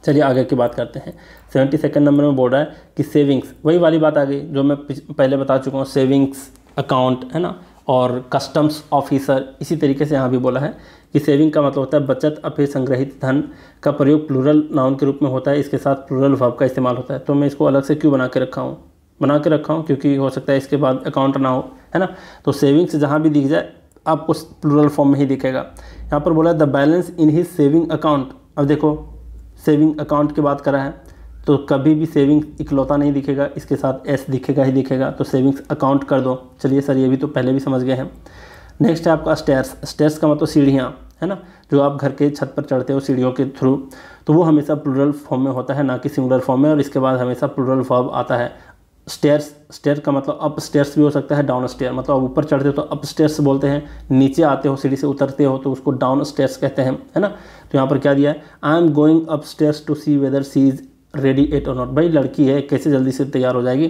चलिए आगे की बात करते हैं सेवेंटी सेकेंड नंबर में बोल रहा है कि सेविंग्स वही वाली बात आ गई जो मैं पहले बता चुका हूँ सेविंग्स अकाउंट है ना और कस्टम्स ऑफिसर इसी तरीके से यहाँ भी बोला है कि सेविंग का मतलब होता है बचत अब फिर संग्रहित धन का प्रयोग प्लूरल नाउन के रूप में होता है इसके साथ प्लूरल वर्ब का इस्तेमाल होता है तो मैं इसको अलग से क्यों बना के रखा हूँ बना के रखा हूँ क्योंकि हो सकता है इसके बाद अकाउंट ना हो है ना तो सेविंग्स जहाँ भी दिख जाए आपको प्लूरल फॉर्म में ही दिखेगा यहाँ पर बोला the balance in he saving account अब देखो सेविंग अकाउंट की बात करा है तो कभी भी सेविंग इकलौता नहीं दिखेगा इसके साथ एस दिखेगा ही दिखेगा तो सेविंग्स अकाउंट कर दो चलिए सर ये भी तो पहले भी समझ गए हैं नेक्स्ट है आपका स्टेयर्स स्टेयर्स का मतलब सीढ़ियाँ है ना जो आप घर के छत पर चढ़ते हो सीढ़ियों के थ्रू तो वो हमेशा प्लूरल फॉर्म में होता है ना कि सिंगुलर फॉर्म में और इसके बाद हमेशा प्लूरल फॉर्म आता है स्टेयर्स स्टेयर का मतलब अप स्टेयर्स भी हो सकता है डाउन स्टेयर मतलब ऊपर चढ़ते हो तो अप स्टेयर्स बोलते हैं नीचे आते हो सीढ़ी से उतरते हो तो उसको डाउन स्टेयर्स कहते हैं है ना तो यहाँ पर क्या दिया है I am going up stairs to see whether she is ready at or not भाई लड़की है कैसे जल्दी से तैयार हो जाएगी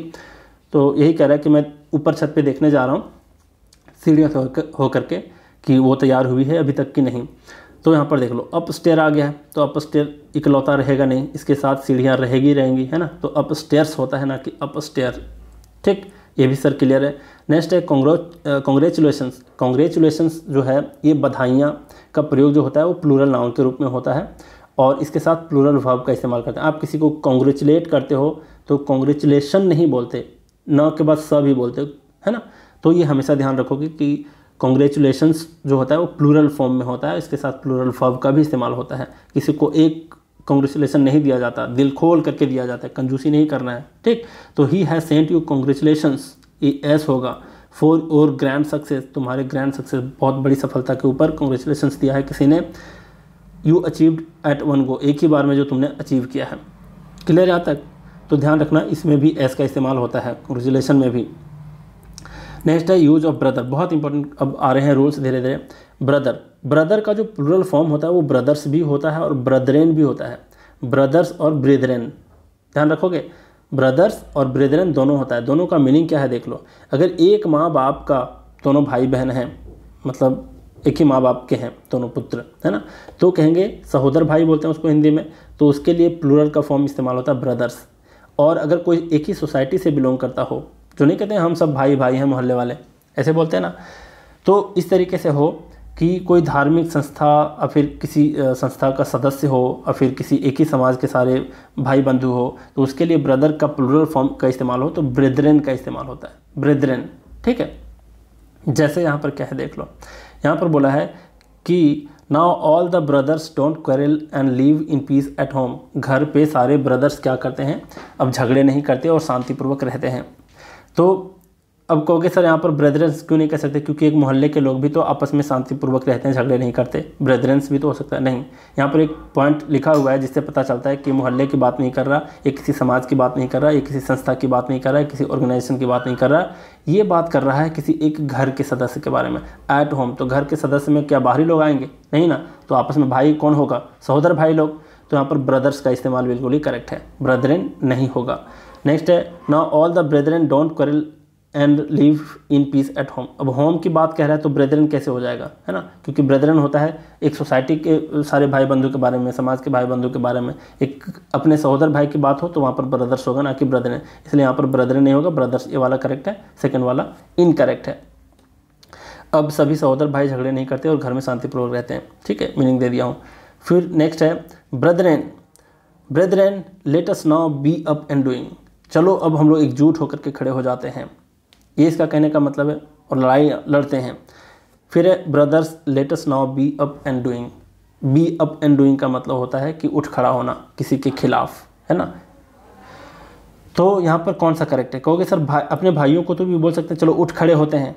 तो यही कह रहा है कि मैं ऊपर छत पर देखने जा रहा हूँ सीढ़ियों से होकर के कि वो तैयार हुई है अभी तक की नहीं तो यहाँ पर देख लो अप स्टेयर आ गया है तो अप स्टेयर इकलौता रहेगा नहीं इसके साथ सीढ़ियाँ रहेगी रहेंगी है ना तो अप स्टेयर्स होता है ना कि अप स्टेयर ठीक ये भी सर क्लियर है नेक्स्ट है कॉन्ग्रेचुलेशन कॉन्ग्रेचुलेशन जो है ये बधाइयाँ का प्रयोग जो होता है वो प्लूरल नाउन के रूप में होता है और इसके साथ प्लूरल भाव का इस्तेमाल करते हैं आप किसी को कॉन्ग्रेचुलेट करते हो तो कॉन्ग्रेचुलेशन नहीं बोलते न के बाद स भी बोलते है ना तो ये हमेशा ध्यान रखोगे कि, कि कॉन्ग्रेचुलेशंस जो होता है वो प्लूरल फॉर्म में होता है इसके साथ प्लूरल फॉर्म का भी इस्तेमाल होता है किसी को एक कॉन्ग्रेचुलेसन नहीं दिया जाता दिल खोल करके दिया जाता है कंजूसी नहीं करना है ठीक तो he has sent you congratulations ये एस होगा फोर और ग्रैंड सक्सेस तुम्हारे ग्रैंड सक्सेस बहुत बड़ी सफलता के ऊपर कॉन्ग्रेचुलेशन दिया है किसी ने you achieved at one go एक ही बार में जो तुमने अचीव किया है क्लियर यहाँ तक तो ध्यान रखना इसमें भी एस का इस्तेमाल होता है कॉन्ग्रेचुलेशन में भी नेक्स्ट है यूज ऑफ ब्रदर बहुत इंपॉर्टेंट अब आ रहे हैं रूल्स धीरे धीरे ब्रदर ब्रदर का जो प्लूरल फॉर्म होता है वो ब्रदर्स भी होता है और ब्रदरेन भी होता है ब्रदर्स और ब्रेदरेन ध्यान रखोगे ब्रदर्स और ब्रेदरेन दोनों होता है दोनों का मीनिंग क्या है देख लो अगर एक माँ बाप का दोनों भाई बहन हैं मतलब एक ही माँ बाप के हैं दोनों पुत्र है ना तो कहेंगे सहोदर भाई बोलते हैं उसको हिंदी में तो उसके लिए प्लूरल का फॉर्म इस्तेमाल होता है ब्रदर्स और अगर कोई एक ही सोसाइटी से बिलोंग करता हो जो तो नहीं कहते हम सब भाई भाई हैं मोहल्ले वाले ऐसे बोलते हैं ना तो इस तरीके से हो कि कोई धार्मिक संस्था या फिर किसी संस्था का सदस्य हो या फिर किसी एक ही समाज के सारे भाई बंधु हो तो उसके लिए ब्रदर का प्लूरल फॉर्म का इस्तेमाल हो तो ब्रेदरेन का इस्तेमाल होता है ब्रेदरेन ठीक है जैसे यहाँ पर क्या है देख लो यहाँ पर बोला है कि now all the brothers don't quarrel and live in peace at home घर पे सारे ब्रदर्स क्या करते हैं अब झगड़े नहीं करते और शांतिपूर्वक रहते हैं तो अब कहोगे सर यहाँ पर ब्रदरेंस क्यों नहीं कह सकते क्योंकि एक मोहल्ले के लोग भी तो आपस में शांतिपूर्वक रहते हैं झगड़े नहीं करते ब्रदरेंस भी तो हो सकता है नहीं यहाँ पर एक पॉइंट लिखा हुआ है जिससे पता चलता है कि मोहल्ले की बात नहीं कर रहा ये किसी समाज की बात नहीं कर रहा ये किसी संस्था की बात नहीं कर रहा है किसी ऑर्गेनाइजेशन की बात नहीं कर रहा ये बात कर रहा है किसी एक घर के सदस्य के बारे में एट होम तो घर के सदस्य में क्या बाहरी लोग आएंगे नहीं ना तो आपस में भाई कौन होगा सहोदर भाई लोग तो यहाँ पर ब्रदर्स का इस्तेमाल बिल्कुल ही करेक्ट है ब्रदरेन नहीं होगा नेक्स्ट है ना all the brethren don't quarrel and live in peace at home अब होम की बात कह रहा है तो ब्रेदरन कैसे हो जाएगा है ना क्योंकि ब्रदरन होता है एक सोसाइटी के सारे भाई बंधु के बारे में समाज के भाई बंधु के बारे में एक अपने सहोदर भाई की बात हो तो वहाँ पर ब्रदर्स होगा ना कि ब्रदरन इसलिए यहाँ पर ब्रदरन नहीं होगा ब्रदर्स ये वाला करेक्ट है सेकेंड वाला इनकरेक्ट है अब सभी सहोदर भाई झगड़े नहीं करते और घर में शांतिपूर्वक रहते हैं ठीक है मीनिंग दे दिया हूँ फिर नेक्स्ट है brethren brethren let us now be up and doing चलो अब हम लोग एकजुट होकर के खड़े हो जाते हैं ये इसका कहने का मतलब है और लड़ाई लड़ते हैं फिर है brothers let us now be up and doing be up and doing का मतलब होता है कि उठ खड़ा होना किसी के खिलाफ है ना तो यहाँ पर कौन सा करेक्ट है कहोगे सर भाई अपने भाइयों को तो भी बोल सकते हैं चलो उठ खड़े होते हैं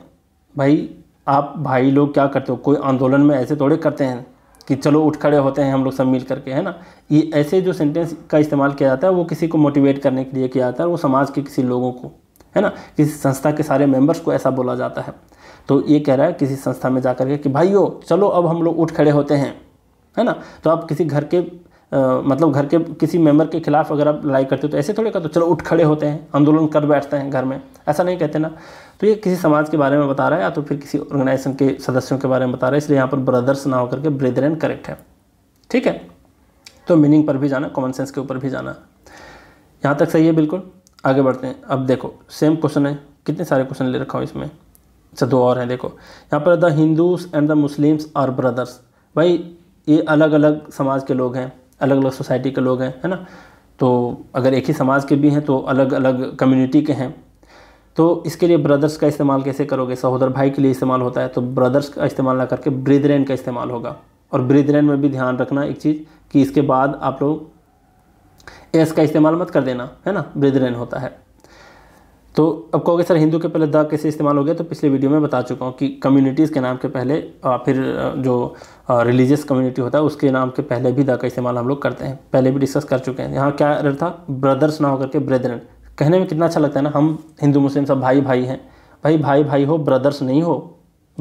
भाई आप भाई लोग क्या करते हो कोई आंदोलन में ऐसे थोड़े करते हैं कि चलो उठ खड़े होते हैं हम लोग सब मिल करके है ना ये ऐसे जो सेंटेंस का इस्तेमाल किया जाता है वो किसी को मोटिवेट करने के लिए किया जाता है वो समाज के किसी लोगों को है ना किसी संस्था के सारे मेंबर्स को ऐसा बोला जाता है तो ये कह रहा है किसी संस्था में जा करके कि भाइयों चलो अब हम लोग उठ खड़े होते हैं है ना तो आप किसी घर के आ, मतलब घर के किसी मेंबर के खिलाफ अगर आप लड़ाई करते हो तो ऐसे थोड़े का तो चलो उठ खड़े होते हैं आंदोलन कर बैठते हैं घर में ऐसा नहीं कहते ना तो ये किसी समाज के बारे में बता रहा है या तो फिर किसी ऑर्गेनाइजेशन के सदस्यों के बारे में बता रहा है इसलिए यहाँ पर ब्रदर्स ना होकर के ब्रेदरन करेक्ट है ठीक है तो मीनिंग पर भी जाना कॉमन सेंस के ऊपर भी जाना यहाँ तक सही है बिल्कुल आगे बढ़ते हैं अब देखो सेम क्वेश्चन है कितने सारे क्वेश्चन ले रखा हो इसमें अच्छा दो और हैं देखो यहाँ पर the Hindus and the Muslims are brothers भाई ये अलग अलग समाज के लोग हैं अलग अलग सोसाइटी के लोग हैं है ना तो अगर एक ही समाज के भी हैं तो अलग अलग कम्युनिटी के हैं तो इसके लिए ब्रदर्स का इस्तेमाल कैसे करोगे सहोदर भाई के लिए इस्तेमाल होता है तो ब्रदर्स का इस्तेमाल ना करके ब्रिदरेन का इस्तेमाल होगा और ब्रिदरेन में भी ध्यान रखना एक चीज़ कि इसके बाद आप लोग एस का इस्तेमाल मत कर देना है ना ब्रिदरेन होता है तो अब कहोगे सर हिंदू के पहले द कैसे इस्तेमाल हो गया तो पिछले वीडियो में बता चुका हूँ कि कम्युनिटीज़ के नाम के पहले फिर जो रिलीजियस कम्युनिटी होता है उसके नाम के पहले भी द का इस्तेमाल हम लोग करते हैं पहले भी डिस्कस कर चुके हैं यहाँ क्या था ब्रदर्स ना होकर के ब्रदरन कहने में कितना अच्छा लगता है ना हम हिंदू मुस्लिम सब भाई भाई हैं भाई भाई भाई हो ब्रदर्स नहीं हो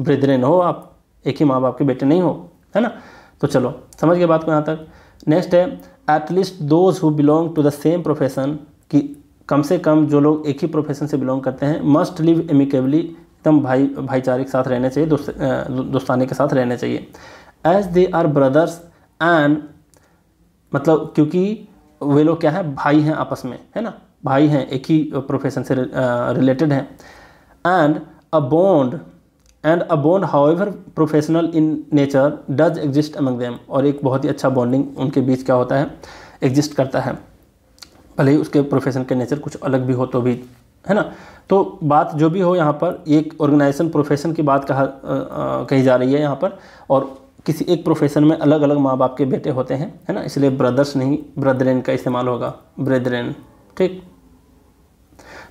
ब्रदरेन हो आप एक ही माँ बाप के बेटे नहीं हो है ना तो चलो समझ गए बात को यहाँ तक नेक्स्ट है at least those who belong to the same profession कि कम से कम जो लोग एक ही प्रोफेशन से बिलोंग करते हैं मस्ट लिव एमिकेबली एकदम भाई भाईचारे के साथ रहने चाहिए दोस्त दोस्ताने के साथ रहने चाहिए as they are brothers and मतलब क्योंकि वे लोग क्या है भाई हैं आपस में है ना भाई हैं एक ही प्रोफेशन से रिलेटेड हैं and a bond and a bond however professional in nature does exist among them और एक बहुत ही अच्छा बॉन्डिंग उनके बीच क्या होता है एग्जिस्ट करता है भले ही उसके प्रोफेशन के नेचर कुछ अलग भी हो तो भी है ना तो बात जो भी हो यहाँ पर एक ऑर्गेनाइजेशन प्रोफेशन की बात कहा कही जा रही है यहाँ पर और किसी एक प्रोफेशन में अलग अलग माँ बाप के बेटे होते हैं है ना इसलिए ब्रदर्स नहीं ब्रदरेन का इस्तेमाल होगा ब्रदरेन ठीक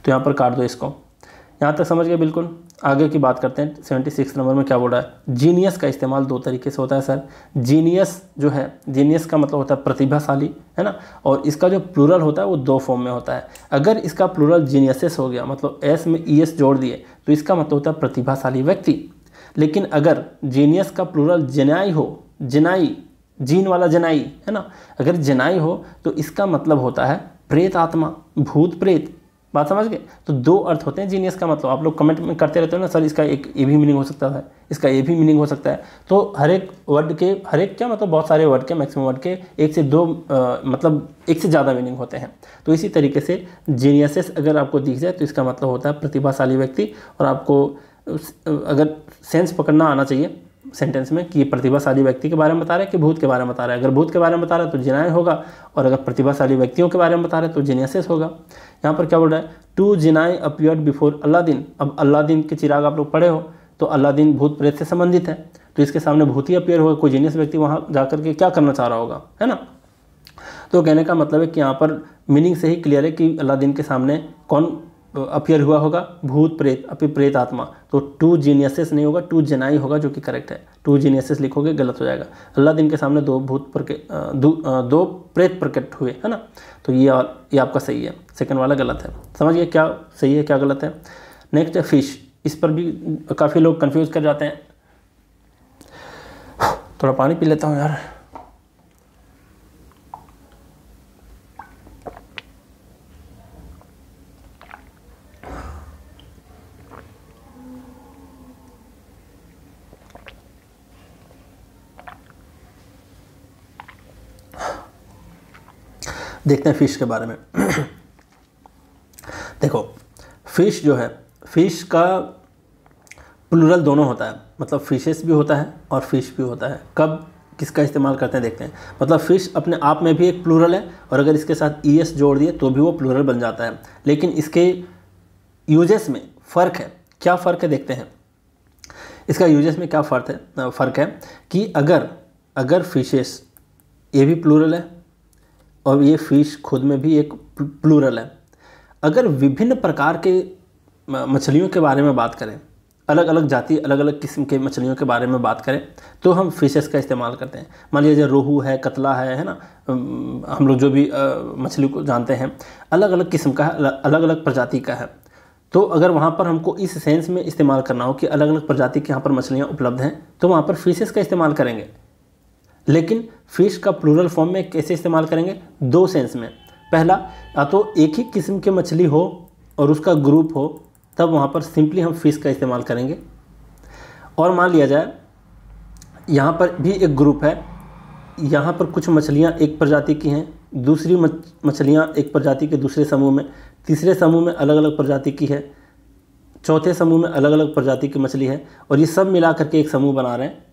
तो यहाँ पर काट दो इसको यहाँ तक समझ गए बिल्कुल आगे की बात करते हैं सेवेंटी सिक्स नंबर में क्या बोल रहा है जीनियस का इस्तेमाल दो तरीके से होता है सर जीनियस जो है जीनियस का मतलब होता है प्रतिभाशाली है ना और इसका जो प्लूरल होता है वो दो फॉर्म में होता है अगर इसका प्लूरल जीनियसेस हो गया मतलब एस में ई एस जोड़ दिए तो इसका मतलब होता है प्रतिभाशाली व्यक्ति लेकिन अगर जीनियस का प्लूरल जनाई हो जनाई जीन वाला जनाई है ना अगर जनाई हो तो इसका मतलब होता है प्रेत आत्मा भूत प्रेत बात समझ गए तो दो अर्थ होते हैं जीनियस का मतलब आप लोग कमेंट में करते रहते हो ना सर इसका एक ये भी मीनिंग हो सकता है इसका ये भी मीनिंग हो सकता है तो हर एक वर्ड के हर एक क्या मतलब बहुत सारे वर्ड के मैक्सिमम वर्ड के एक से दो आ, मतलब एक से ज़्यादा मीनिंग होते हैं तो इसी तरीके से जीनियसेस अगर आपको दिख जाए तो इसका मतलब होता है प्रतिभाशाली व्यक्ति और आपको अगर सेंस पकड़ना आना चाहिए सेंटेंस में कि प्रतिभाशाली व्यक्ति के बारे में बता रहा है कि भूत के बारे में बता रहा है अगर भूत के बारे में बता रहा है तो जिनाय होगा और अगर प्रतिभाशाली व्यक्तियों के बारे में बता रहा है तो जिनेसिस होगा यहाँ पर क्या बोल रहा है to genie appear before Aladdin अब अल्लादीन के चिराग आप लोग पढ़े हो तो अल्लादीन भूत प्रेत से संबंधित है तो इसके सामने भूत ही अपियर होगा कोई जीनियस व्यक्ति वहाँ जा के क्या करना चाह रहा होगा है ना तो कहने का मतलब है कि यहाँ पर मीनिंग से ही क्लियर है कि अल्लादीन के सामने कौन तो अपियर हुआ होगा भूत प्रेत अपि प्रेत आत्मा तो टू जीनियसेस नहीं होगा टू जनाई होगा जो कि करेक्ट है टू जीनियसेस लिखोगे गलत हो जाएगा अल्लाह दिन के सामने दो भूत पर दो प्रेत प्रकट हुए है ना तो ये ये आपका सही है सेकंड वाला गलत है समझिए क्या सही है क्या गलत है नेक्स्ट है फिश इस पर भी काफ़ी लोग कन्फ्यूज़ कर जाते हैं [SIGHS] थोड़ा पानी पी लेता हूँ यार देखते हैं फ़िश के बारे में देखो फ़िश जो है फ़िश का प्लूरल दोनों होता है मतलब फ़िशेस भी होता है और फ़िश भी होता है कब किसका इस्तेमाल करते हैं देखते हैं मतलब फ़िश अपने आप में भी एक प्लूरल है और अगर इसके साथ ई एस जोड़ दिए तो भी वो प्लूरल बन जाता है लेकिन इसके यूजेस में फ़र्क है क्या फ़र्क है देखते हैं इसका यूजेस में क्या फ़र्क है फ़र्क है कि अगर अगर फिशेस ये भी प्लूरल है और ये फिश खुद में भी एक प्लूरल है अगर विभिन्न प्रकार के मछलियों के बारे में बात करें अलग अलग जाति अलग अलग किस्म के मछलियों के बारे में बात करें तो हम फिशेस का इस्तेमाल करते हैं मान लीजिए रोहू है कतला है है ना हम लोग जो भी मछली को जानते हैं अलग अलग किस्म का है अलग अलग प्रजाति का है तो अगर वहाँ पर हमको इस सेंस में इस्तेमाल करना हो कि अलग अलग प्रजाति के यहाँ पर मछलियाँ उपलब्ध हैं तो वहाँ पर फिशेस का इस्तेमाल करेंगे लेकिन फिश का प्लूरल फॉर्म में कैसे इस्तेमाल करेंगे दो सेंस में पहला या तो एक ही किस्म की मछली हो और उसका ग्रुप हो तब वहाँ पर सिंपली हम फिश का इस्तेमाल करेंगे और मान लिया जाए यहाँ पर भी एक ग्रुप है यहाँ पर कुछ मछलियाँ एक प्रजाति की हैं दूसरी मछलियाँ एक प्रजाति के दूसरे समूह में तीसरे समूह में अलग अलग प्रजाति की है चौथे समूह में अलग अलग प्रजाति की मछली है और ये सब मिला करके एक समूह बना रहे हैं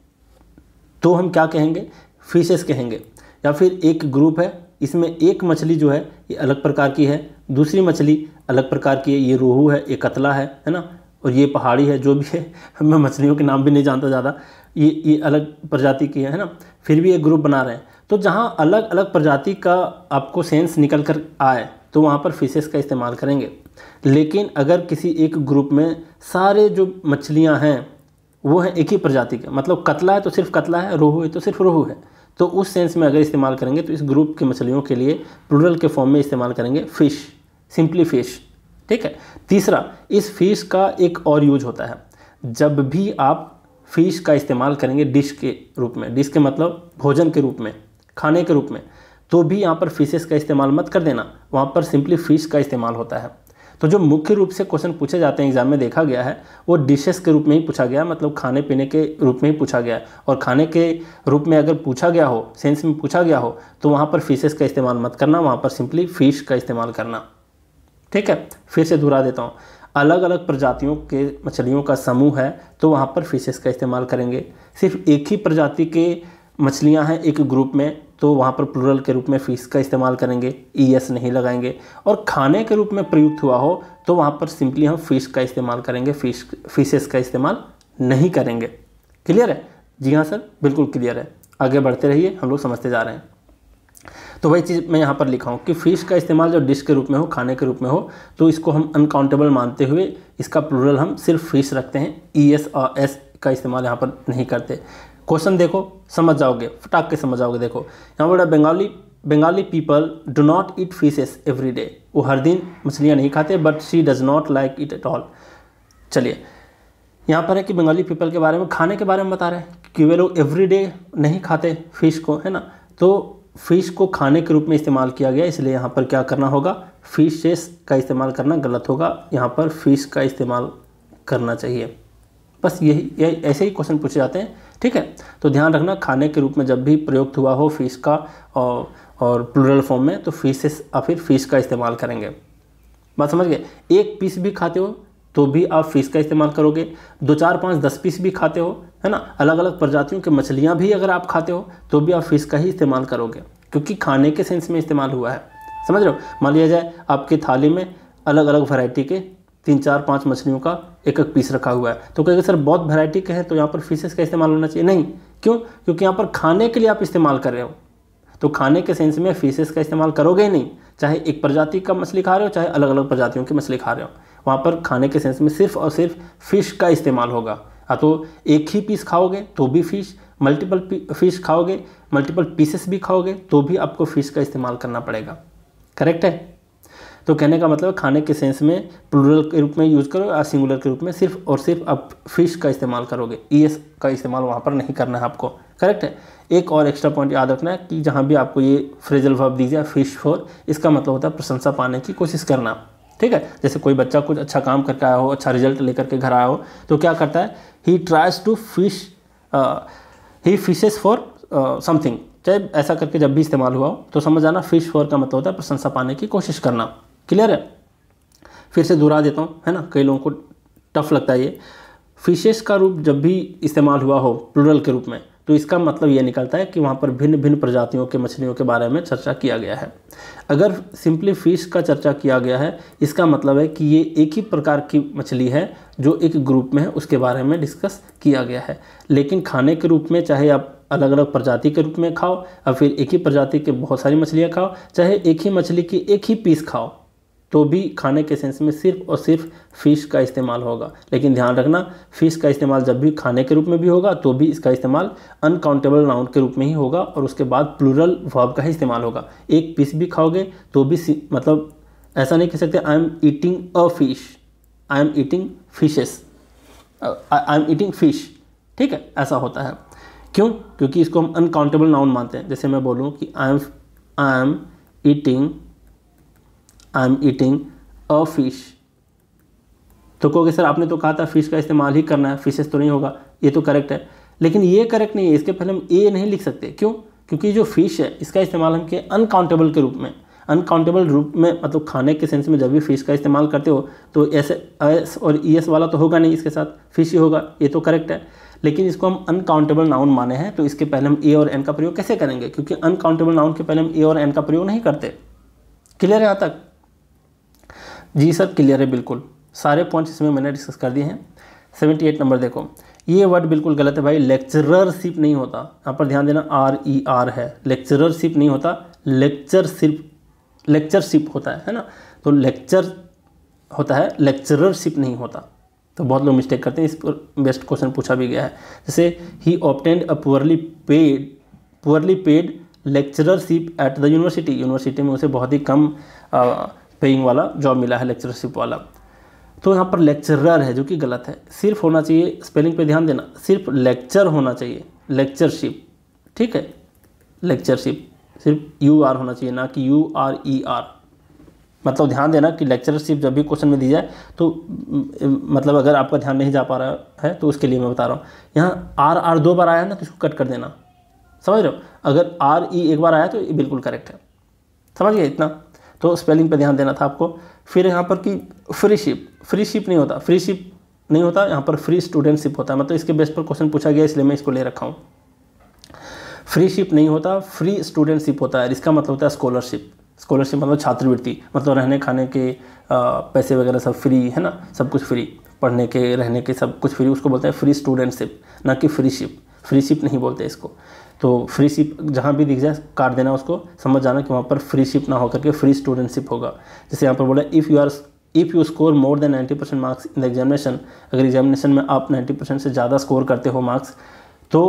तो हम क्या कहेंगे फिशेस कहेंगे या फिर एक ग्रुप है इसमें एक मछली जो है ये अलग प्रकार की है दूसरी मछली अलग प्रकार की है ये रोहू है ये कतला है है ना और ये पहाड़ी है जो भी है [LAUGHS] मैं मछलियों के नाम भी नहीं जानता ज़्यादा ये ये अलग प्रजाति की है है ना फिर भी एक ग्रुप बना रहे हैं तो जहाँ अलग अलग प्रजाति का आपको सेंस निकल कर आए तो वहाँ पर फिशेस का इस्तेमाल करेंगे लेकिन अगर किसी एक ग्रुप में सारे जो मछलियाँ हैं वो है एक ही प्रजाति का मतलब कतला है तो सिर्फ कतला है रोहू है तो सिर्फ रोहू है तो उस सेंस में अगर इस्तेमाल करेंगे तो इस ग्रुप की मछलियों के लिए प्लूरल के फॉर्म में इस्तेमाल करेंगे फ़िश सिंपली फ़िश ठीक है तीसरा इस फ़िश का एक और यूज होता है जब भी आप फ़िश का इस्तेमाल करेंगे डिश के रूप में डिश के मतलब भोजन के रूप में खाने के रूप में तो भी यहाँ पर फिशेस का इस्तेमाल मत कर देना वहाँ पर सिंपली फ़िश का इस्तेमाल होता है तो जो मुख्य रूप से क्वेश्चन पूछे जाते हैं एग्जाम में देखा गया है वो डिशेस के रूप में ही पूछा गया मतलब खाने पीने के रूप में ही पूछा गया है और खाने के रूप में अगर पूछा गया हो सेंस में पूछा गया हो तो वहाँ पर फिशेस का इस्तेमाल मत करना वहाँ पर सिंपली फिश का इस्तेमाल करना ठीक है फिर से दोहरा देता हूँ अलग अलग प्रजातियों के मछलियों का समूह है तो वहाँ पर फिशेस का इस्तेमाल करेंगे सिर्फ एक ही प्रजाति के मछलियाँ हैं एक ग्रुप में तो वहाँ पर प्लूरल के रूप में फ़ीस का इस्तेमाल करेंगे ई e एस नहीं लगाएंगे और खाने के रूप में प्रयुक्त हुआ हो तो वहाँ पर सिंपली हम फ़ीस का इस्तेमाल करेंगे फ़ीस फ़ीसेस का इस्तेमाल नहीं करेंगे क्लियर है जी हाँ सर बिल्कुल क्लियर है आगे बढ़ते रहिए हम लोग समझते जा रहे हैं तो वही चीज़ मैं यहाँ पर लिखा हूँ कि फ़िश का इस्तेमाल जो डिश के रूप में हो खाने के रूप में हो तो इसको हम अनकाउंटेबल मानते हुए इसका प्लूरल हम सिर्फ फ़िश रखते हैं ई e एस और एस का इस्तेमाल यहाँ पर नहीं करते क्वेश्चन देखो समझ जाओगे फटाक के समझ जाओगे देखो यहाँ पर Bengali Bengali people do not eat fishes every day वो हर दिन मछलियाँ नहीं खाते but she does not like it at all चलिए यहाँ पर है कि बंगाली पीपल के बारे में खाने के बारे में बता रहे हैं कि वे लोग एवरी डे नहीं खाते फिश को है ना तो फिश को खाने के रूप में इस्तेमाल किया गया इसलिए यहाँ पर क्या करना होगा फिशेस का इस्तेमाल करना गलत होगा यहाँ पर फिश का इस्तेमाल करना चाहिए बस यही ऐसे ही क्वेश्चन पूछे जाते हैं ठीक है तो ध्यान रखना खाने के रूप में जब भी प्रयुक्त हुआ हो फीस का और और प्लूरल फॉर्म में तो फीसेस या फिर फीस का इस्तेमाल करेंगे बात समझ गए एक पीस भी खाते हो तो भी आप फीस का इस्तेमाल करोगे दो चार पाँच दस पीस भी खाते हो है ना अलग अलग प्रजातियों के मछलियाँ भी अगर आप खाते हो तो भी आप फीस का ही इस्तेमाल करोगे क्योंकि खाने के सेंस में इस्तेमाल हुआ है समझ रहे हो मान लिया जाए आपकी थाली में अलग अलग वैरायटी के तीन चार पाँच मछलियों का एक एक पीस रखा हुआ है तो कहेंगे सर बहुत वैरायटी के हैं तो यहाँ पर फिशेस का इस्तेमाल होना चाहिए नहीं क्यों क्योंकि यहाँ पर खाने के लिए आप इस्तेमाल कर रहे हो तो खाने के सेंस में फिशेस का इस्तेमाल करोगे ही नहीं चाहे एक प्रजाति का मछली खा रहे हो चाहे अलग अलग प्रजातियों की मछली खा रहे हो वहाँ पर खाने के सेंस में सिर्फ और सिर्फ फिश का इस्तेमाल होगा या तो एक ही पीस खाओगे तो भी फिश मल्टीपल फिश खाओगे मल्टीपल पीसेस भी खाओगे तो भी आपको फिश का इस्तेमाल करना पड़ेगा करेक्ट है तो कहने का मतलब खाने के सेंस में प्लूरल के रूप में यूज़ करो या सिंगुलर के रूप में सिर्फ और सिर्फ आप फिश का इस्तेमाल करोगे ई एस का इस्तेमाल वहाँ पर नहीं करना है आपको करेक्ट है एक और एक्स्ट्रा पॉइंट याद रखना है कि जहाँ भी आपको ये फ्रेजल वर्ब दीजिए फिश फॉर इसका मतलब होता है प्रशंसा पाने की कोशिश करना ठीक है जैसे कोई बच्चा कुछ अच्छा काम करके आया हो अच्छा रिजल्ट लेकर के घर आया हो तो क्या करता है he tries to fish he fishes for something चाहे ऐसा करके जब भी इस्तेमाल हुआ हो तो समझ आना फिश फॉर का मतलब होता है प्रशंसा पाने की कोशिश करना क्लियर है फिर से दोहरा देता हूँ है ना कई लोगों को टफ लगता है ये फिशेस का रूप जब भी इस्तेमाल हुआ हो प्लूरल के रूप में तो इसका मतलब ये निकलता है कि वहाँ पर भिन्न भिन्न प्रजातियों के मछलियों के बारे में चर्चा किया गया है अगर सिंपली फिश का चर्चा किया गया है इसका मतलब है कि ये एक ही प्रकार की मछली है जो एक ग्रुप में है उसके बारे में डिस्कस किया गया है लेकिन खाने के रूप में चाहे आप अलग अलग प्रजाति के रूप में खाओ या फिर एक ही प्रजाति के बहुत सारी मछलियाँ खाओ चाहे एक ही मछली की एक ही पीस खाओ तो भी खाने के सेंस में सिर्फ और सिर्फ फ़िश का इस्तेमाल होगा लेकिन ध्यान रखना फ़िश का इस्तेमाल जब भी खाने के रूप में भी होगा तो भी इसका इस्तेमाल अनकाउंटेबल नाउन के रूप में ही होगा और उसके बाद प्लूरल वर्ब का ही इस्तेमाल होगा एक पीस भी खाओगे तो भी मतलब ऐसा नहीं कह सकते I am eating a fish I am eating fishes I am eating fish ठीक है ऐसा होता है क्यों क्योंकि इसको हम अनकाउंटेबल नाउन मानते हैं जैसे मैं बोलूँ कि I am I am eating I am eating a fish तो कहोगे सर आपने तो कहा था फ़िश का इस्तेमाल ही करना है फिशेस तो नहीं होगा ये तो करेक्ट है लेकिन ये करेक्ट नहीं है इसके पहले हम ए नहीं लिख सकते क्यों क्योंकि जो फिश है इसका इस्तेमाल हम किए अनकाउंटेबल के रूप में अनकाउंटेबल रूप में मतलब खाने के सेंस में जब भी फिश का इस्तेमाल करते हो तो एस एस और ई एस वाला तो होगा नहीं इसके साथ फिश ही होगा ये तो करेक्ट है लेकिन इसको हम अनकाउंटेबल नाउन माने हैं तो इसके पहले हम ए और एन का प्रयोग कैसे करेंगे क्योंकि अनकाउंटेबल नाउन के पहले हम ए और एन का प्रयोग नहीं करते क्लियर है यहाँ तक जी सर क्लियर है बिल्कुल सारे पॉइंट्स इसमें मैंने डिस्कस कर दिए हैं सेवेंटी एट नंबर देखो ये वर्ड बिल्कुल गलत है भाई लेक्चररशिप नहीं होता यहाँ पर ध्यान देना आर ई आर है लेक्चररशिप नहीं होता लेक्चर सिर्फ लेक्चरशिप होता है है ना तो लेक्चर होता है लेक्चररशिप नहीं होता तो बहुत लोग मिस्टेक करते हैं इस पर बेस्ट क्वेश्चन पूछा भी गया है जैसे ही opted a poorly paid poorly paid lectureship at the university university में उसे बहुत ही कम आ, पेइंग वाला जॉब मिला है लेक्चरशिप वाला तो यहाँ पर लेक्चरर है जो कि गलत है सिर्फ होना चाहिए स्पेलिंग पे ध्यान देना सिर्फ लेक्चर होना चाहिए लेक्चरशिप ठीक है लेक्चरशिप सिर्फ यू आर होना चाहिए ना कि यू आर ई आर मतलब ध्यान देना कि लेक्चरशिप जब भी क्वेश्चन में दी जाए तो मतलब अगर आपका ध्यान नहीं जा पा रहा है तो उसके लिए मैं बता रहा हूँ यहाँ आर आर दो बार आया है ना तो इसको कट कर देना समझ रहे हो अगर आर ई e एक बार आया तो ये बिल्कुल करेक्ट है समझ गए इतना तो स्पेलिंग पे ध्यान देना था आपको फिर यहाँ पर कि फ्री शिप फ्री शिप नहीं होता फ्री शिप नहीं होता यहाँ पर फ्री स्टूडेंटशिप होता है मतलब इसके बेस पर क्वेश्चन पूछा गया इसलिए मैं इसको ले रखा हूँ फ्री शिप नहीं होता फ्री स्टूडेंटशिप होता है इसका मतलब होता है स्कॉलरशिप स्कॉलरशिप मतलब छात्रवृत्ति मतलब रहने खाने के पैसे वगैरह सब फ्री है ना सब कुछ फ्री पढ़ने के रहने के सब कुछ फ्री उसको बोलते हैं फ्री स्टूडेंटशिप ना कि फ्री शिप फ्री शिप नहीं बोलते इसको तो फ्री शिप जहाँ भी दिख जाए काट देना उसको समझ जाना कि वहाँ पर फ्री शिप ना होकर के फ्री स्टूडेंटशिप होगा जैसे यहाँ पर बोला if you are if you score more than 90 percent marks in the examination अगर एग्जामिनेशन में आप 90 परसेंट से ज़्यादा स्कोर करते हो मार्क्स तो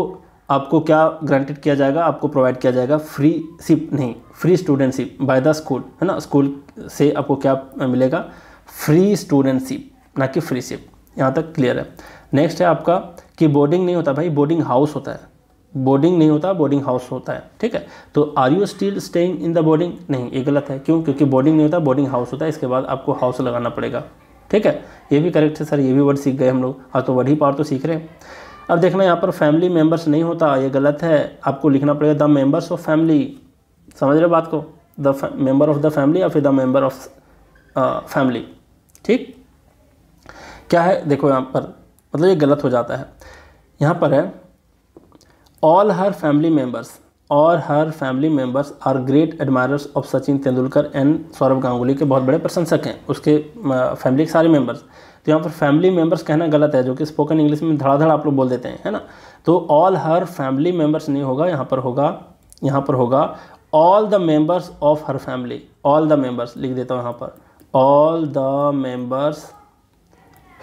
आपको क्या ग्रांटेड किया जाएगा आपको प्रोवाइड किया जाएगा फ्री शिप नहीं free studentship by the school है ना स्कूल से आपको क्या मिलेगा फ्री स्टूडेंटशिप ना कि फ्री शिप यहाँ तक क्लियर है नेक्स्ट है आपका कि बोर्डिंग नहीं होता भाई बोर्डिंग हाउस होता है बोर्डिंग नहीं होता बोर्डिंग हाउस होता है ठीक है तो are you still staying in the boarding नहीं ये गलत है क्यों क्योंकि बोर्डिंग नहीं होता बोर्डिंग हाउस होता है इसके बाद आपको हाउस लगाना पड़ेगा ठीक है ये भी करेक्ट है सर ये भी वर्ड सीख गए हम लोग हाँ तो वर्ड ही पार तो सीख रहे हैं अब देखना यहाँ पर फैमिली मेम्बर्स नहीं होता ये गलत है आपको लिखना पड़ेगा द मेम्बर्स ऑफ फैमिली समझ रहे बात को the member of the family या फिर द मेम्बर ऑफ फैमिली ठीक क्या है देखो यहाँ पर मतलब ये गलत हो जाता है यहाँ पर है ऑल हर फैमिली मेम्बर्स और हर family members are great admirers of Sachin Tendulkar and Sourav Ganguly के बहुत बड़े प्रशंसक हैं उसके फैमिली के सारे मेम्बर्स तो यहाँ पर फैमिली मेम्बर्स कहना गलत है जो कि स्पोकन इंग्लिश में धड़ाधड़ आप लोग बोल देते हैं है ना तो ऑल हर फैमिली मेम्बर्स नहीं होगा यहाँ पर होगा यहाँ पर होगा ऑल द मेम्बर्स ऑफ हर फैमिली ऑल द मेम्बर्स लिख देता हूँ यहाँ पर all the members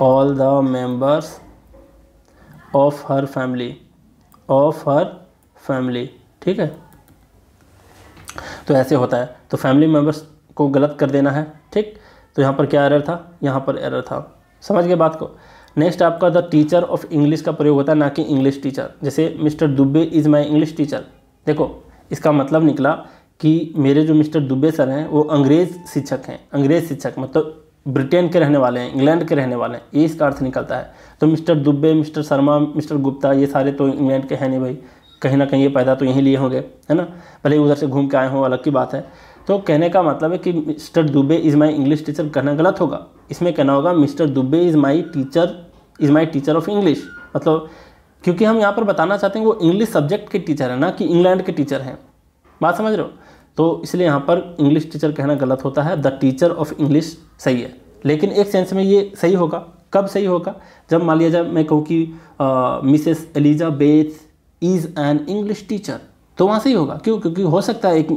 all the members of हर फैमिली ऑफ हर फैमिली ठीक है तो ऐसे होता है तो फैमिली मेम्बर्स को गलत कर देना है ठीक तो यहाँ पर क्या एरर था यहाँ पर एरर था समझ गए बात को नेक्स्ट आपका द टीचर ऑफ इंग्लिश का प्रयोग होता है ना कि इंग्लिश टीचर जैसे Mr Dubey is my English teacher देखो इसका मतलब निकला कि मेरे जो मिस्टर दुबे सर हैं वो अंग्रेज़ शिक्षक हैं अंग्रेज़ शिक्षक मतलब ब्रिटेन के रहने वाले हैं इंग्लैंड के रहने वाले हैं ये इसका अर्थ निकलता है तो Mr Dubey Mr Sharma Mr Gupta ये सारे तो इंग्लैंड के हैं नहीं भाई कहीं ना कहीं ये पैदा तो यहीं लिए होंगे है ना भले उधर से घूम के आए हों अलग की बात है तो कहने का मतलब है कि Mr Dubey is my English teacher कहना गलत होगा इसमें कहना होगा Mr Dubey is my teacher is my teacher of English मतलब क्योंकि हम यहाँ पर बताना चाहते हैं वो इंग्लिश सब्जेक्ट के टीचर हैं ना कि इंग्लैंड के टीचर हैं बात समझ रहे हो तो इसलिए यहाँ पर इंग्लिश टीचर कहना गलत होता है द टीचर ऑफ इंग्लिश सही है लेकिन एक सेंस में ये सही होगा कब सही होगा जब मान लिया जाए मैं कहूँ कि Mrs Elizabeth is an English teacher तो वहाँ सही होगा क्यों क्योंकि हो सकता है एक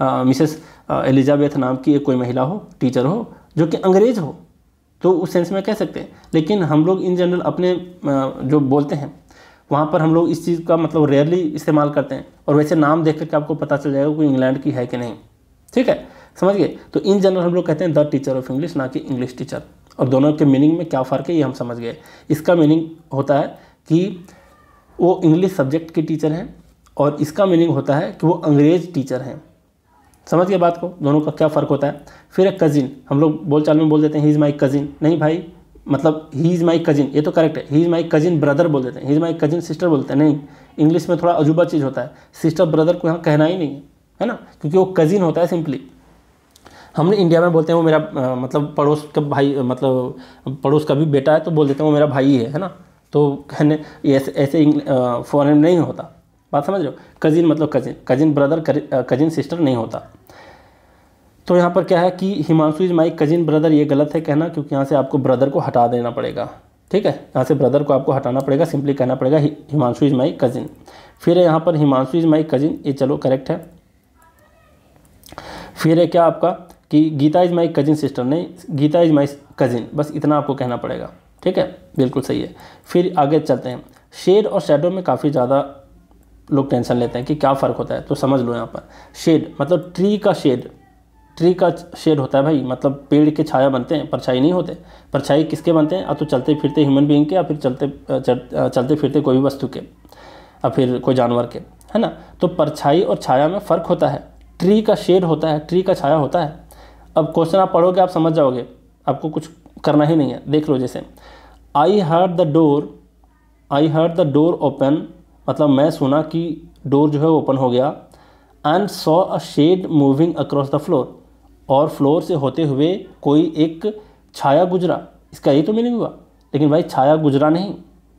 आ, मिसेस एलिजाबेथ नाम की एक कोई महिला हो टीचर हो जो कि अंग्रेज हो तो उस सेंस में कह सकते हैं लेकिन हम लोग इन जनरल अपने आ, जो बोलते हैं वहाँ पर हम लोग इस चीज़ का मतलब रेयरली इस्तेमाल करते हैं और वैसे नाम देख करके आपको पता चल जाएगा कोई इंग्लैंड की है कि नहीं ठीक है समझ गए तो इन जनरल हम लोग कहते हैं द टीचर ऑफ इंग्लिश ना कि इंग्लिश टीचर और दोनों के मीनिंग में क्या फ़र्क है ये हम समझ गए इसका मीनिंग होता है कि वो इंग्लिश सब्जेक्ट के टीचर हैं और इसका मीनिंग होता है कि वो अंग्रेज टीचर हैं समझ गए बात को दोनों का क्या फ़र्क होता है फिर एक कज़िन हम लोग चाल में बोल देते हैं ही इज़ माई कज़िन नहीं भाई मतलब ही इज़ माई कजिन ये तो करेक्ट है he is my cousin brother बोल देते हैं he is my cousin sister बोलते हैं नहीं इंग्लिश में थोड़ा अजूबा चीज़ होता है सिस्टर ब्रदर को यहाँ कहना ही नहीं है है ना क्योंकि वो कजिन होता है सिंपली हमने इंडिया में बोलते हैं वो मेरा आ, मतलब पड़ोस का भाई मतलब पड़ोस का भी बेटा है तो बोल देते हैं वो मेरा भाई है है ना तो कहने ऐसे ऐसे फॉरन नहीं होता बात समझ रहे हो कजिन मतलब cousin cousin brother cousin sister नहीं होता तो यहाँ पर क्या है कि Himanshu is my cousin brother ये गलत है कहना क्योंकि यहाँ से आपको ब्रदर को हटा देना पड़ेगा ठीक है यहाँ से ब्रदर को आपको हटाना पड़ेगा सिंपली कहना पड़ेगा हिमांशु इज माई कजिन फिर है यहाँ पर हिमांशु इज माई कजिन ये चलो करेक्ट है फिर है क्या आपका कि Geeta is my cousin sister नहीं गीता इज माई कजिन बस इतना आपको कहना पड़ेगा ठीक है बिल्कुल सही है फिर आगे चलते हैं शेड और शेडो में काफ़ी ज़्यादा लोग टेंशन लेते हैं कि क्या फ़र्क होता है तो समझ लो यहाँ पर शेड मतलब ट्री का शेड ट्री का शेड होता है भाई मतलब पेड़ के छाया बनते हैं परछाई नहीं होते परछाई किसके बनते हैं या तो चलते फिरते ह्यूमन बींग के या फिर चलते चलते फिरते कोई भी वस्तु के या फिर कोई जानवर के है ना तो परछाई और छाया में फ़र्क होता है ट्री का शेड होता है ट्री का छाया होता है अब क्वेश्चन आप पढ़ोगे आप समझ जाओगे आपको कुछ करना ही नहीं है देख लो जैसे I heard the door I heard the door open मतलब मैं सुना कि डोर जो है ओपन हो गया and saw a shade moving across the floor और फ्लोर से होते हुए कोई एक छाया गुजरा इसका ये तो मीनिंग हुआ लेकिन भाई छाया गुजरा नहीं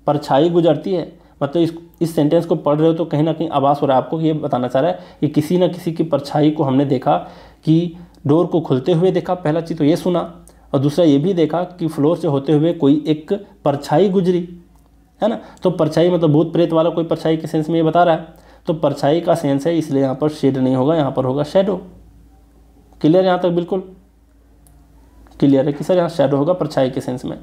परछाई गुजरती है मतलब इस इस सेंटेंस को पढ़ रहे हो तो कहीं ना कहीं आवाज़ हो रहा है आपको ये बताना चाह रहा है कि किसी न किसी की परछाई को हमने देखा कि डोर को खुलते हुए देखा पहला चीज़ तो ये सुना और दूसरा ये भी देखा कि फ्लोर से होते हुए कोई एक परछाई गुजरी है ना तो परछाई मतलब भूत प्रेत वाला कोई परछाई के सेंस में ये बता रहा है तो परछाई का सेंस है इसलिए यहाँ पर शेड नहीं होगा यहाँ पर होगा शेडो क्लियर यहाँ तक बिल्कुल क्लियर है कि सर यहाँ शेडो होगा परछाई के सेंस में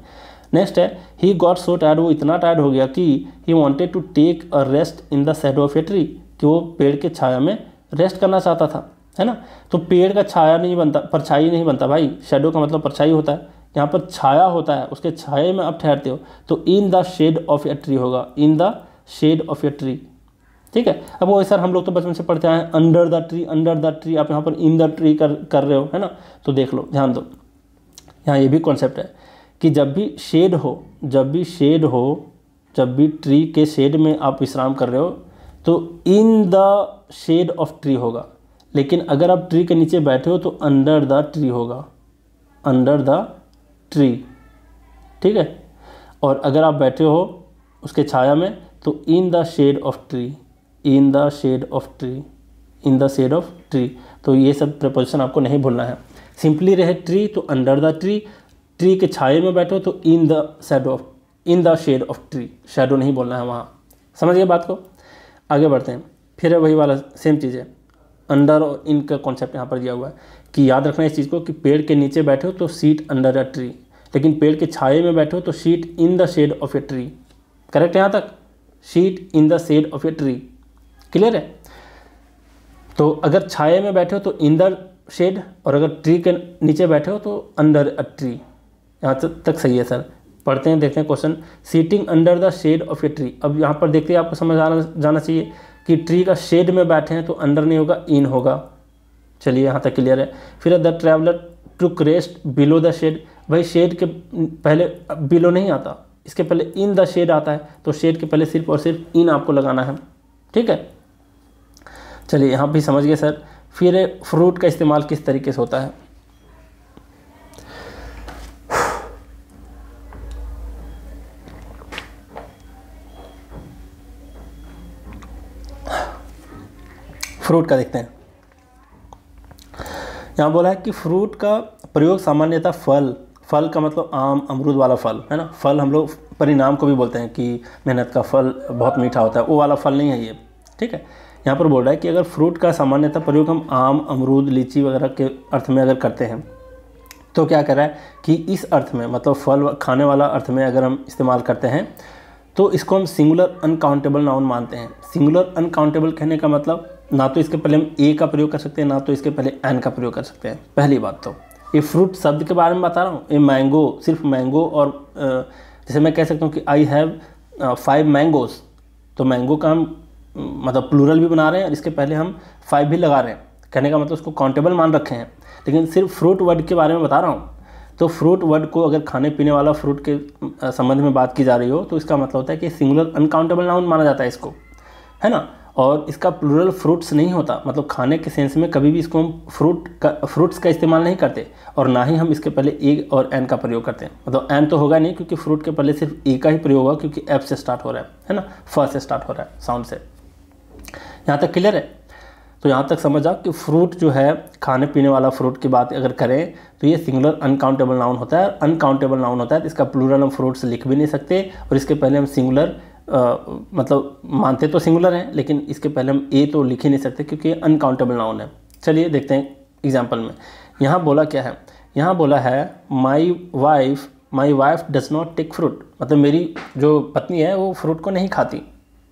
नेक्स्ट है ही गॉट सो टायर्ड वो इतना टायर्ड हो गया कि he wanted to take a rest in the shadow of a tree कि वो पेड़ के छाया में रेस्ट करना चाहता था है ना तो पेड़ का छाया नहीं बनता परछाई नहीं बनता भाई शेडो का मतलब परछाई होता है यहाँ पर छाया होता है उसके छाया में आप ठहरते हो तो in the shade of a tree होगा in the shade of a tree ठीक है अब वही सर हम लोग तो बचपन से पढ़ते आए under the tree under the tree आप यहाँ पर इन द ट्री कर कर रहे हो है ना तो देख लो ध्यान दो यहाँ ये भी कॉन्सेप्ट है कि जब भी शेड हो जब भी शेड हो जब भी ट्री के शेड में आप विश्राम कर रहे हो तो in the shade of tree होगा लेकिन अगर आप ट्री के नीचे बैठे हो तो अंडर द ट्री होगा अंडर द ट्री ठीक है और अगर आप बैठे हो उसके छाया में तो in the shade of tree in the shade of tree in the shade of tree तो ये सब प्रपोजिशन आपको नहीं भूलना है सिंपली रहे ट्री तो अंडर द ट्री ट्री के छाए में बैठो तो in the shade of in the shade of tree shadow नहीं बोलना है वहाँ समझिए बात को आगे बढ़ते हैं फिर वही वाला सेम चीज़ है अंडर और इन का कॉन्सेप्ट यहाँ पर दिया हुआ है कि याद रखना इस चीज़ को कि पेड़ के नीचे बैठो तो सीट अंडर अ ट्री लेकिन पेड़ के छाए में बैठो तो sit in the shade of a tree correct यहाँ तक sit in the shade of a tree clear है तो अगर छाया में बैठे हो तो इंदर शेड और अगर ट्री के नीचे बैठे हो तो अंडर अ ट्री यहाँ तक सही है सर पढ़ते हैं देखते हैं question sitting under the shade of a tree अब यहाँ पर देखते हैं आपको समझ आना जाना चाहिए कि ट्री का शेड में बैठे हैं तो अंडर नहीं होगा इन होगा चलिए यहाँ तक क्लियर है फिर the traveller to crest below the shade भाई शेड के पहले बिलो नहीं आता इसके पहले इन द शेड आता है तो शेड के पहले सिर्फ और सिर्फ इन आपको लगाना है ठीक है चलिए यहाँ भी समझ गए सर फिर फ्रूट का इस्तेमाल किस तरीके से होता है फ्रूट का देखते हैं यहाँ बोला है कि फ्रूट का प्रयोग सामान्यतः फल फल का मतलब आम अमरूद वाला फल है ना फल हम लोग परिणाम को भी बोलते हैं कि मेहनत का फल बहुत मीठा होता है वो वाला फल नहीं है ये ठीक है यहाँ पर बोल रहा है कि अगर फ्रूट का सामान्यतः प्रयोग हम आम अमरूद लीची वगैरह के अर्थ में अगर करते हैं तो क्या कह रहा है कि इस अर्थ में मतलब फल खाने वाला अर्थ में अगर हम इस्तेमाल करते हैं तो इसको हम सिंगुलर अनकाउंटेबल नाउन मानते हैं सिंगुलर अनकाउंटेबल कहने का मतलब ना तो इसके पहले हम ए का प्रयोग कर सकते हैं ना तो इसके पहले एन का प्रयोग कर सकते हैं पहली बात तो ये फ्रूट शब्द के बारे में बता रहा हूँ ये मैंगो सिर्फ मैंगो और जैसे मैं कह सकता हूँ कि आई हैव फाइव मैंगोज तो मैंगो का हम मतलब प्लूरल भी बना रहे हैं और इसके पहले हम फाइव भी लगा रहे हैं कहने का मतलब उसको काउंटेबल मान रखे हैं लेकिन सिर्फ फ्रूट वर्ड के बारे में बता रहा हूँ तो फ्रूट वर्ड को अगर खाने पीने वाला फ्रूट के संबंध में बात की जा रही हो तो इसका मतलब होता है कि सिंगुलर अनकाउंटेबल नाउन माना जाता है इसको है ना और इसका प्लूरल फ्रूट्स नहीं होता मतलब खाने के सेंस में कभी भी इसको हम फ्रूट का फ्रूट्स का इस्तेमाल नहीं करते और ना ही हम इसके पहले ए और एन का प्रयोग करते हैं मतलब एन तो होगा नहीं क्योंकि फ्रूट के पहले सिर्फ ए का ही प्रयोग होगा क्योंकि एफ से स्टार्ट हो रहा है है ना फ से स्टार्ट हो रहा है साउंड से यहाँ तक क्लियर है तो यहाँ तक समझ आओ कि फ्रूट जो है खाने पीने वाला फ्रूट की बात अगर करें तो ये सिंगुलर अनकाउंटेबल नाउन होता है अनकाउंटेबल नाउन होता है तो इसका प्लूरल हम फ्रूट्स लिख भी नहीं सकते और इसके पहले हम सिंगुलर मतलब मानते तो सिंगुलर हैं लेकिन इसके पहले हम ए तो लिख ही नहीं सकते क्योंकि ये अनकाउंटेबल नाउन है चलिए देखते हैं एग्जाम्पल में यहाँ बोला क्या है यहाँ बोला है my wife my wife does not take fruit मतलब मेरी जो पत्नी है वो फ्रूट को नहीं खाती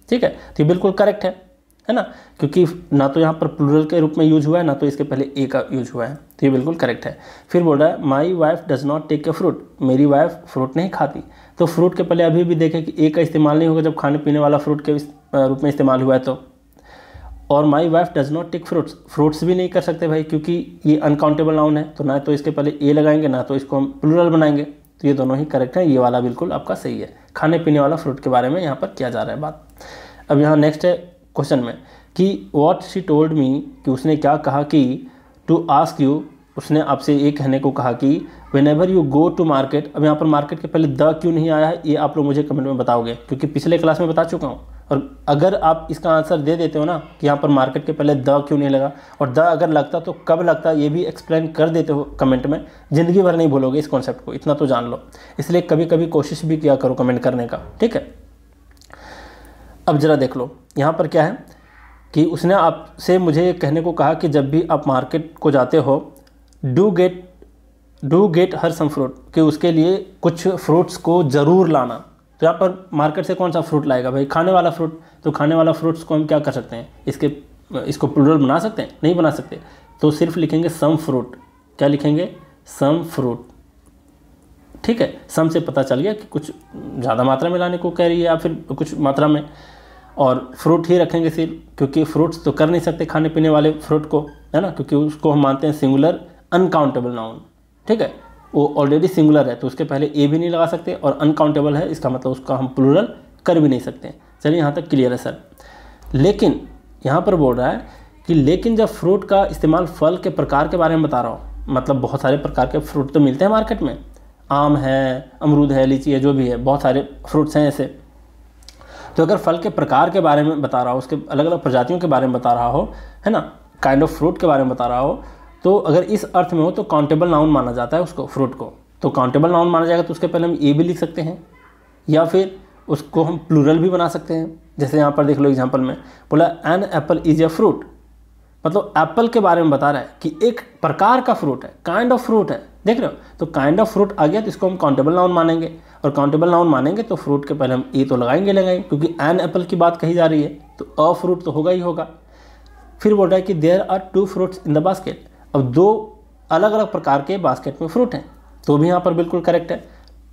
ठीक है तो ये बिल्कुल करेक्ट है है ना क्योंकि ना तो यहाँ पर प्लूरल के रूप में यूज हुआ है ना तो इसके पहले ए का यूज हुआ है तो ये बिल्कुल करेक्ट है फिर बोल रहा है my wife does not take a fruit मेरी वाइफ फ्रूट नहीं खाती तो फ्रूट के पहले अभी भी देखें कि ए का इस्तेमाल नहीं होगा जब खाने पीने वाला फ्रूट के रूप में इस्तेमाल हुआ है तो और my wife does not take fruits fruits भी नहीं कर सकते भाई क्योंकि ये अनकाउंटेबल नाउन है तो ना तो इसके पहले ए लगाएंगे ना तो इसको हम प्लूरल बनाएंगे तो ये दोनों ही करेक्ट है ये वाला बिल्कुल आपका सही है खाने पीने वाला फ्रूट के बारे में यहाँ पर किया जा रहा है बात अब यहाँ नेक्स्ट है क्वेश्चन में कि वॉट शी टोल्ड मी कि उसने क्या कहा कि टू आस्क यू उसने आपसे ये कहने को कहा कि whenever you go to market अब यहाँ पर मार्केट के पहले द क्यों नहीं आया है ये आप लोग मुझे कमेंट में बताओगे क्योंकि पिछले क्लास में बता चुका हूँ और अगर आप इसका आंसर दे देते हो ना कि यहाँ पर मार्केट के पहले द क्यों नहीं लगा और द अगर लगता तो कब लगता ये भी एक्सप्लेन कर देते हो कमेंट में ज़िंदगी भर नहीं भूलोगे इस कॉन्सेप्ट को इतना तो जान लो इसलिए कभी कभी कोशिश भी किया करो कमेंट करने का ठीक है अब ज़रा देख लो यहाँ पर क्या है कि उसने आपसे मुझे कहने को कहा कि जब भी आप मार्केट को जाते हो do get do get her some fruit कि उसके लिए कुछ फ्रूट्स को ज़रूर लाना तो यहाँ पर मार्केट से कौन सा फ्रूट लाएगा भाई खाने वाला फ्रूट तो खाने वाला फ्रूट्स को हम क्या कर सकते हैं इसके इसको प्लूरल बना सकते हैं नहीं बना सकते तो सिर्फ लिखेंगे सम फ्रूट क्या लिखेंगे सम फ्रूट ठीक है सम से पता चल गया कि कुछ ज़्यादा मात्रा में लाने को कह रही है या फिर कुछ मात्रा में और फ्रूट ही रखेंगे सिर्फ क्योंकि फ्रूट्स तो कर नहीं सकते खाने पीने वाले फ्रूट को है ना क्योंकि उसको हम मानते हैं सिंगुलर अनकाउंटेबल नाउन ठीक है वो ऑलरेडी सिंगुलर है तो उसके पहले ए भी नहीं लगा सकते और अनकाउंटेबल है इसका मतलब उसका हम प्लूरल कर भी नहीं सकते चलिए यहाँ तक क्लियर है सर लेकिन यहाँ पर बोल रहा है कि लेकिन जब फ्रूट का इस्तेमाल फल के प्रकार के बारे में बता रहा हूँ मतलब बहुत सारे प्रकार के फ्रूट तो मिलते हैं मार्केट में आम है अमरूद है लीची है जो भी है बहुत सारे फ्रूट्स हैं ऐसे तो अगर फल के प्रकार के बारे में बता रहा हो उसके अलग अलग प्रजातियों के बारे में बता रहा हो है ना काइंड ऑफ फ्रूट के बारे में बता रहा हो तो अगर इस अर्थ में हो तो काउंटेबल नाउन माना जाता है उसको फ्रूट को तो काउंटेबल नाउन माना जाएगा तो उसके पहले हम ए भी लिख सकते हैं या फिर उसको हम प्लूरल भी बना सकते हैं जैसे यहाँ पर देख लो एग्जाम्पल में बोला an apple is a fruit मतलब एप्पल के बारे में बता रहा है कि एक प्रकार का फ्रूट है काइंड ऑफ फ्रूट है देख रहे हो तो काइंड ऑफ फ्रूट आ गया तो इसको हम काउंटेबल नाउन मानेंगे और काउंटेबल नाउन मानेंगे तो फ्रूट के पहले हम ई e तो लगाएंगे लगाएंगे क्योंकि एन एप्पल की बात कही जा रही है तो अ फ्रूट तो होगा ही होगा फिर बोल रहा है कि there are two fruits in the basket अब दो अलग अलग प्रकार के बास्केट में फ्रूट हैं तो भी यहाँ पर बिल्कुल करेक्ट है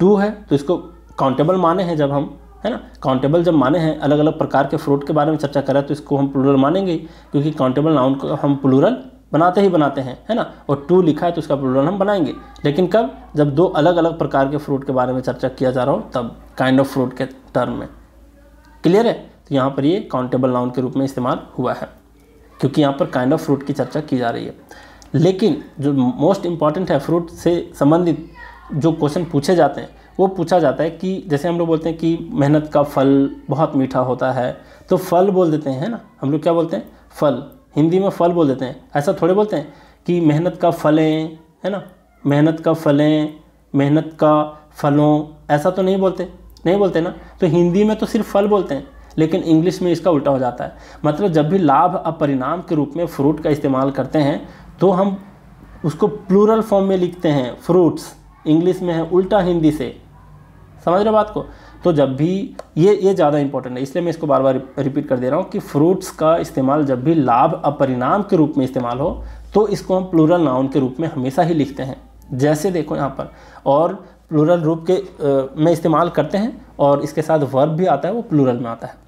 टू है तो इसको काउंटेबल माने हैं जब हम है ना काउंटेबल जब माने हैं अलग अलग प्रकार के फ्रूट के बारे में चर्चा करें तो इसको हम प्लूरल मानेंगे क्योंकि काउंटेबल नाउन को हम प्लूरल बनाते ही बनाते हैं है ना और टू लिखा है तो उसका प्लूरल हम बनाएंगे लेकिन कब जब दो अलग अलग प्रकार के फ्रूट के बारे में चर्चा किया जा रहा हो तब काइंड ऑफ फ्रूट के टर्म में क्लियर है तो यहाँ पर ये काउंटेबल नाउन के रूप में इस्तेमाल हुआ है क्योंकि यहाँ पर काइंड ऑफ फ्रूट की चर्चा की जा रही है लेकिन जो मोस्ट इम्पॉर्टेंट है फ्रूट से संबंधित जो क्वेश्चन पूछे जाते हैं वो पूछा जाता है कि जैसे हम लोग बोलते हैं कि मेहनत का फल बहुत मीठा होता है तो फल बोल देते हैं ना हम लोग क्या बोलते हैं फल हिंदी में फल बोल देते हैं ऐसा थोड़े बोलते हैं कि मेहनत का फलें है ना मेहनत का फलें मेहनत का फलों ऐसा तो नहीं बोलते नहीं बोलते ना तो हिंदी में तो सिर्फ फल बोलते हैं लेकिन इंग्लिश में इसका उल्टा हो जाता है मतलब जब भी लाभ अब परिणाम के रूप में फ्रूट का इस्तेमाल करते हैं तो हम उसको प्लूरल फॉर्म में लिखते हैं फ्रूट्स इंग्लिश में है उल्टा हिंदी से समझ रहे बात को तो जब भी ये ये ज़्यादा इंपॉर्टेंट है इसलिए मैं इसको बार बार रिपीट कर दे रहा हूँ कि फ्रूट्स का इस्तेमाल जब भी लाभ अपरिणाम के रूप में इस्तेमाल हो तो इसको हम प्लूरल नाउन के रूप में हमेशा ही लिखते हैं जैसे देखो यहाँ पर और प्लूरल रूप के आ, में इस्तेमाल करते हैं और इसके साथ वर्ब भी आता है वो प्लूरल में आता है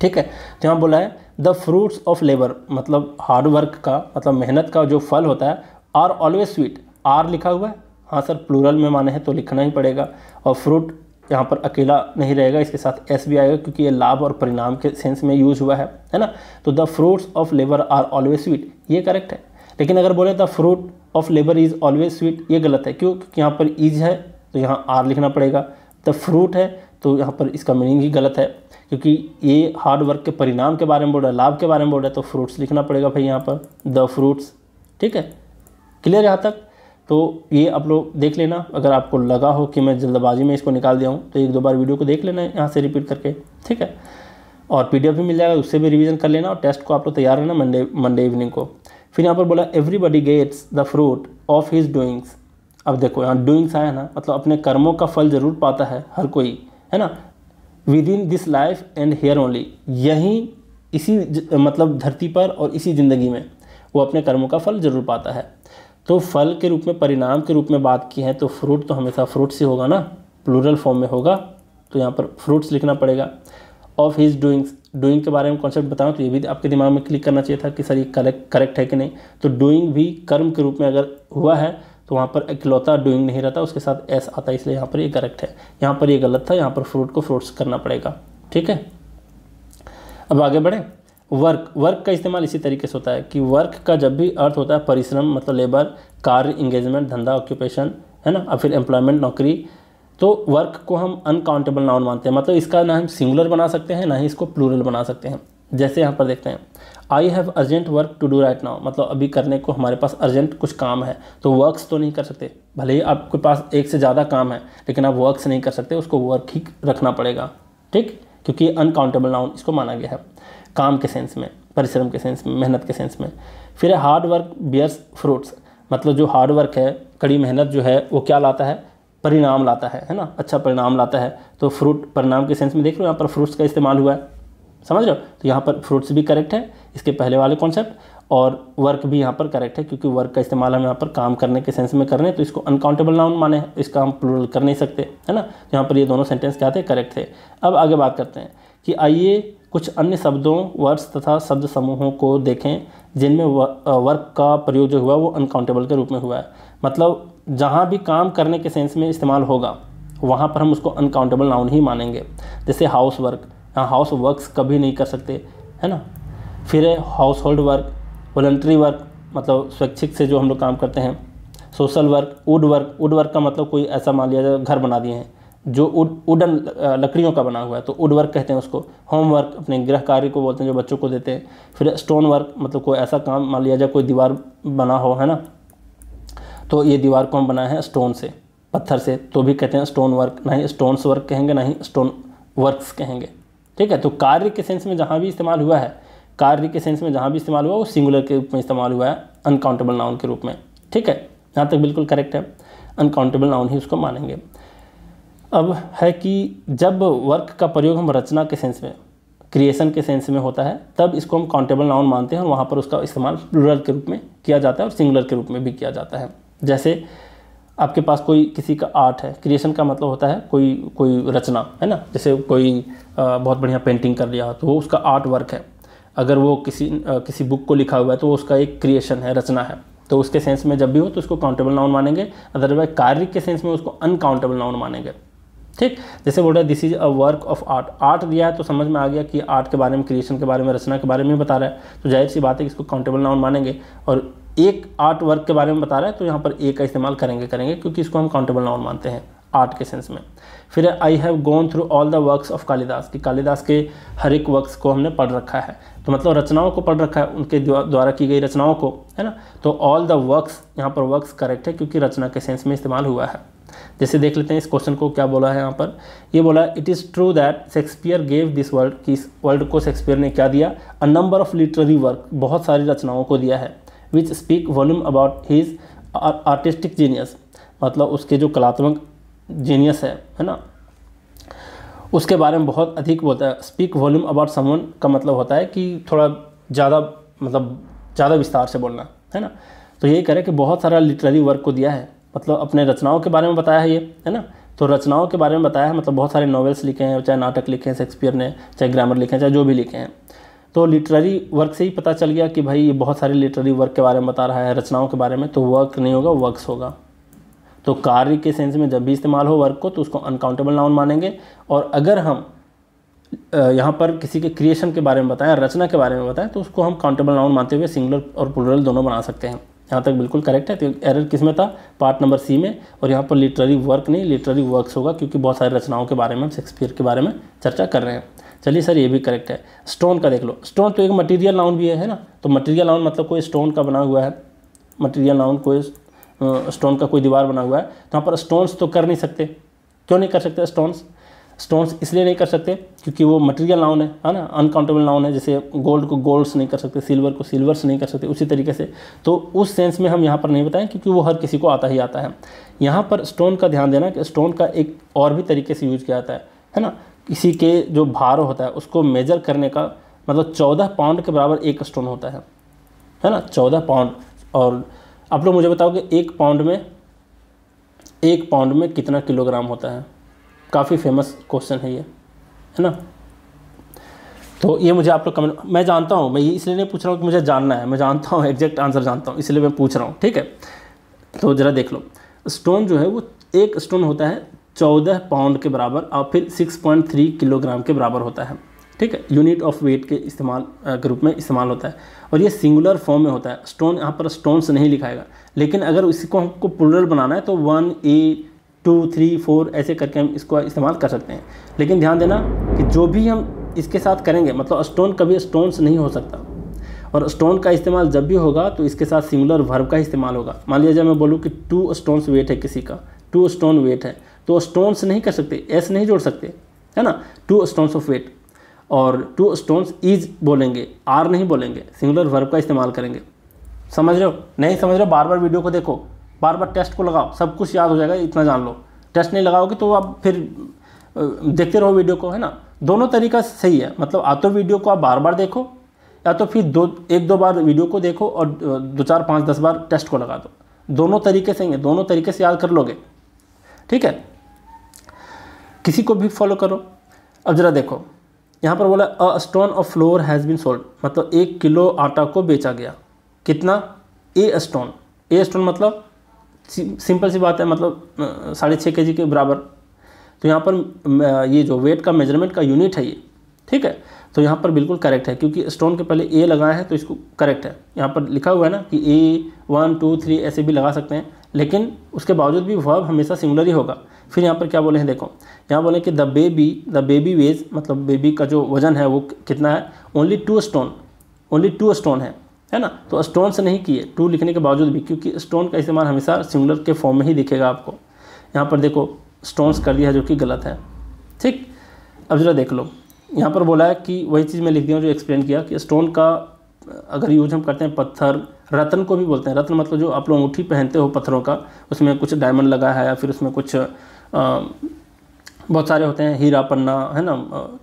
ठीक है तो यहाँ बोला है द फ्रूट्स ऑफ लेबर मतलब हार्ड वर्क का मतलब मेहनत का जो फल होता है आर ऑलवेज स्वीट आर लिखा हुआ है हाँ सर प्लूरल में माने हैं तो लिखना ही पड़ेगा और फ्रूट यहाँ पर अकेला नहीं रहेगा इसके साथ एस भी आएगा क्योंकि ये लाभ और परिणाम के सेंस में यूज हुआ है है ना तो the fruits of labour are always sweet ये करेक्ट है लेकिन अगर बोले the fruit of labour is always sweet ये गलत है क्यों क्योंकि यहाँ पर इज है तो यहाँ आर लिखना पड़ेगा द फ्रूट है तो यहाँ पर इसका मीनिंग ही गलत है क्योंकि ये हार्ड वर्क के परिणाम के बारे में बोल रहा है लाभ के बारे में बोल रहा है तो फ्रूट्स लिखना पड़ेगा भाई यहाँ पर द फ्रूट्स ठीक है क्लियर यहाँ तक तो ये आप लोग देख लेना अगर आपको लगा हो कि मैं जल्दबाजी में इसको निकाल दिया हूँ तो एक दो बार वीडियो को देख लेना यहाँ से रिपीट करके ठीक है और पी भी मिल जाएगा उससे भी रिविज़न कर लेना और टेस्ट को आप लोग तैयार रहना मंडे मंडे इवनिंग को फिर यहाँ पर बोला everybody gets the fruit of his doings अब देखो यहाँ डूइंग्स आया ना मतलब अपने कर्मों का फल जरूर पाता है हर कोई है ना within this life and here only यहीं इसी मतलब धरती पर और इसी ज़िंदगी में वो अपने कर्मों का फल जरूर पाता है तो फल के रूप में परिणाम के रूप में बात की है तो फ्रूट तो हमेशा फ्रूट्स ही होगा ना प्लूरल फॉर्म में होगा तो यहाँ पर फ्रूट्स लिखना पड़ेगा ऑफ हिज डूइंग्स डूइंग के बारे में कॉन्सेप्ट बताऊँ तो ये भी आपके दिमाग में क्लिक करना चाहिए था कि सर ये करेक्ट करेक्ट है कि नहीं तो डूइंग भी कर्म के रूप में अगर हुआ है तो वहाँ पर इकलौता डूइंग नहीं रहता उसके साथ एस आता है इसलिए यहाँ पर ये करेक्ट है यहाँ पर ये गलत था यहाँ पर फ्रूट को फ्रूट्स करना पड़ेगा ठीक है अब आगे बढ़ें वर्क वर्क का इस्तेमाल इसी तरीके से होता है कि वर्क का जब भी अर्थ होता है परिश्रम मतलब लेबर कार्य इंगेजमेंट धंधा ऑक्यूपेशन है ना और फिर एम्प्लॉयमेंट नौकरी तो वर्क को हम अनकाउंटेबल नाउन मानते हैं मतलब इसका ना हम सिंगुलर बना सकते हैं ना ही इसको प्लूरल बना सकते हैं जैसे यहाँ पर देखते हैं I have urgent work to do right now मतलब अभी करने को हमारे पास अर्जेंट कुछ काम है तो वर्क्स तो नहीं कर सकते भले ही आपके पास एक से ज़्यादा काम है लेकिन आप वर्क्स नहीं कर सकते उसको वर्क ही रखना पड़ेगा ठीक क्योंकि अनकाउंटेबल नाउन इसको माना गया है काम के सेंस में परिश्रम के सेंस में मेहनत के सेंस में फिर हार्ड वर्क बियर्स फ्रूट्स मतलब जो हार्ड वर्क है कड़ी मेहनत जो है वो क्या लाता है परिणाम लाता है है ना अच्छा परिणाम लाता है तो फ्रूट परिणाम के सेंस में देख लो यहाँ पर फ्रूट्स का इस्तेमाल हुआ है समझ रहे हो तो यहाँ पर फ्रूट्स भी करेक्ट है इसके पहले वाले कॉन्सेप्ट और वर्क भी यहाँ पर करेक्ट है क्योंकि वर्क का इस्तेमाल हम यहाँ पर काम करने के सेंस में कर रहे हैं तो इसको अनकाउंटेबल नाउन माने इसका हम प्लूरल कर नहीं सकते है ना तो यहाँ पर ये दोनों सेंटेंस क्या थे करेक्ट थे अब आगे बात करते हैं कि आइए कुछ अन्य शब्दों वर्ड्स तथा शब्द समूहों को देखें जिनमें वर्क का प्रयोग जो हुआ वो अनकाउंटेबल के रूप में हुआ है मतलब जहाँ भी काम करने के सेंस में इस्तेमाल होगा वहाँ पर हम उसको अनकाउंटेबल नाउन ही मानेंगे जैसे हाउस वर्क यहाँ हाउस वर्क कभी नहीं कर सकते है ना फिर है household work voluntary work मतलब स्वैच्छिक से जो हम लोग काम करते हैं social work woodwork woodwork का मतलब कोई ऐसा मान लिया जाए घर बना दिए हैं जो उड उडन लकड़ियों का बना हुआ है तो उड वर्क कहते हैं उसको होमवर्क अपने गृह कार्य को बोलते हैं जो बच्चों को देते हैं फिर स्टोन वर्क मतलब कोई ऐसा काम मान लिया जाए कोई दीवार बना हो है ना तो ये दीवार को हम बनाए हैं स्टोन से पत्थर से तो भी कहते हैं स्टोन वर्क ना ही स्टोन्स वर्क कहेंगे ना ही स्टोन वर्क्स कहेंगे ठीक है तो कार्य के सेंस में जहाँ भी इस्तेमाल हुआ है कार्य के सेंस में जहाँ भी इस्तेमाल हुआ वो सिंगुलर के रूप में इस्तेमाल हुआ है अनकाउंटेबल नाउन के रूप में ठीक है यहाँ तक बिल्कुल करेक्ट है अनकाउंटेबल नाउन ही उसको मानेंगे अब है कि जब वर्क का प्रयोग हम रचना के सेंस में क्रिएशन के सेंस में होता है तब इसको हम काउंटेबल नाउन मानते हैं और वहाँ पर उसका इस्तेमाल प्लूरल के रूप में किया जाता है और सिंगुलर के रूप में भी किया जाता है जैसे आपके पास कोई किसी का आर्ट है क्रिएशन का मतलब होता है कोई कोई रचना है ना जैसे कोई आ, बहुत बढ़िया पेंटिंग कर लिया तो वो उसका आर्ट वर्क है अगर वो किसी आ, किसी बुक को लिखा हुआ है तो वो उसका एक क्रिएशन है रचना है तो उसके सेंस में जब भी हो तो उसको काउंटेबल नाउन मानेंगे अदरवाइज कार्य के सेंस में उसको अनकाउंटेबल नाउन मानेंगे ठीक जैसे बोल रहा है this is a work of art art दिया है तो समझ में आ गया कि आर्ट के बारे में क्रिएशन के बारे में रचना के बारे में बता रहा है तो जाहिर सी बात है कि इसको काउंटेबल नाउन मानेंगे और एक आर्ट वर्क के बारे में बता रहा है तो यहाँ पर ए का इस्तेमाल करेंगे करेंगे क्योंकि इसको हम काउंटेबल नाउन मानते हैं आर्ट के सेंस में फिर I have gone through all the works of Kalidas कि कालिदास के हर एक वर्क्स को हमने पढ़ रखा है तो मतलब रचनाओं को पढ़ रखा है उनके द्वारा की गई रचनाओं को है ना तो ऑल द वर्क्स यहाँ पर वर्क्स करेक्ट है क्योंकि रचना के सेंस में इस्तेमाल हुआ है जैसे देख लेते हैं इस क्वेश्चन को क्या बोला है यहाँ पर ये बोला it is true that Shakespeare gave this world कि इस वर्ल्ड को शेक्सपियर ने क्या दिया a number of literary work बहुत सारी रचनाओं को दिया है which speak volume about his artistic genius मतलब उसके जो कलात्मक जीनियस है है ना उसके बारे में बहुत अधिक बोलता है स्पीक वॉल्यूम अबाउट समवन का मतलब होता है कि थोड़ा ज़्यादा मतलब ज़्यादा विस्तार से बोलना है ना तो यही कह रहे कि बहुत सारा लिटरेरी वर्क को दिया है मतलब अपने रचनाओं के बारे में बताया है ये है ना तो रचनाओं के बारे में बताया है मतलब बहुत सारे नॉवेल्स लिखे हैं चाहे नाटक लिखे हैं शेक्सपियर ने चाहे ग्रामर लिखे हैं चाहे जो भी लिखे हैं तो लिटरेरी वर्क से ही पता चल गया कि भाई ये बहुत सारे लिटरेरी वर्क के बारे में बता रहा है रचनाओं के बारे में तो वर्क नहीं होगा वर्क्स होगा तो कार्य के सेंस में जब भी इस्तेमाल हो वर्क को तो उसको अनकाउंटेबल नाउन मानेंगे और अगर हम यहाँ पर किसी के क्रिएशन के बारे में बताएं रचना के बारे में बताएं तो उसको हम काउंटेबल नाउन मानते हुए सिंगुलर और प्लुरल दोनों बना सकते हैं यहाँ तक बिल्कुल करेक्ट है तो एरर किस में था पार्ट नंबर सी में और यहाँ पर लिटरेरी वर्क नहीं लिटरेरी वर्क्स होगा क्योंकि बहुत सारी रचनाओं के बारे में हम शेक्सपियर के बारे में चर्चा कर रहे हैं चलिए सर ये भी करेक्ट है स्टोन का देख लो स्टोन तो एक मटीरियल नाउन भी है, है ना तो मटीरियल नाउन मतलब कोई स्टोन का बना हुआ है मटीरियल नाउन कोई स्टोन का कोई दीवार बना हुआ है तो यहाँ पर स्टोन्स तो कर नहीं सकते क्यों नहीं कर सकते स्टोन्स स्टोन्स इसलिए नहीं कर सकते क्योंकि वो मटेरियल नाउन है है ना अनकाउंटेबल नाउन है जैसे गोल्ड को गोल्ड्स नहीं कर सकते सिल्वर को सिल्वर्स नहीं कर सकते उसी तरीके से तो उस सेंस में हम यहाँ पर नहीं बताएं क्योंकि वो हर किसी को आता ही आता है यहाँ पर स्टोन का ध्यान देना कि स्टोन का एक और भी तरीके से यूज किया जाता है है ना किसी के जो भार होता है उसको मेजर करने का मतलब चौदह पाउंड के बराबर एक स्टोन होता है है ना चौदह पाउंड और आप लोग मुझे बताओगे एक पाउंड में एक पाउंड में कितना किलोग्राम होता है काफ़ी फेमस क्वेश्चन है ये है ना तो ये मुझे आप लोग कमेंट मैं जानता हूँ मैं ये इसलिए नहीं पूछ रहा हूँ कि मुझे जानना है मैं जानता हूँ एग्जैक्ट आंसर जानता हूँ इसलिए मैं पूछ रहा हूँ ठीक है तो ज़रा देख लो स्टोन जो है वो एक स्टोन होता है चौदह पाउंड के बराबर और फिर सिक्स पॉइंट थ्री किलोग्राम के बराबर होता है ठीक है यूनिट ऑफ वेट के इस्तेमाल के रूप में इस्तेमाल होता है और ये सिंगुलर फॉर्म में होता है स्टोन यहाँ पर स्टोन्स नहीं लिखाएगा लेकिन अगर इसको हमको पुलर बनाना है तो one a two three four ऐसे करके हम इसको इस्तेमाल कर सकते हैं लेकिन ध्यान देना कि जो भी हम इसके साथ करेंगे मतलब स्टोन कभी स्टोन्स नहीं हो सकता और स्टोन का इस्तेमाल जब भी होगा तो इसके साथ सिंगुलर वर्ब का इस्तेमाल होगा मान लीजिए जब मैं बोलूँ कि टू स्टोन्स वेट है किसी का टू स्टोन वेट है तो स्टोन्स नहीं कर सकते एस नहीं जोड़ सकते है ना टू स्टोन्स ऑफ वेट और टू स्टोन्स इज बोलेंगे आर नहीं बोलेंगे सिंगुलर वर्ब का इस्तेमाल करेंगे समझ रहे हो नहीं समझ रहे हो बार बार वीडियो को देखो बार बार टेस्ट को लगाओ सब कुछ याद हो जाएगा इतना जान लो टेस्ट नहीं लगाओगे तो आप फिर देखते रहो वीडियो को है ना दोनों तरीका सही है मतलब आ तो वीडियो को आप बार बार देखो या तो फिर दो एक दो बार वीडियो को देखो और दो चार पाँच दस बार टेस्ट को लगा दो दोनों तरीके सही हैं दोनों तरीके से याद कर लोगे ठीक है किसी को भी फॉलो करो अब ज़रा देखो यहाँ पर बोला a stone of flour has been sold मतलब एक किलो आटा को बेचा गया कितना ए स्टोन ए स्टोन मतलब सिंपल सी बात है मतलब साढ़े छः के के बराबर तो यहाँ पर ये जो वेट का मेजरमेंट का यूनिट है ये ठीक है तो यहाँ पर बिल्कुल करेक्ट है क्योंकि स्टोन के पहले ए लगाए हैं तो इसको करेक्ट है यहाँ पर लिखा हुआ है ना कि ए वन टू थ्री ऐसे भी लगा सकते हैं लेकिन उसके बावजूद भी वर्ब हमेशा सिंगुलर ही होगा फिर यहाँ पर क्या बोले हैं देखो यहाँ बोले कि the baby the baby weighs मतलब बेबी का जो वजन है वो कितना है only two stone only two stone है है ना तो स्टोन से नहीं किए टू लिखने के बावजूद भी क्योंकि स्टोन का इस्तेमाल हमेशा सिंगुलर के फॉर्म में ही दिखेगा आपको यहाँ पर देखो स्टोन्स कर दिया जो कि गलत है ठीक अब ज़रा देख लो यहाँ पर बोला है कि वही चीज़ मैं लिख दिया जो एक्सप्लेन किया कि स्टोन का अगर यूज हम करते हैं पत्थर रत्न को भी बोलते हैं रत्न मतलब जो आप लोग अंगूठी पहनते हो पत्थरों का उसमें कुछ डायमंड लगा है या फिर उसमें कुछ आ, बहुत सारे होते हैं हीरा पन्ना है ना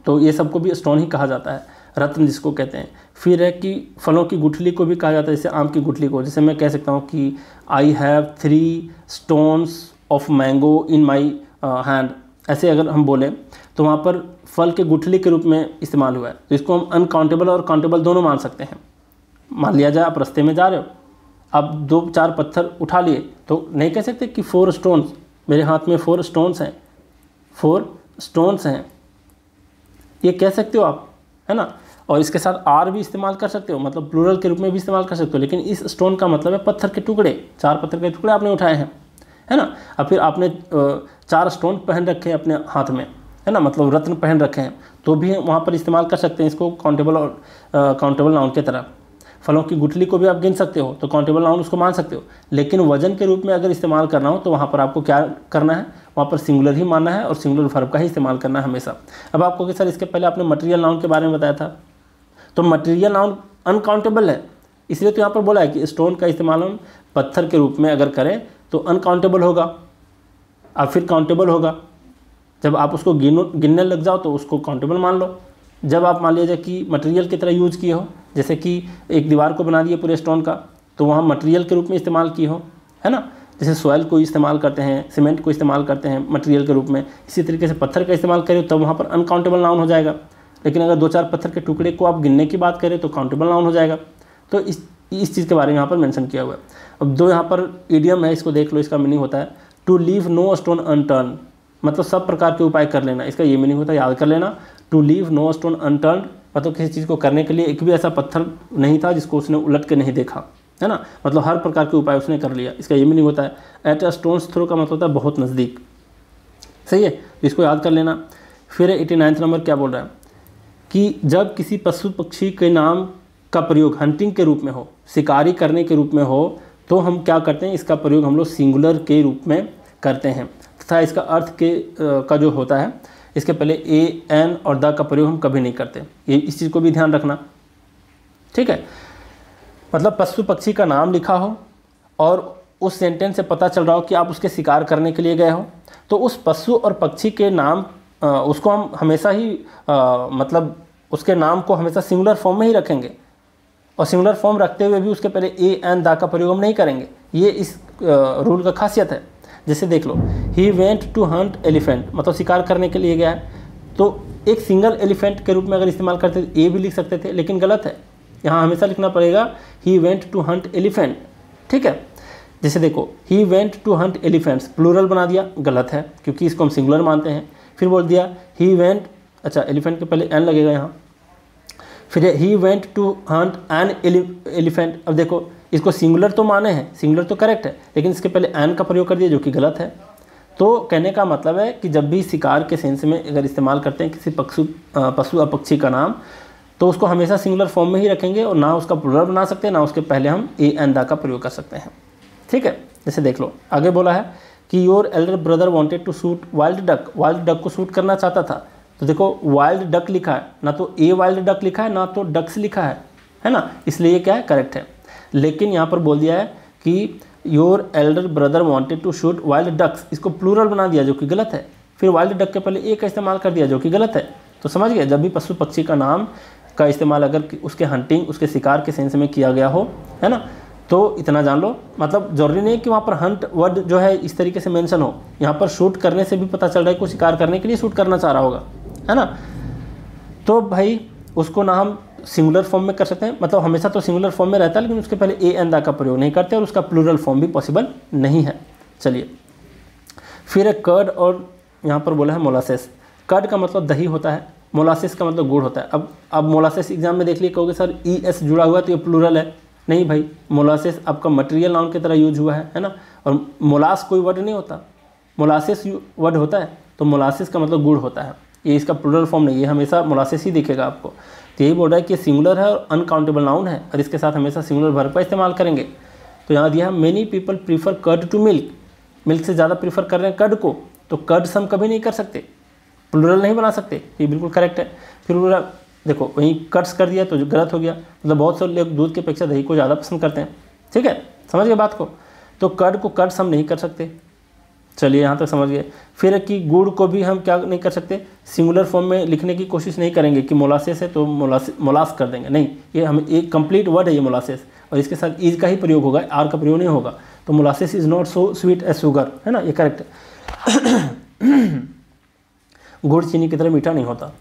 तो ये सबको भी स्टोन ही कहा जाता है रत्न जिसको कहते हैं फिर है कि फलों की गुठली को भी कहा जाता है जैसे आम की गुठली को जैसे मैं कह सकता हूँ कि I have three stones of mango in my hand ऐसे अगर हम बोलें तो वहाँ पर फल के गुठली के रूप में इस्तेमाल हुआ है तो इसको हम अनकाउंटेबल और काउंटेबल दोनों मान सकते हैं मान लिया जाए आप रस्ते में जा रहे हो आप दो चार पत्थर उठा लिए तो नहीं कह सकते कि फोर स्टोन्स मेरे हाथ में फोर स्टोन्स हैं फोर स्टोन्स हैं ये कह सकते हो आप है ना और इसके साथ आर भी इस्तेमाल कर सकते हो मतलब प्लूरल के रूप में भी इस्तेमाल कर सकते हो लेकिन इस स्टोन का मतलब है पत्थर के टुकड़े चार पत्थर के टुकड़े आपने उठाए हैं है ना और फिर आपने चार स्टोन पहन रखे हैं अपने हाथ में है ना मतलब रत्न पहन रखे हैं तो भी वहाँ पर इस्तेमाल कर सकते हैं इसको काउंटेबल और काउंटेबल नाउन की तरह फलों की गुठली को भी आप गिन सकते हो तो काउंटेबल नाउन उसको मान सकते हो लेकिन वजन के रूप में अगर इस्तेमाल करना हो तो वहाँ पर आपको क्या करना है वहाँ पर सिंगुलर ही मानना है और सिंगुलर फर्ब का ही इस्तेमाल करना है हमेशा अब आपको कि सर इसके पहले आपने मटेरियल नाउन के बारे में बताया था तो मटेरियल नाउन अनकाउंटेबल है इसलिए तो यहाँ पर बोला है कि स्टोन का इस्तेमाल हम पत्थर के रूप में अगर करें तो अनकाउंटेबल होगा और फिर काउंटेबल होगा जब आप उसको गिनो गिनने लग जाओ तो उसको काउंटेबल मान लो जब आप मान लीजिए कि मटेरियल की तरह यूज किए हो जैसे कि एक दीवार को बना दिया पूरे स्टोन का तो वहाँ मटेरियल के रूप में इस्तेमाल की हो है ना जैसे सॉयल को इस्तेमाल करते हैं सीमेंट को इस्तेमाल करते हैं मटेरियल के रूप में इसी तरीके से पत्थर का इस्तेमाल करें तब तो वहाँ पर अनकाउंटेबल नाउन हो जाएगा लेकिन अगर दो चार पत्थर के टुकड़े को आप गिनने की बात करें तो काउंटेबल नाउन हो जाएगा तो इस इस चीज़ के बारे में यहाँ पर मैंशन किया हुआ है अब दो यहाँ पर ईडियम है इसको देख लो इसका मीनिंग होता है to leave no stone unturned मतलब सब प्रकार के उपाय कर लेना इसका ये मीनिंग होता है याद कर लेना to leave no stone unturned मतलब किसी चीज़ को करने के लिए एक भी ऐसा पत्थर नहीं था जिसको उसने उलट के नहीं देखा है ना मतलब हर प्रकार के उपाय उसने कर लिया इसका ये मीनिंग होता है एट अ स्टोन्स थ्रो का मतलब होता है बहुत नज़दीक सही है इसको याद कर लेना फिर एटी नाइन्थ नंबर क्या बोल रहा है कि जब किसी पशु पक्षी के नाम का प्रयोग हंटिंग के रूप में हो शिकारी करने के रूप में हो तो हम क्या करते हैं इसका प्रयोग हम लोग सिंगुलर के रूप में करते हैं तथा इसका अर्थ के आ, का जो होता है इसके पहले ए एन और द का प्रयोग हम कभी नहीं करते ये इस चीज़ को भी ध्यान रखना ठीक है मतलब पशु पक्षी का नाम लिखा हो और उस सेंटेंस से पता चल रहा हो कि आप उसके शिकार करने के लिए गए हो तो उस पशु और पक्षी के नाम उसको हम हमेशा ही आ, मतलब उसके नाम को हमेशा सिंगुलर फॉर्म में ही रखेंगे और सिंगुलर फॉर्म रखते हुए भी उसके पहले ए एन दा का प्रयोग हम नहीं करेंगे ये इस रूल का खासियत है जैसे देख लो he went to hunt elephant मतलब शिकार करने के लिए गया तो एक सिंगल एलिफेंट के रूप में अगर इस्तेमाल करते तो ए भी लिख सकते थे लेकिन गलत है यहाँ हमेशा लिखना पड़ेगा he went to hunt elephant ठीक है जैसे देखो he went to hunt elephants plural बना दिया गलत है क्योंकि इसको हम सिंगुलर मानते हैं फिर बोल दिया ही वेंट अच्छा एलिफेंट के पहले एन लगेगा यहाँ फिर he went to hunt an elephant अब देखो इसको सिंगुलर तो माने हैं सिंगुलर तो करेक्ट है लेकिन इसके पहले एन का प्रयोग कर दिया जो कि गलत है तो कहने का मतलब है कि जब भी शिकार के सेंस में अगर इस्तेमाल करते हैं किसी पशु पशु या पक्षी का नाम तो उसको हमेशा सिंगुलर फॉर्म में ही रखेंगे और ना उसका प्लूरल बना सकते हैं ना उसके पहले हम ए एन दा का प्रयोग कर सकते हैं ठीक है जैसे देख लो आगे बोला है कि your elder brother wanted to shoot wild duck wild duck को शूट करना चाहता था तो देखो वाइल्ड डक लिखा है ना तो ए वाइल्ड डक लिखा है ना तो डक्स लिखा है है ना इसलिए क्या है करेक्ट है लेकिन यहाँ पर बोल दिया है कि your elder brother wanted to shoot wild ducks इसको प्लूरल बना दिया जो कि गलत है फिर वाइल्ड डक के पहले ए का इस्तेमाल कर दिया जो कि गलत है तो समझ गया जब भी पशु पक्षी का नाम का इस्तेमाल अगर उसके हंटिंग उसके शिकार के सेंस में किया गया हो है ना तो इतना जान लो मतलब जरूरी नहीं कि वहाँ पर हंट वर्ड जो है इस तरीके से मेंशन हो यहाँ पर शूट करने से भी पता चल रहा है कि शिकार करने के लिए शूट करना चाह रहा होगा है ना तो भाई उसको ना हम सिंगुलर फॉर्म में कर सकते हैं मतलब हमेशा तो सिंगुलर फॉर्म में रहता है लेकिन उसके पहले ए एन दा का प्रयोग नहीं करते और उसका प्लूरल फॉर्म भी पॉसिबल नहीं है चलिए फिर एक कर्ड और यहाँ पर बोला है मोलासेस कर्ड का मतलब दही होता है मोलासेस का मतलब गुड़ होता है अब अब मोलासेस एग्जाम में देख लिए कहोगे सर ई एस जुड़ा हुआ तो ये प्लूरल है नहीं भाई मोलासेस आपका मटेरियल नाउन की तरह यूज हुआ है है ना और मोलास कोई वर्ड नहीं होता मोलासेस वर्ड होता है तो मोलासेस का मतलब गुड़ होता है ये इसका प्लूरल फॉर्म नहीं है हमेशा मोलासेस ही दिखेगा आपको तो यही बोल रहा है कि सिंगुलर है और अनकाउंटेबल नाउन है और इसके साथ हमेशा सिंगुलर भर का इस्तेमाल करेंगे तो यहाँ दिया many people prefer curd to milk milk से ज़्यादा प्रीफर कर रहे हैं कर्ड को तो कर्ड हम कभी नहीं कर सकते प्लूरल नहीं बना सकते ये बिल्कुल करेक्ट है फिर बोला देखो वहीं कट्स कर दिया तो गलत हो गया मतलब बहुत से लोग दूध की अपेक्षा दही को ज़्यादा पसंद करते हैं ठीक है समझ गए बात को तो कर्ड को कर्ड हम नहीं कर सकते चलिए यहाँ तक समझ गए फिर कि गुड़ को भी हम क्या नहीं कर सकते सिंगुलर फॉर्म में लिखने की कोशिश नहीं करेंगे कि मोलासेस है तो मोलास मोलास कर देंगे नहीं ये हम एक कंप्लीट वर्ड है ये मोलासेस और इसके साथ ईज का ही प्रयोग होगा आर का प्रयोग नहीं होगा तो molasses is not so sweet as sugar है ना ये करेक्ट गुड़ चीनी की तरह मीठा नहीं होता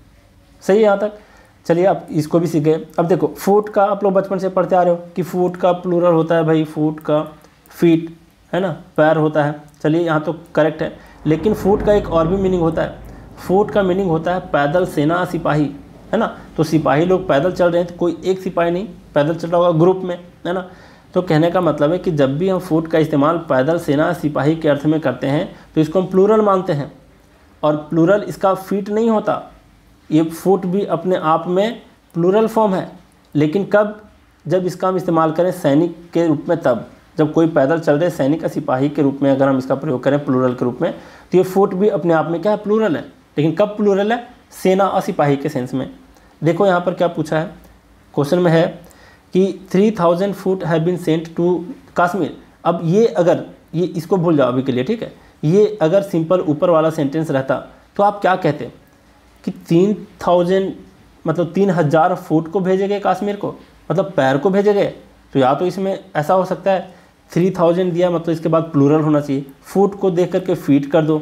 सही है यहाँ तक चलिए आप इसको भी सीख गए अब देखो फूट का आप लोग बचपन से पढ़ते आ रहे हो कि फूट का प्लूरल होता है भाई फूट का फीट है ना पैर होता है चलिए यहाँ तो करेक्ट है लेकिन फूट का एक और भी मीनिंग होता है फूट का मीनिंग होता है पैदल सेना सिपाही है ना तो सिपाही लोग पैदल चल रहे हैं तो कोई एक सिपाही नहीं पैदल चल रहा होगा ग्रुप में है ना तो कहने का मतलब है कि जब भी हम फूट का इस्तेमाल पैदल सेना सिपाही के अर्थ में करते हैं तो इसको हम प्लूरल मानते हैं और प्लूरल इसका फीट नहीं होता ये फूट भी अपने आप में प्लूरल फॉर्म है लेकिन कब जब इसका हम इस्तेमाल करें सैनिक के रूप में तब जब कोई पैदल चल रहे सैनिक या सिपाही के रूप में अगर हम इसका प्रयोग करें प्लूरल के रूप में तो ये फोर्ट भी अपने आप में क्या है प्लूरल है लेकिन कब प्लूरल है सेना और सिपाही के सेंस में देखो यहाँ पर क्या पूछा है क्वेश्चन में है कि three thousand foot have been sent to Kashmir अब ये अगर ये इसको भूल जाओ अभी के लिए ठीक है ये अगर सिंपल ऊपर वाला सेंटेंस रहता तो आप क्या कहते कि तीन थाउजेंड मतलब तीन हज़ार फुट को भेजे गए कश्मीर को मतलब पैर को भेजे गए तो या तो इसमें ऐसा हो सकता है थ्री थाउजेंड दिया मतलब इसके बाद प्लूरल होना चाहिए फुट को देख करके फीट कर दो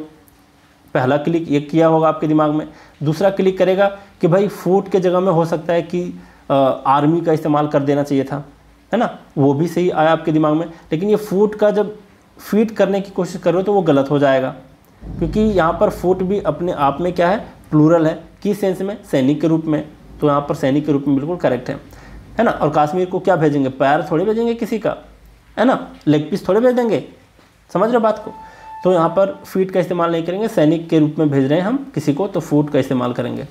पहला क्लिक ये किया होगा आपके दिमाग में दूसरा क्लिक करेगा कि भाई फुट के जगह में हो सकता है कि आ, आर्मी का इस्तेमाल कर देना चाहिए था है ना वो भी सही आया आपके दिमाग में लेकिन ये फुट का जब फीट करने की कोशिश करो तो वो गलत हो जाएगा क्योंकि यहाँ पर फुट भी अपने आप में क्या है प्लूरल है किस सेंस में सैनिक के रूप में तो यहाँ पर सैनिक के रूप में बिल्कुल करेक्ट है है ना और कश्मीर को क्या भेजेंगे पैर थोड़े भेजेंगे किसी का है ना लेग पीस थोड़े भेज देंगे समझ रहे बात को तो यहाँ पर फीट का इस्तेमाल नहीं करेंगे सैनिक के रूप में भेज रहे हैं हम किसी को तो फूट का इस्तेमाल करेंगे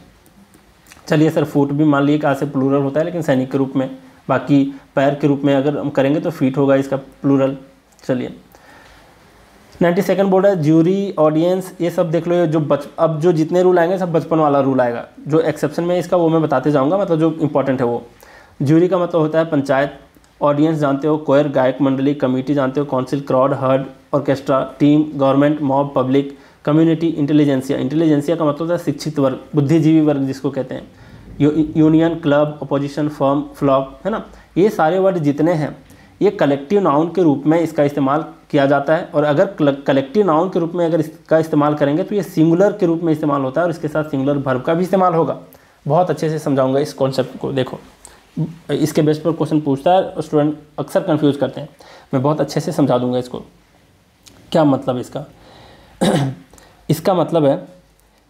चलिए सर फूट भी मान लीजिए कहाँ से प्लूरल होता है लेकिन सैनिक के रूप में बाकी पैर के रूप में अगर हम करेंगे तो फीट होगा इसका प्लूरल चलिए नाइन्टी सेकेंड बोर्ड है ज्यूरी ऑडियंस ये सब देख लो ये जो बच अब जो जितने रूल आएंगे सब बचपन वाला रूल आएगा जो एक्सेप्शन में इसका वो मैं बताते जाऊँगा मतलब जो इंपॉर्टेंट है वो ज्यूरी का मतलब होता है पंचायत ऑडियंस जानते हो कोयर गायक मंडली कमेटी जानते हो council crowd herd orchestra team government mob public community intelligentsia intelligentsia का मतलब है शिक्षित वर्ग बुद्धिजीवी वर्ग जिसको कहते हैं यू, union club opposition firm flock है ना ये सारे वर्ड जितने हैं ये कलेक्टिव नाउन के रूप में इसका इस्तेमाल किया जाता है और अगर कलेक्टिव नाउन के रूप में अगर इसका इस्तेमाल करेंगे तो ये सिंगुलर के रूप में इस्तेमाल होता है और इसके साथ सिंगुलर भर्व का भी इस्तेमाल होगा बहुत अच्छे से समझाऊंगा इस कॉन्सेप्ट को देखो इसके बेस पर क्वेश्चन पूछता है और स्टूडेंट अक्सर कंफ्यूज करते हैं मैं बहुत अच्छे से समझा दूंगा इसको क्या मतलब इसका [CLEARS THROAT] इसका मतलब है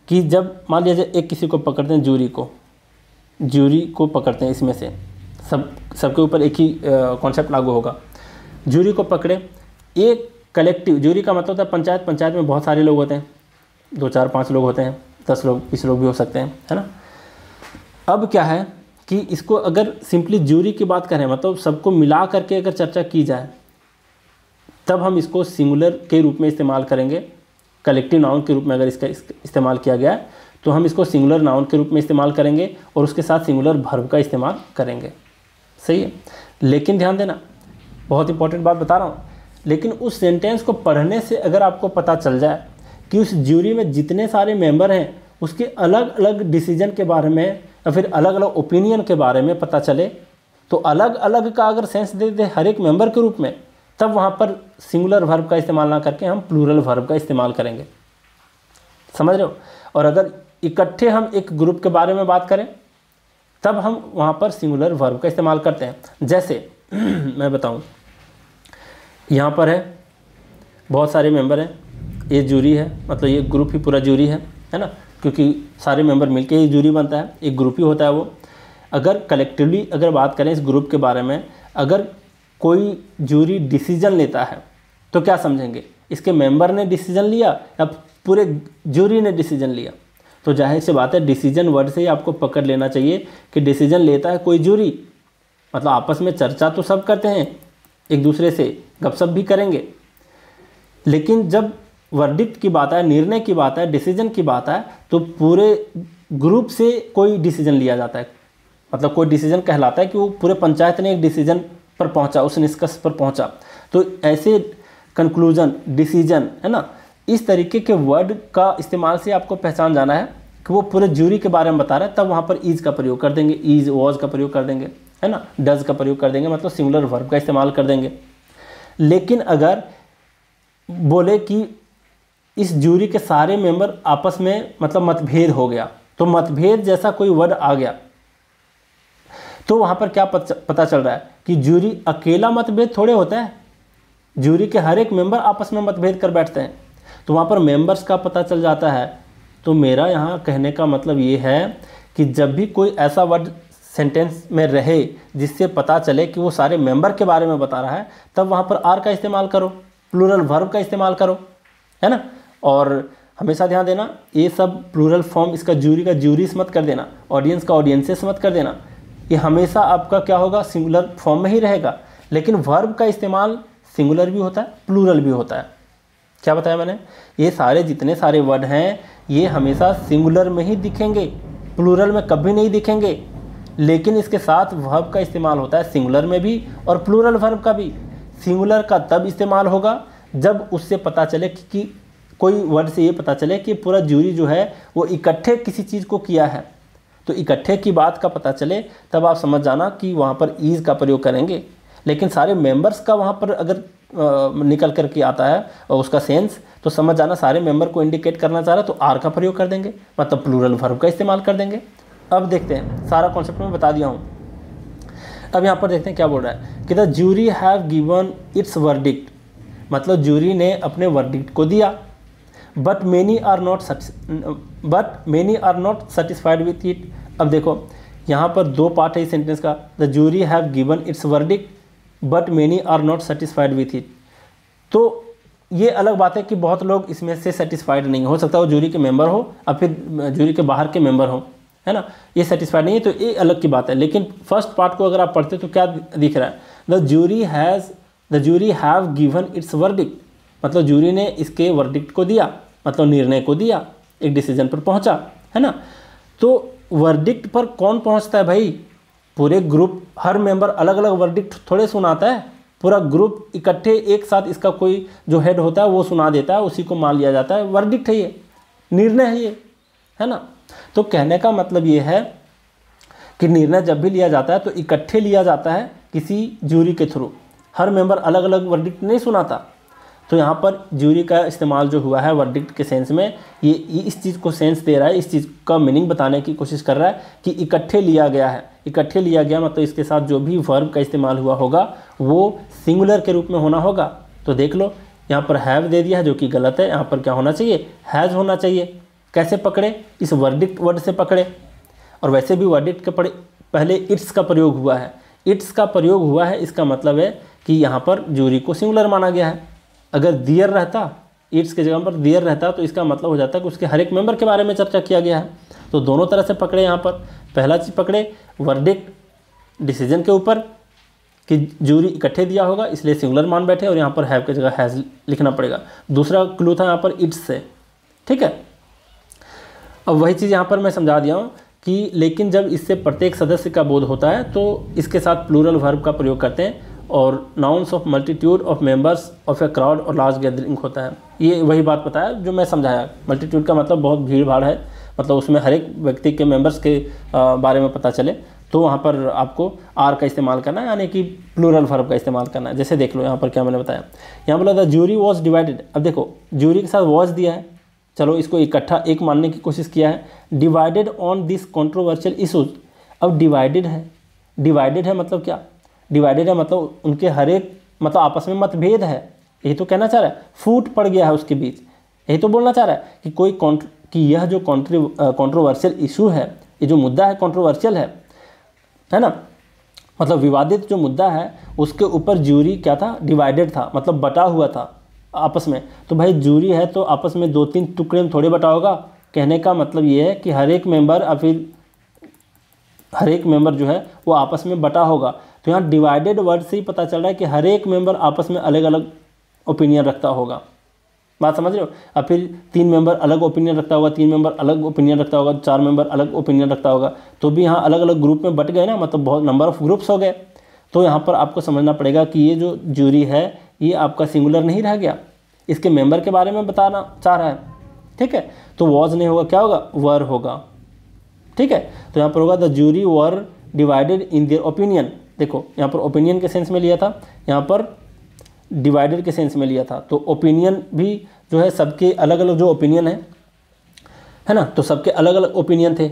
कि जब मान लीजिए एक किसी को पकड़ते हैं जूरी को जूरी को पकड़ते हैं इसमें से सब सबके ऊपर एक ही कॉन्सेप्ट लागू होगा जूरी को पकड़े एक कलेक्टिव जूरी का मतलब होता है पंचायत पंचायत में बहुत सारे लोग होते हैं दो चार पाँच लोग होते हैं दस लोग बीस लोग भी हो सकते हैं है ना अब क्या है कि इसको अगर सिंपली ज्यूरी की बात करें मतलब सबको मिला करके अगर चर्चा की जाए तब हम इसको सिंगुलर के रूप में इस्तेमाल करेंगे कलेक्टिव नाउन के रूप में अगर इसका इस्तेमाल किया गया है तो हम इसको सिंगुलर नाउन के रूप में इस्तेमाल करेंगे और उसके साथ सिंगुलर भर्व का इस्तेमाल करेंगे सही है लेकिन ध्यान देना बहुत इंपॉर्टेंट बात बता रहा हूँ लेकिन उस सेंटेंस को पढ़ने से अगर आपको पता चल जाए कि उस ज्यूरी में जितने सारे मेंबर हैं उसके अलग अलग डिसीजन के बारे में या फिर अलग अलग ओपिनियन के बारे में पता चले तो अलग अलग का अगर सेंस दे दे हर एक मेंबर के रूप में तब वहाँ पर सिंगुलर वर्ब का इस्तेमाल ना करके हम प्लूरल वर्ब का इस्तेमाल करेंगे समझ रहे हो और अगर इकट्ठे हम एक ग्रुप के बारे में बात करें तब हम वहाँ पर सिंगुलर वर्ब का इस्तेमाल करते हैं जैसे [CLEARS THROAT] मैं बताऊँ यहाँ पर है बहुत सारे मेंबर हैं ये जूरी है मतलब ये ग्रुप ही पूरा जूरी है है ना क्योंकि सारे मेंबर मिलके ही जूरी बनता है एक ग्रुप ही होता है वो अगर कलेक्टिवली अगर बात करें इस ग्रुप के बारे में अगर कोई जूरी डिसीजन लेता है तो क्या समझेंगे इसके मेंबर ने डिसीजन लिया या पूरे जूरी ने डिसीजन लिया तो जाहिर सी बात है डिसीजन वर्ड से ही आपको पकड़ लेना चाहिए कि डिसीजन लेता है कोई जूरी मतलब आपस में चर्चा तो सब करते हैं एक दूसरे से गपशप भी करेंगे लेकिन जब वर्डिक्ट की बात है निर्णय की बात है डिसीजन की बात है तो पूरे ग्रुप से कोई डिसीजन लिया जाता है मतलब कोई डिसीजन कहलाता है कि वो पूरे पंचायत ने एक डिसीजन पर पहुंचा उस निष्कर्ष पर पहुंचा तो ऐसे कंक्लूजन डिसीजन है ना इस तरीके के वर्ड का इस्तेमाल से आपको पहचान जाना है कि वो पूरे ज्यूरी के बारे में बता रहा है तब वहाँ पर ईज का प्रयोग कर देंगे ईज वॉज का प्रयोग कर देंगे है ना डज का प्रयोग कर देंगे मतलब सिंगुलर वर्ब का इस्तेमाल कर देंगे लेकिन अगर बोले कि इस ज्यूरी के सारे मेंबर आपस में मतलब मतभेद हो गया तो मतभेद जैसा कोई वर्ड आ गया तो वहां पर क्या पता चल रहा है कि ज्यूरी अकेला मतभेद थोड़े होता है ज्यूरी के हर एक मेंबर आपस में मतभेद कर बैठते हैं तो वहां पर मेंबर्स का पता चल जाता है तो मेरा यहाँ कहने का मतलब ये है कि जब भी कोई ऐसा वर्ड सेंटेंस में रहे जिससे पता चले कि वो सारे मेंबर के बारे में बता रहा है तब वहाँ पर आर का इस्तेमाल करो प्लूरल वर्ब का इस्तेमाल करो है ना और हमेशा ध्यान देना ये सब प्लूरल फॉर्म इसका ज्यूरी का ज्यूरीस मत कर देना ऑडियंस का ऑडियंसेस मत कर देना ये हमेशा आपका क्या होगा सिंगुलर फॉर्म में ही रहेगा लेकिन वर्ब का इस्तेमाल सिंगुलर भी होता है प्लूरल भी होता है क्या बताया मैंने ये सारे जितने सारे वर्ड हैं ये हमेशा सिंगुलर में ही दिखेंगे प्लूरल में कभी नहीं दिखेंगे लेकिन इसके साथ वर्ब का इस्तेमाल होता है सिंगुलर में भी और प्लूरल वर्ब का भी सिंगुलर का तब इस्तेमाल होगा जब उससे पता चले कि, कि कोई वर्ड से ये पता चले कि पूरा ज्यूरी जो है वो इकट्ठे किसी चीज़ को किया है तो इकट्ठे की बात का पता चले तब आप समझ जाना कि वहाँ पर ईज़ का प्रयोग करेंगे लेकिन सारे मेंबर्स का वहाँ पर अगर निकल करके आता है उसका सेंस तो समझ जाना सारे मेंबर को इंडिकेट करना चाह रहा है तो आर का प्रयोग कर देंगे मतलब प्लूरल वर्ब का इस्तेमाल कर देंगे अब देखते हैं सारा कॉन्सेप्ट मैं बता दिया हूँ अब यहाँ पर देखते हैं क्या बोल रहा है कि the jury have given its verdict मतलब ज्यूरी ने अपने वर्डिक्ट को दिया but many are not but many are not satisfied with it अब देखो यहाँ पर दो पार्ट है इस सेंटेंस का the jury have given its verdict but many are not satisfied with it तो ये अलग बात है कि बहुत लोग इसमें से सेटिस्फाइड नहीं हो सकता वो जूरी के मेंबर हो अब फिर जूरी के बाहर के मेंबर हो है ना ये सेटिस्फाइड नहीं है तो ये अलग की बात है लेकिन फर्स्ट पार्ट को अगर आप पढ़ते तो क्या दिख रहा है the jury has the jury have given its verdict मतलब जूरी ने इसके वर्डिक्ट को दिया मतलब निर्णय को दिया एक डिसीजन पर पहुंचा है ना तो वर्डिक्ट पर कौन पहुंचता है भाई पूरे ग्रुप हर मेंबर अलग अलग वर्डिक्ट थोड़े सुनाता है पूरा ग्रुप इकट्ठे एक साथ इसका कोई जो हेड होता है वो सुना देता है उसी को मान लिया जाता है वर्डिक्ट है ये निर्णय है ये है ना तो कहने का मतलब ये है कि निर्णय जब भी लिया जाता है तो इकट्ठे लिया जाता है किसी जूरी के थ्रू हर मेंबर अलग अलग वर्डिक्ट नहीं सुनाता तो यहाँ पर ज्यूरी का इस्तेमाल जो हुआ है वर्डिक्ट के सेंस में ये इस चीज़ को सेंस दे रहा है इस चीज़ का मीनिंग बताने की कोशिश कर रहा है कि इकट्ठे लिया गया है इकट्ठे लिया गया मतलब इसके साथ जो भी वर्ब का इस्तेमाल हुआ होगा वो सिंगुलर के रूप में होना होगा तो देख लो यहाँ पर हैव दे दिया है जो कि गलत है यहाँ पर क्या होना चाहिए हैज़ होना चाहिए कैसे पकड़े इस वर्डिक्ट वर्ड से पकड़े और वैसे भी वर्डिक्ट के पहले इट्स का प्रयोग हुआ है इट्स का प्रयोग हुआ है इसका मतलब है कि यहाँ पर जूरी को सिंगुलर माना गया है अगर दियर रहता इट्स के जगह पर दियर रहता तो इसका मतलब हो जाता कि उसके हर एक मेंबर के बारे में चर्चा किया गया है तो दोनों तरह से पकड़े यहाँ पर पहला चीज़ पकड़े वर्डिक डिसीजन के ऊपर कि जूरी इकट्ठे दिया होगा इसलिए सिंगुलर मान बैठे और यहाँ पर हैव की जगह हैज़ लिखना पड़ेगा दूसरा क्लू था यहाँ पर इट्स से ठीक है अब वही चीज़ यहाँ पर मैं समझा दिया हूँ कि लेकिन जब इससे प्रत्येक सदस्य का बोध होता है तो इसके साथ प्लूरल वर्ब का प्रयोग करते हैं और nouns of multitude of members of a crowd और लार्ज गैदरिंग होता है ये वही बात बताया जो मैं समझाया मल्टीट्यूड का मतलब बहुत भीड़ भाड़ है मतलब उसमें हर एक व्यक्ति के मेंबर्स के बारे में पता चले तो वहाँ पर आपको आर का इस्तेमाल करना है यानी कि प्लूरल फर्ब का इस्तेमाल करना है जैसे देख लो यहाँ पर क्या मैंने बताया यहाँ बोला था ज्यूरी वॉज डिवाइडेड अब देखो ज्यूरी के साथ वॉज दिया है चलो इसको इकट्ठा एक मानने की कोशिश किया है divided on this controversial issues अब डिवाइडेड है डिवाइडेड है मतलब क्या डिवाइडेड है मतलब उनके हर एक मतलब आपस में मतभेद है यही तो कहना चाह रहा है फूट पड़ गया है उसके बीच यही तो बोलना चाह रहा है कि कोई कि यह जो कॉन्ट्री कॉन्ट्रोवर्शियल इशू है ये जो मुद्दा है कॉन्ट्रोवर्शियल है है ना मतलब विवादित जो मुद्दा है उसके ऊपर ज्यूरी क्या था डिवाइडेड था मतलब बटा हुआ था आपस में तो भाई ज्यूरी है तो आपस में दो तीन टुकड़े में थोड़े बटा होगा कहने का मतलब ये है कि हर एक मेंबर या फिर हर एक मेंबर जो है वो आपस में बटा होगा तो यहाँ डिवाइडेड वर्ड से ही पता चल रहा है कि हर एक मेंबर आपस में अलग अलग ओपिनियन रखता होगा बात समझ रहे हो अब फिर तीन मेंबर अलग ओपिनियन रखता होगा तीन मेंबर अलग ओपिनियन रखता होगा चार मेंबर अलग ओपिनियन रखता होगा तो भी यहाँ अलग अलग ग्रुप में बट गए ना मतलब बहुत नंबर ऑफ ग्रुप्स हो गए तो यहाँ पर आपको समझना पड़ेगा कि ये जो जूरी है ये आपका सिंगुलर नहीं रह गया इसके मेंबर के बारे में बताना चाह रहा है ठीक है तो वॉज नहीं होगा क्या होगा वर होगा ठीक है तो यहाँ पर होगा the jury were divided in their opinion देखो यहाँ पर ओपिनियन के सेंस में लिया था यहाँ पर डिवाइडेड के सेंस में लिया था तो ओपिनियन भी जो है सबके अलग अलग जो ओपिनियन है है ना तो सबके अलग अलग ओपिनियन थे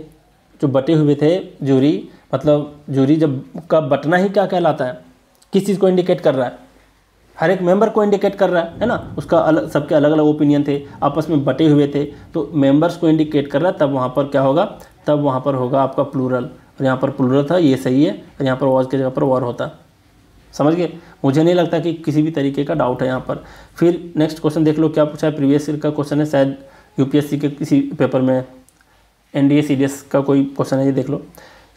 जो बटे हुए थे जूरी मतलब जूरी जब का बटना ही क्या कहलाता है किस चीज़ को इंडिकेट कर रहा है हर एक मेंबर को इंडिकेट कर रहा है है ना उसका अलग सबके अलग अलग ओपिनियन थे आपस में बटे हुए थे तो मेंबर्स को इंडिकेट कर रहा है तब वहाँ पर क्या होगा तब वहाँ पर होगा आपका प्लूरल और यहाँ पर पुलर था ये सही है और यहाँ पर वॉज की जगह पर वॉर होता समझ गए मुझे नहीं लगता कि किसी भी तरीके का डाउट है यहाँ पर फिर नेक्स्ट क्वेश्चन देख लो क्या पूछा है प्रीवियस ईयर का क्वेश्चन है शायद यूपीएससी के किसी पेपर में एन डी का कोई क्वेश्चन है ये देख लो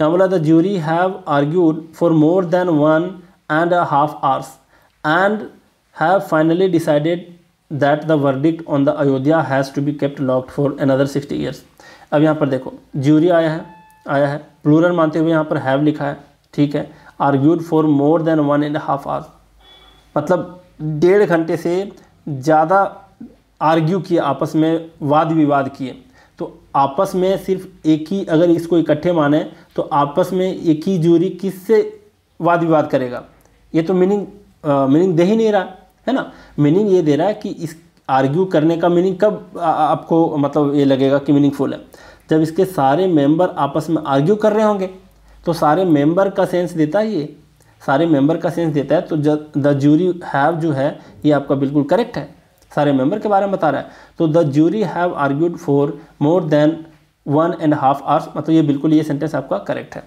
यहाँ बोला the jury have argued for more than one and a half hours and have finally decided that the verdict on the Ayodhya has to be kept locked for another sixty years अब यहाँ पर देखो ज्यूरी आया है आया है प्लूरल मानते हुए यहाँ पर हैव लिखा है ठीक है argued for more than one and half hour मतलब डेढ़ घंटे से ज़्यादा आर्ग्यू किए आपस में वाद विवाद किए तो आपस में सिर्फ एक ही अगर इसको इकट्ठे माने तो आपस में एक ही जूरी किससे वाद विवाद करेगा ये तो मीनिंग मीनिंग दे ही नहीं रहा है ना मीनिंग ये दे रहा है कि इस आर्ग्यू करने का मीनिंग कब आ, आपको मतलब ये लगेगा कि मीनिंगफुल है जब इसके सारे मेंबर आपस में आर्ग्यू कर रहे होंगे तो सारे मेंबर का सेंस देता है ये सारे मेंबर का सेंस देता है तो द जूरी हैव जो है ये आपका बिल्कुल करेक्ट है सारे मेंबर के बारे में बता रहा है तो the jury have argued for more than one and half hours मतलब ये बिल्कुल ये सेंटेंस आपका करेक्ट है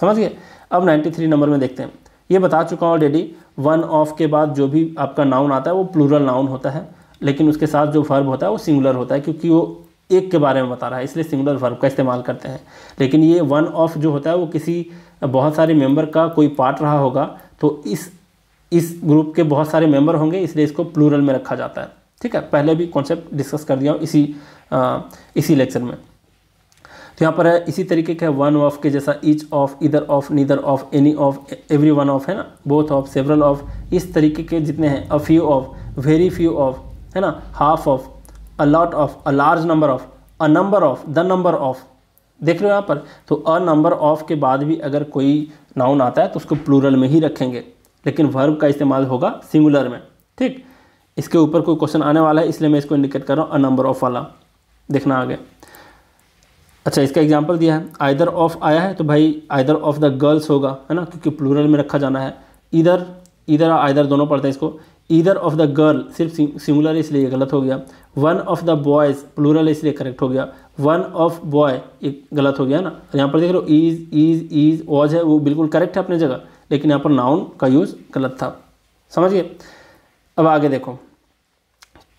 समझ गए अब 93 नंबर में देखते हैं ये बता चुका हूँ ऑलरेडी वन ऑफ के बाद जो भी आपका नाउन आता है वो प्लूरल नाउन होता है लेकिन उसके साथ जो फर्ब होता है वो सिंगुलर होता है क्योंकि वो एक के बारे में बता रहा है इसलिए सिंगुलर वर्ब का इस्तेमाल करते हैं लेकिन ये वन ऑफ जो होता है वो किसी बहुत सारे मेंबर का कोई पार्ट रहा होगा तो इस इस ग्रुप के बहुत सारे मेंबर होंगे इसलिए इसको प्लूरल में रखा जाता है ठीक है पहले भी कॉन्सेप्ट डिस्कस कर दिया हूँ इसी आ, इसी लेक्चर में तो यहाँ पर है इसी तरीके का वन ऑफ के जैसा each of either of neither of any of every one of है ना बोथ ऑफ सेवरल ऑफ इस तरीके के जितने हैं a few of very few of है ना half of a lot of a large number of a number of the number of देख रहे हो यहाँ पर तो अ नंबर ऑफ के बाद भी अगर कोई नाउन आता है तो उसको प्लूरल में ही रखेंगे लेकिन वर्ब का इस्तेमाल होगा सिंगुलर में ठीक इसके ऊपर कोई क्वेश्चन आने वाला है इसलिए मैं इसको इंडिकेट कर रहा हूँ अ नंबर ऑफ वाला देखना आगे अच्छा इसका एग्जाम्पल दिया है आइदर ऑफ आया है तो भाई आइदर ऑफ द गर्ल्स होगा है ना क्योंकि प्लूरल में रखा जाना है इधर इधर आइदर दोनों पढ़ते हैं इसको ईदर ऑफ द गर्ल सिर्फ सिंगुलर इसलिए गलत हो गया one of the boys plural इसलिए करेक्ट हो गया वन ऑफ बॉय एक गलत हो गया ना यहाँ पर देख लो ईज ईज ईज वॉज है वो बिल्कुल करेक्ट है अपनी जगह लेकिन यहाँ पर नाउन का यूज़ गलत था समझिए अब आगे देखो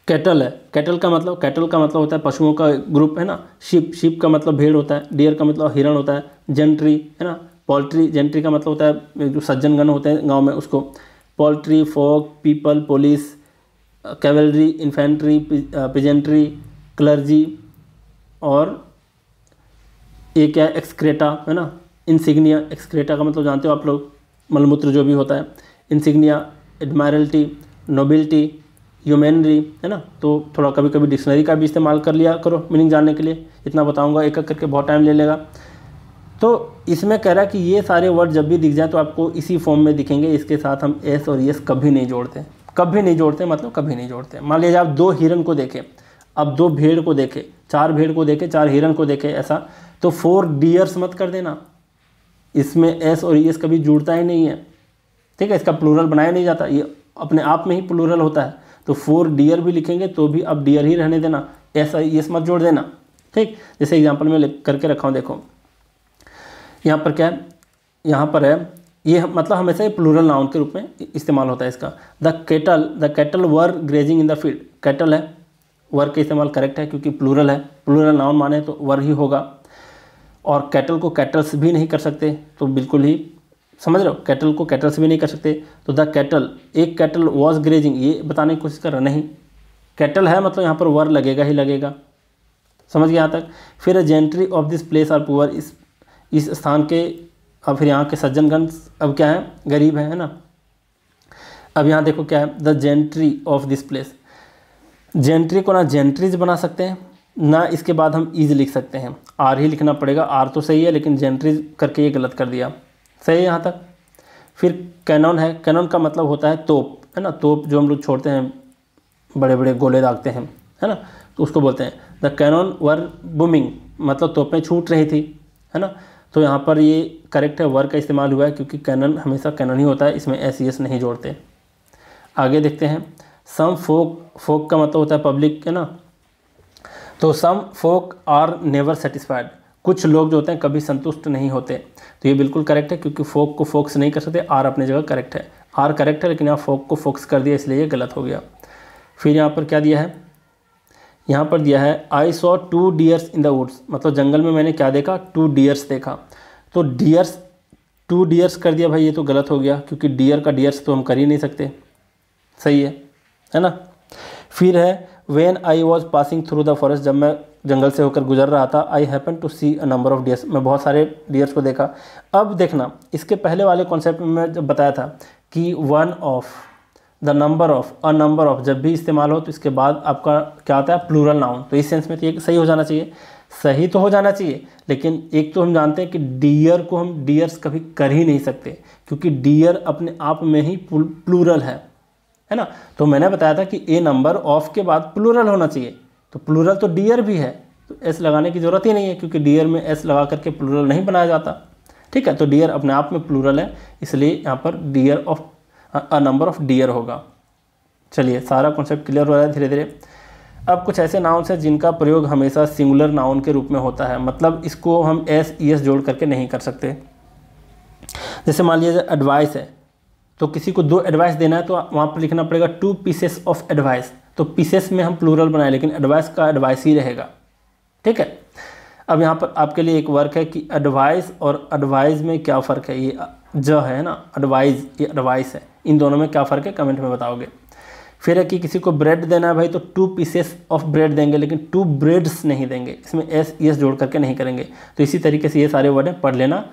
कैटल है कैटल का मतलब कैटल का मतलब होता है पशुओं का ग्रुप है ना शिप शिप का मतलब भेड़ होता है डियर का मतलब हिरण होता है जेंट्री है ना पोल्ट्री जेंट्री का मतलब होता है जो सज्जनगण होते हैं गाँव में उसको poultry folk people police cavalry infantry peasantry clergy और एक है एक्सक्रेटा है ना इंसिग्निया एक्सक्रेटा का मतलब जानते हो आप लोग मलमूत्र जो भी होता है इंसिग्निया एडमायरल्टी नोबिलिटी ह्यूमेनरी है ना तो थोड़ा कभी कभी डिक्शनरी का भी इस्तेमाल कर लिया करो मीनिंग जानने के लिए इतना बताऊंगा एक एक करके बहुत टाइम ले लेगा तो इसमें कह रहा है कि ये सारे वर्ड जब भी दिख जाए तो आपको इसी फॉर्म में दिखेंगे इसके साथ हम एस और यस e कभी नहीं जोड़ते कभी नहीं जोड़ते मतलब कभी नहीं जोड़ते मान लीजिए आप दो हिरन को देखें अब दो भेड़ को देखें चार भेड़ को देखें चार हिरन को देखें ऐसा तो फोर डियर्स मत कर देना इसमें एस और यस e कभी जुड़ता ही नहीं है ठीक है इसका प्लूरल बनाया नहीं जाता ये अपने आप में ही प्लूरल होता है तो फोर डियर भी लिखेंगे तो भी अब डियर ही रहने देना एस और यस e मत जोड़ देना ठीक जैसे एग्जाम्पल में करके रखा हूँ देखो यहाँ पर क्या है यहाँ पर है ये मतलब हमेशा ये प्लूरल नाउन के रूप में इस्तेमाल होता है इसका the cattle the cattle were grazing in the field cattle है वर का इस्तेमाल करेक्ट है क्योंकि प्लूरल है प्लूरल नाउन माने तो वर ही होगा और कैटल को कैटल्स भी नहीं कर सकते तो बिल्कुल ही समझ रहे हो कैटल को कैटल्स भी नहीं कर सकते तो द कैटल एक कैटल वॉज ग्रेजिंग ये बताने की कोशिश कर रहा नहीं कैटल है मतलब यहाँ पर वर लगेगा ही लगेगा समझ गया यहाँ तक फिर gentry of this place are poor इस इस स्थान के अब फिर यहाँ के सज्जनगण अब क्या है गरीब हैं है ना अब यहाँ देखो क्या है the gentry of this place gentry को ना जेंट्रीज बना सकते हैं ना इसके बाद हम ईज लिख सकते हैं आर ही लिखना पड़ेगा आर तो सही है लेकिन जेंट्रीज करके ये गलत कर दिया सही है यहाँ तक फिर कैनन है कैनन का मतलब होता है तोप है ना तोप जो हम लोग छोड़ते हैं बड़े बड़े गोले दागते हैं है ना तो उसको बोलते हैं द कैनन वर बुमिंग मतलब तोपें छूट रही थी है ना तो यहाँ पर ये करेक्ट है वर्क का इस्तेमाल हुआ है क्योंकि कैनन हमेशा कैनन ही होता है इसमें एस एस e नहीं जोड़ते आगे देखते हैं सम फोक फोक का मतलब होता है पब्लिक है ना तो some folk are never satisfied कुछ लोग जो होते हैं कभी संतुष्ट नहीं होते तो ये बिल्कुल करेक्ट है क्योंकि फोक को फोक्स नहीं कर सकते आर अपनी जगह करेक्ट है आर करेक्ट है लेकिन यहाँ फोक को फोक्स कर दिया इसलिए ये गलत हो गया फिर यहाँ पर क्या दिया है यहाँ पर दिया है I saw two deers in the woods मतलब जंगल में मैंने क्या देखा टू डियर्स देखा तो डियर्स टू डियर्स कर दिया भाई ये तो गलत हो गया क्योंकि डियर का डियर्स तो हम कर ही नहीं सकते सही है है ना फिर है when I was passing through the forest जब मैं जंगल से होकर गुजर रहा था I happen to see a number of deers मैं बहुत सारे डियर्स को देखा अब देखना इसके पहले वाले कॉन्सेप्ट में मैं जब बताया था कि one of the number of a number of जब भी इस्तेमाल हो तो इसके बाद आपका क्या आता है प्लूरल नाउन तो इस सेंस में तो ये सही हो जाना चाहिए सही तो हो जाना चाहिए लेकिन एक तो हम जानते हैं कि डियर को हम डियर्स कभी कर ही नहीं सकते क्योंकि डियर अपने आप में ही प्लूरल है है ना तो मैंने बताया था कि ए नंबर ऑफ के बाद प्लूरल होना चाहिए तो प्लूरल तो डियर भी है तो एस लगाने की ज़रूरत ही नहीं है क्योंकि डियर में एस लगा करके प्लूरल नहीं बनाया जाता ठीक है तो डियर अपने आप में प्लूरल है इसलिए यहाँ पर deer of a number of deer होगा चलिए सारा कॉन्सेप्ट क्लियर हो रहा है धीरे धीरे अब कुछ ऐसे नाउन्स हैं जिनका प्रयोग हमेशा सिंगुलर नाउन के रूप में होता है मतलब इसको हम एस ई एस जोड़ करके नहीं कर सकते जैसे मान लीजिए एडवाइस है तो किसी को दो एडवाइस देना है तो वहाँ पर लिखना पड़ेगा टू पीसेस ऑफ एडवाइस तो पीसेस में हम प्लूरल बनाए लेकिन एडवाइस का एडवाइस ही रहेगा ठीक है अब यहाँ पर आपके लिए एक वर्क है कि एडवाइस और एडवाइस में क्या फ़र्क है ये ज है ना एडवाइज ये एडवाइस है इन दोनों में क्या फ़र्क है कमेंट में बताओगे फिर है कि किसी को ब्रेड देना है भाई तो टू पीसेस ऑफ ब्रेड देंगे लेकिन टू ब्रेड्स नहीं देंगे इसमें एस एस जोड़ करके नहीं करेंगे तो इसी तरीके से ये सारे वर्ड हैं पढ़ लेना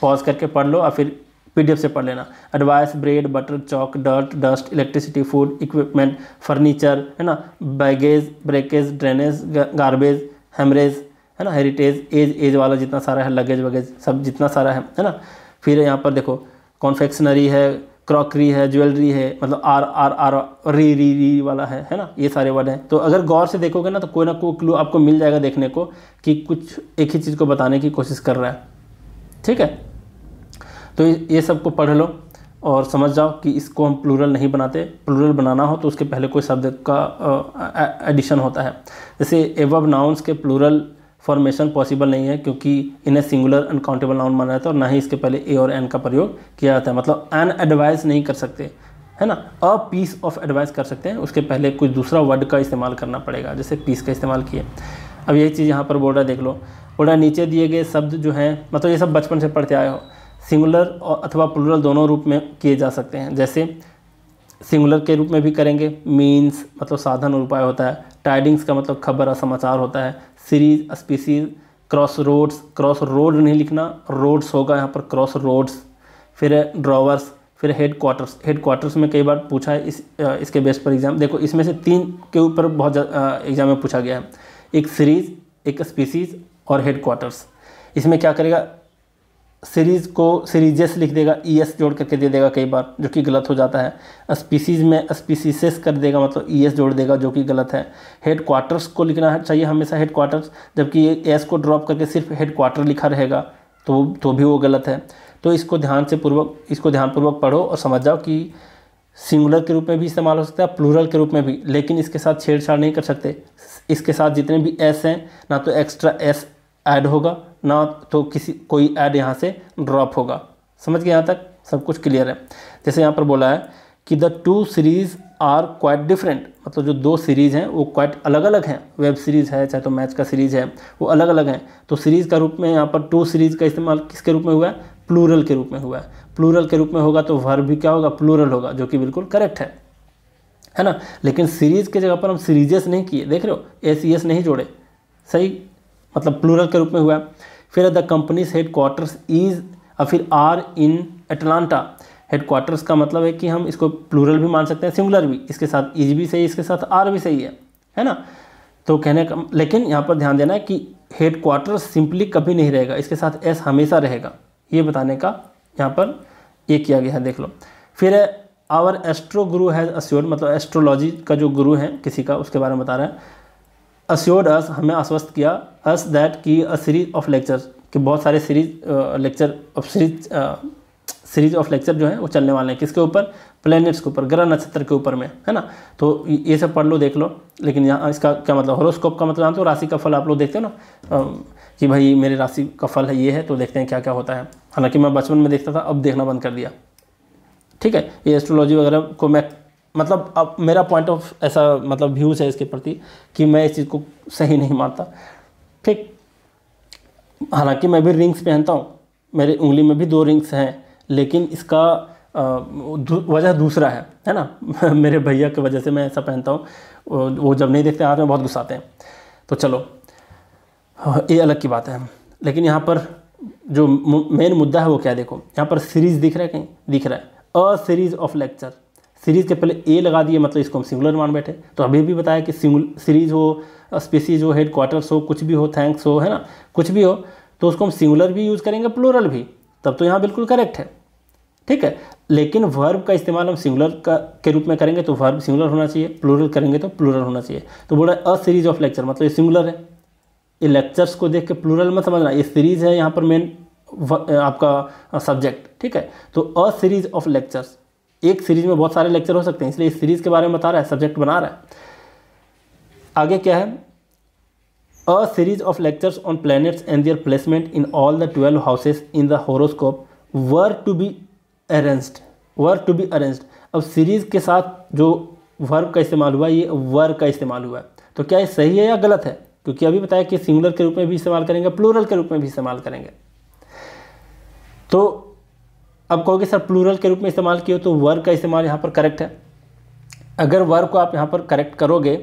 पॉज करके पढ़ लो और फिर पीडीएफ से पढ़ लेना advice bread butter chalk dirt dust electricity food equipment furniture है ना baggage breakage drainage garbage haemorrhage है ना हेरिटेज एज एज वाला जितना सारा है लगेज वगैज सब जितना सारा है है ना फिर यहाँ पर देखो कॉन्फेक्शनरी है क्रॉकरी है ज्वेलरी है मतलब आर आर आर री री री वाला है है ना ये सारे वर्ड हैं तो अगर गौर से देखोगे ना तो कोई ना कोई क्लू आपको मिल जाएगा देखने को कि कुछ एक ही चीज़ को बताने की कोशिश कर रहा है ठीक है तो ये सबको पढ़ लो और समझ जाओ कि इसको हम प्लूरल नहीं बनाते प्लूरल बनाना हो तो उसके पहले कोई शब्द का एडिशन होता है जैसे एवब नाउन्स के प्लूरल फॉर्मेशन पॉसिबल नहीं है क्योंकि इन्हें सिंगुलर अनकाउंटेबल नाउन माना जाता है और ना ही इसके पहले ए और एन का प्रयोग किया जाता है मतलब एन एडवाइस नहीं कर सकते है ना अ पीस ऑफ एडवाइस कर सकते हैं उसके पहले कुछ दूसरा वर्ड का इस्तेमाल करना पड़ेगा जैसे पीस का इस्तेमाल किए अब यही चीज़ यहाँ पर बोल रहा है देख लो बोल रहा है नीचे दिए गए शब्द जो हैं मतलब ये सब बचपन से पढ़ते आए हो सिंगुलर और अथवा प्लुरल दोनों रूप में किए जा सकते हैं जैसे सिंगुलर के रूप में भी करेंगे मीन्स मतलब साधन और उपाय होता है टाइडिंग्स का मतलब खबर और समाचार होता है series species crossroads crossroad नहीं लिखना रोड्स होगा यहाँ पर क्रॉस रोड्स फिर ड्रॉवर्स फिर हेड क्वार्टर्स हेड क्वार्टर्स में कई बार पूछा है इस इसके बेस पर एग्ज़ाम देखो इसमें से तीन के ऊपर बहुत एग्ज़ाम में पूछा गया है एक सीरीज़ एक स्पीसीज और हेड क्वार्टर्स इसमें क्या करेगा सीरीज़ को सीरीजेस लिख देगा ई e एस जोड़ करके दे देगा कई बार जो कि गलत हो जाता है स्पीसीज़ में स्पीसीसेस कर देगा मतलब ई e एस जोड़ देगा जो कि गलत है हेड क्वार्टर्स को लिखना चाहिए हमेशा हेड क्वार्टर्स जबकि एस को ड्रॉप करके सिर्फ हेड क्वार्टर लिखा रहेगा तो तो भी वो गलत है तो इसको ध्यान से पूर्वक इसको ध्यानपूर्वक पढ़ो और समझ जाओ कि सिंगुलर के रूप में भी इस्तेमाल हो सकता है प्लूरल के रूप में भी लेकिन इसके साथ छेड़छाड़ नहीं कर सकते इसके साथ जितने भी एस हैं ना तो एक्स्ट्रा एस ऐड होगा ना तो किसी कोई ऐड यहाँ से ड्रॉप होगा समझ गए यहाँ तक सब कुछ क्लियर है जैसे यहाँ पर बोला है कि the two series are quite different मतलब जो दो सीरीज़ हैं वो क्वाइट अलग अलग हैं वेब सीरीज़ है चाहे तो मैच का सीरीज़ है वो अलग अलग हैं तो सीरीज़ का रूप में यहाँ पर टू सीरीज़ का इस्तेमाल किसके रूप में हुआ है प्लूरल के रूप में हुआ है प्लूरल के रूप में होगा तो वर्ब भी क्या होगा प्लूरल होगा जो कि बिल्कुल करेक्ट है है ना लेकिन सीरीज़ के जगह पर हम सीरीजेस नहीं किए देख रहे हो ए सी एस नहीं जोड़े सही मतलब प्लूरल के रूप में हुआ है फिर द कंपनीज हेड इज और फिर are in Atlanta headquarters का मतलब है कि हम इसको प्लूरल भी मान सकते हैं सिंगुलर भी इसके साथ इज भी सही इसके साथ आर भी सही है है ना तो कहने का लेकिन यहाँ पर ध्यान देना है कि हेड सिंपली कभी नहीं रहेगा इसके साथ एस हमेशा रहेगा ये बताने का यहाँ पर ये किया गया है देख लो फिर our astro guru has assure मतलब एस्ट्रोलॉजी का जो गुरु है किसी का उसके बारे में बता रहा है अश्योर्ड अस हमें आश्वस्त किया अस दैट की अ सीरीज ऑफ लेक्चर कि बहुत सारे series lecture of series series of lecture जो है वो चलने वाले हैं किसके ऊपर प्लैनेट्स के ऊपर ग्रह नक्षत्र के ऊपर में है ना तो ये सब पढ़ लो देख लो लेकिन यहाँ इसका क्या मतलब हॉरोस्कोप का मतलब तो राशि का फल आप लोग देखते हो ना कि भाई मेरे राशि का फल है ये है तो देखते हैं क्या क्या होता है हालांकि मैं बचपन में देखता था अब देखना बंद कर दिया ठीक है ये एस्ट्रोलॉजी वगैरह को मैं मतलब अब मेरा पॉइंट ऑफ ऐसा मतलब व्यूज़ है इसके प्रति कि मैं इस चीज़ को सही नहीं मानता ठीक हालांकि मैं भी रिंग्स पहनता हूँ मेरे उंगली में भी दो रिंग्स हैं लेकिन इसका वजह दूसरा है है ना [LAUGHS] मेरे भैया की वजह से मैं ऐसा पहनता हूँ वो जब नहीं देखते हाथ में बहुत गुस्साते हैं तो चलो ये अलग की बात है लेकिन यहाँ पर जो मेन मुद्दा है वो क्या देखो यहाँ पर सीरीज़ दिख रहा है कहीं दिख रहा है a series of lecture series के पहले ए लगा दिए मतलब इसको हम सिंगुलर मान बैठे तो अभी भी बताया कि सिंगुल सीरीज़ हो स्पीसीज हो हेड क्वार्टर्स हो कुछ भी हो थैंक्स हो है ना कुछ भी हो तो उसको हम सिंगुलर भी यूज़ करेंगे प्लोरल भी तब तो यहाँ बिल्कुल करेक्ट है ठीक है लेकिन वर्ब का इस्तेमाल हम सिंगुलर का के रूप में करेंगे तो वर्ब सिंगुलर होना चाहिए प्लूरल करेंगे तो प्लूरल होना चाहिए तो बोला अ सीरीज ऑफ लेक्चर मतलब ये सिंगुलर है ये लेक्चर्स को देख के प्लूरल मत समझना ये सीरीज है यहाँ पर मेन आपका सब्जेक्ट ठीक है तो अ सीरीज ऑफ लेक्चर्स एक सीरीज़ में बहुत सारे लेक्चर हो सकते हैं इसलिए इस सीरीज़ के बारे में बता रहा है सब्जेक्ट बना रहा है आगे क्या है a series of lectures on planets and their placement in all the twelve houses in the horoscope were to be arranged were to be arranged अब सीरीज़ के साथ जो वर्ब का इस्तेमाल हुआ ये वर का इस्तेमाल हुआ तो क्या ये सही है या गलत है क्योंकि अभी बताया कि सिंगुलर के रूप में भी इस्तेमाल करेंगे प्लूरल के रूप में भी इस्तेमाल करेंगे तो अब कहोगे सर प्लूरल के रूप में इस्तेमाल किए तो वर्ग का इस्तेमाल यहाँ पर करेक्ट है अगर वर्ग को आप यहाँ पर करेक्ट करोगे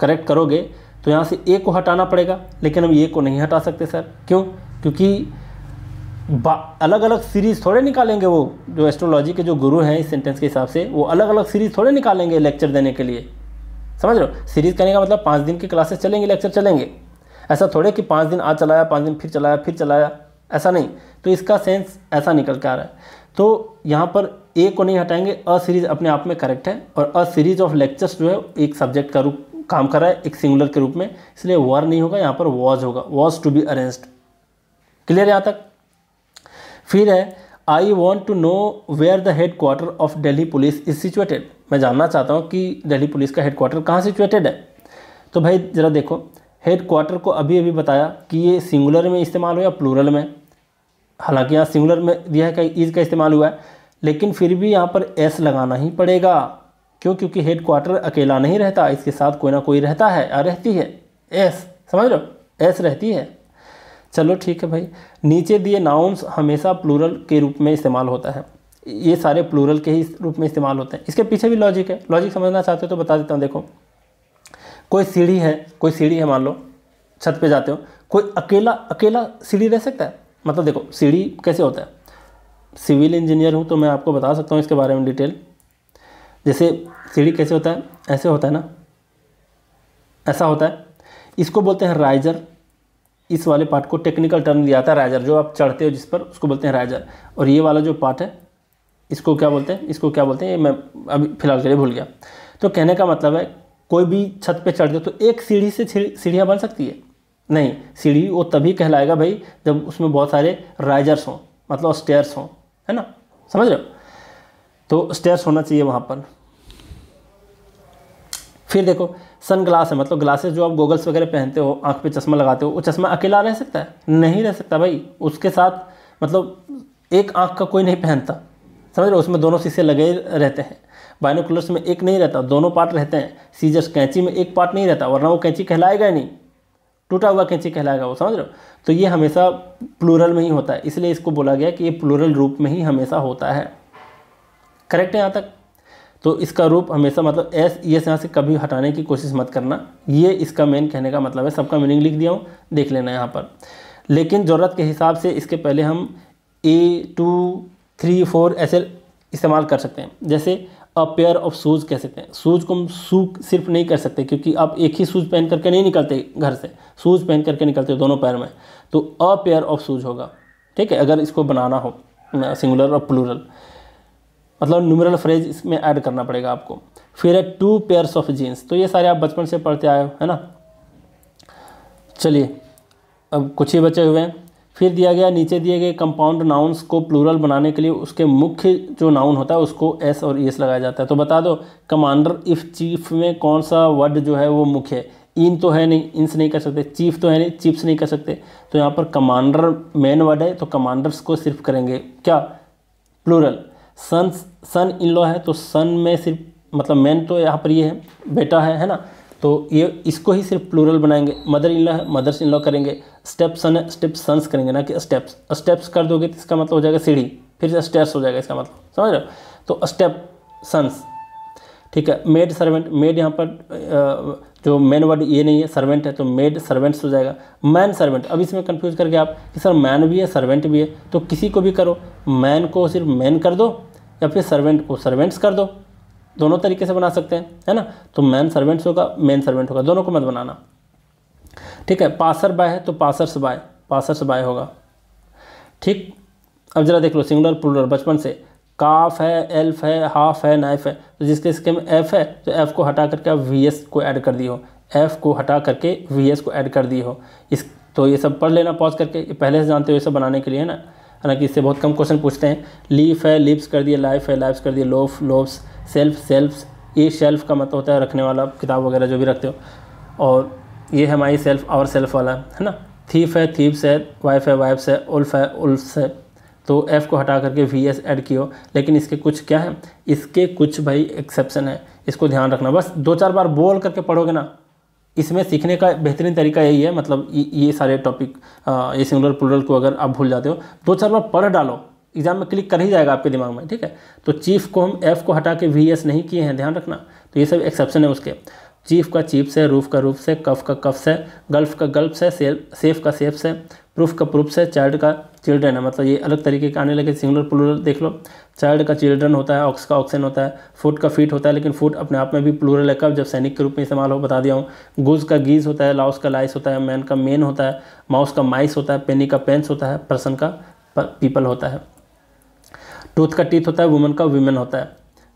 करेक्ट करोगे तो यहाँ से ए को हटाना पड़ेगा लेकिन हम ए को नहीं हटा सकते सर क्यों क्योंकि अलग अलग सीरीज़ थोड़े निकालेंगे वो जो एस्ट्रोलॉजी के जो गुरु हैं इस सेंटेंस के हिसाब से वो अलग अलग सीरीज़ थोड़े निकालेंगे लेक्चर देने के लिए समझ लो सीरीज़ करने का मतलब पाँच दिन की क्लासेस चलेंगे लेक्चर चलेंगे ऐसा थोड़े कि पाँच दिन आज चलाया पाँच दिन फिर चलाया फिर चलाया ऐसा नहीं तो इसका सेंस ऐसा निकल के आ रहा है तो यहाँ पर ए को नहीं हटाएंगे अ सीरीज अपने आप में करेक्ट है और अ सीरीज ऑफ लेक्चर्स जो है एक सब्जेक्ट का रूप काम कर रहा है एक सिंगुलर के रूप में इसलिए वर नहीं होगा यहाँ पर वॉज होगा was to be arranged clear यहाँ तक फिर है I want to know where the headquarter of Delhi police is situated मैं जानना चाहता हूँ कि दिल्ली पुलिस का हेड क्वार्टर कहाँ सिचुएटेड है तो भाई ज़रा देखो हेड क्वार्टर को अभी अभी बताया कि ये सिंगुलर में इस्तेमाल हो या प्लूरल में हालांकि यहाँ सिंगुलर में दिया है कहीं ईज का इस्तेमाल हुआ है लेकिन फिर भी यहाँ पर एस लगाना ही पड़ेगा क्यों क्योंकि हेड क्वार्टर अकेला नहीं रहता इसके साथ कोई ना कोई रहता है या रहती है एस समझ लो एस रहती है चलो ठीक है भाई नीचे दिए नाउन्स हमेशा प्लूरल के रूप में इस्तेमाल होता है ये सारे प्लूरल के ही रूप में इस्तेमाल होते हैं इसके पीछे भी लॉजिक है लॉजिक समझना चाहते हो तो बता देता हूँ देखो कोई सीढ़ी है कोई सीढ़ी है मान लो छत पे जाते हो कोई अकेला अकेला सीढ़ी रह सकता है मतलब देखो सीढ़ी कैसे होता है सिविल इंजीनियर हूँ तो मैं आपको बता सकता हूँ इसके बारे में डिटेल जैसे सीढ़ी कैसे होता है ऐसे होता है ना ऐसा होता है इसको बोलते हैं राइजर इस वाले पार्ट को टेक्निकल टर्म दिया जाता है राइजर जो आप चढ़ते हो जिस पर उसको बोलते हैं राइजर और ये वाला जो पार्ट है इसको क्या बोलते हैं इसको क्या बोलते हैं ये मैं अभी फिलहाल के लिए भूल गया तो कहने का मतलब है कोई भी छत पे चढ़ हो तो एक सीढ़ी से सीढ़ियाँ बन सकती है नहीं सीढ़ी वो तभी कहलाएगा भाई जब उसमें बहुत सारे राइजर्स हों मतलब स्टेयर्स हों है ना समझ रहे हो तो स्टेयर्स होना चाहिए वहाँ पर फिर देखो सन ग्लास है मतलब ग्लासेस जो आप गोगल्स वगैरह पहनते हो आँख पे चश्मा लगाते हो वो चश्मा अकेला रह सकता है नहीं रह सकता भाई उसके साथ मतलब एक आँख का कोई नहीं पहनता समझ रहे हो उसमें दोनों शीशे लगे रहते हैं बायनोकुलर्स में एक नहीं रहता दोनों पार्ट रहते हैं सीजर्स कैंची में एक पार्ट नहीं रहता वरना वो कैंची कहलाएगा ही नहीं टूटा हुआ कैंची कहलाएगा वो समझ रहे हो तो ये हमेशा प्लूरल में ही होता है इसलिए इसको बोला गया कि ये प्लूरल रूप में ही हमेशा होता है करेक्ट है यहाँ तक तो इसका रूप हमेशा मतलब एस ये यहाँ से कभी हटाने की कोशिश मत करना ये इसका मेन कहने का मतलब है सबका मीनिंग लिख दिया हूँ देख लेना यहाँ पर लेकिन ज़रूरत के हिसाब से इसके पहले हम ए टू थ्री फोर ऐसे इस्तेमाल कर सकते हैं जैसे अ पेयर ऑफ शूज़ कह सकते हैं शूज़ को हम सू सिर्फ नहीं कर सकते क्योंकि आप एक ही शूज़ पहन करके नहीं निकलते घर से शूज़ पहन करके निकलते दोनों पैर में तो अ पेयर ऑफ शूज़ होगा ठीक है अगर इसको बनाना हो सिंगुलर और प्लूरल मतलब न्यूमरल फ्रेज इसमें ऐड करना पड़ेगा आपको फिर है टू पेयर्स ऑफ जीन्स तो ये सारे आप बचपन से पढ़ते आए हो है ना चलिए अब कुछ ही बचे हुए हैं फिर दिया गया नीचे दिए गए कंपाउंड नाउन्स को प्लूरल बनाने के लिए उसके मुख्य जो नाउन होता है उसको एस और ई एस लगाया जाता है तो बता दो कमांडर इफ़ चीफ में कौन सा वर्ड जो है वो मुख्य है इन तो है नहीं इनसे नहीं कर सकते चीफ तो है नहीं चीफ्स नहीं कर सकते तो यहाँ पर कमांडर मेन वर्ड है तो कमांडर्स को सिर्फ करेंगे क्या plural sun sun in law है तो सन में सिर्फ मतलब मेन तो यहाँ पर ये है बेटा है है ना तो ये इसको ही सिर्फ प्लूरल बनाएंगे mother in law mothers in law करेंगे स्टेप सन स्टेप सन्स करेंगे ना कि स्टेप्स स्टेप्स कर दोगे तो इसका मतलब हो जाएगा सीढ़ी फिर स्टेप्स हो जाएगा इसका मतलब समझ रहे हो तो स्टेप सन्स ठीक है मेड सर्वेंट मेड यहाँ पर जो मेन वर्ड ये नहीं है सर्वेंट है तो मेड सर्वेंट्स हो जाएगा मैन सर्वेंट अब इसमें कन्फ्यूज करके आप कि सर मैन भी है सर्वेंट भी है तो किसी को भी करो मैन को सिर्फ मैन कर दो या फिर सर्वेंट को सर्वेंट्स कर दो दोनों तरीके से बना सकते हैं है ना तो मैन सर्वेंट्स होगा मेन सर्वेंट होगा दोनों को मत बनाना ठीक है पासर बाय है तो पासर्स बाय पासर्स बाय होगा ठीक अब जरा देख लो सिंगुलर प्लूरल बचपन से काफ है एल्फ है हाफ है नाइफ है तो जिसके इसके में एफ है तो एफ को हटा करके आप वी एस को ऐड कर दिए हो एफ को हटा करके वी एस को ऐड कर दिए हो इस तो ये सब पढ़ लेना पॉज करके ये पहले से जानते हो ये सब बनाने के लिए है ना हालांकि इससे बहुत कम क्वेश्चन पूछते हैं लीफ है लिप्स कर दिए लाइफ है लाइफ्स कर दिए लोफ लोफ्स सेल्फ सेल्फ ये शेल्फ़ का मतलब होता है रखने वाला किताब वगैरह जो भी रखते हो और ये है हमारी सेल्फ और सेल्फ वाला है ना थीफ है थीप्स है वाइफ है वाइफ्स है उल्फ है उल्फ्स है तो एफ़ को हटा करके वी एस एड किया लेकिन इसके कुछ क्या है इसके कुछ भाई एक्सेप्शन है इसको ध्यान रखना बस दो चार बार बोल करके पढ़ोगे ना इसमें सीखने का बेहतरीन तरीका यही है मतलब ये सारे टॉपिक ये सिंगुलर प्लूरल को अगर आप भूल जाते हो दो चार बार पढ़ डालो एग्जाम में क्लिक कर ही जाएगा आपके दिमाग में ठीक है तो चीफ को हम एफ को हटा के वी एस नहीं किए हैं ध्यान रखना तो ये सब एक्सेप्शन है उसके चीफ का चीफ से रूफ का रूफ से कफ का कफ से गल्फ का गल्फ से सेफ का सेफ से प्रूफ का प्रूफ से चाइल्ड का चिल्ड्रन है मतलब ये अलग तरीके के आने लगे सिंगुलर प्लूरल देख लो चाइल्ड का चिल्ड्रन होता है ऑक्स का ऑक्सन होता है फुट का फीट होता है लेकिन फुट अपने आप में भी प्लूरल है कब जब सैनिक के रूप में इस्तेमाल हो बता दिया हूँ गुज का गीज होता है लाउस का लाइस होता है मैन का मेन होता है माउस का माइस होता है पेनी का पेंस होता है पर्सन का पीपल होता है टूथ का टीथ होता है वुमेन का वुमेन होता है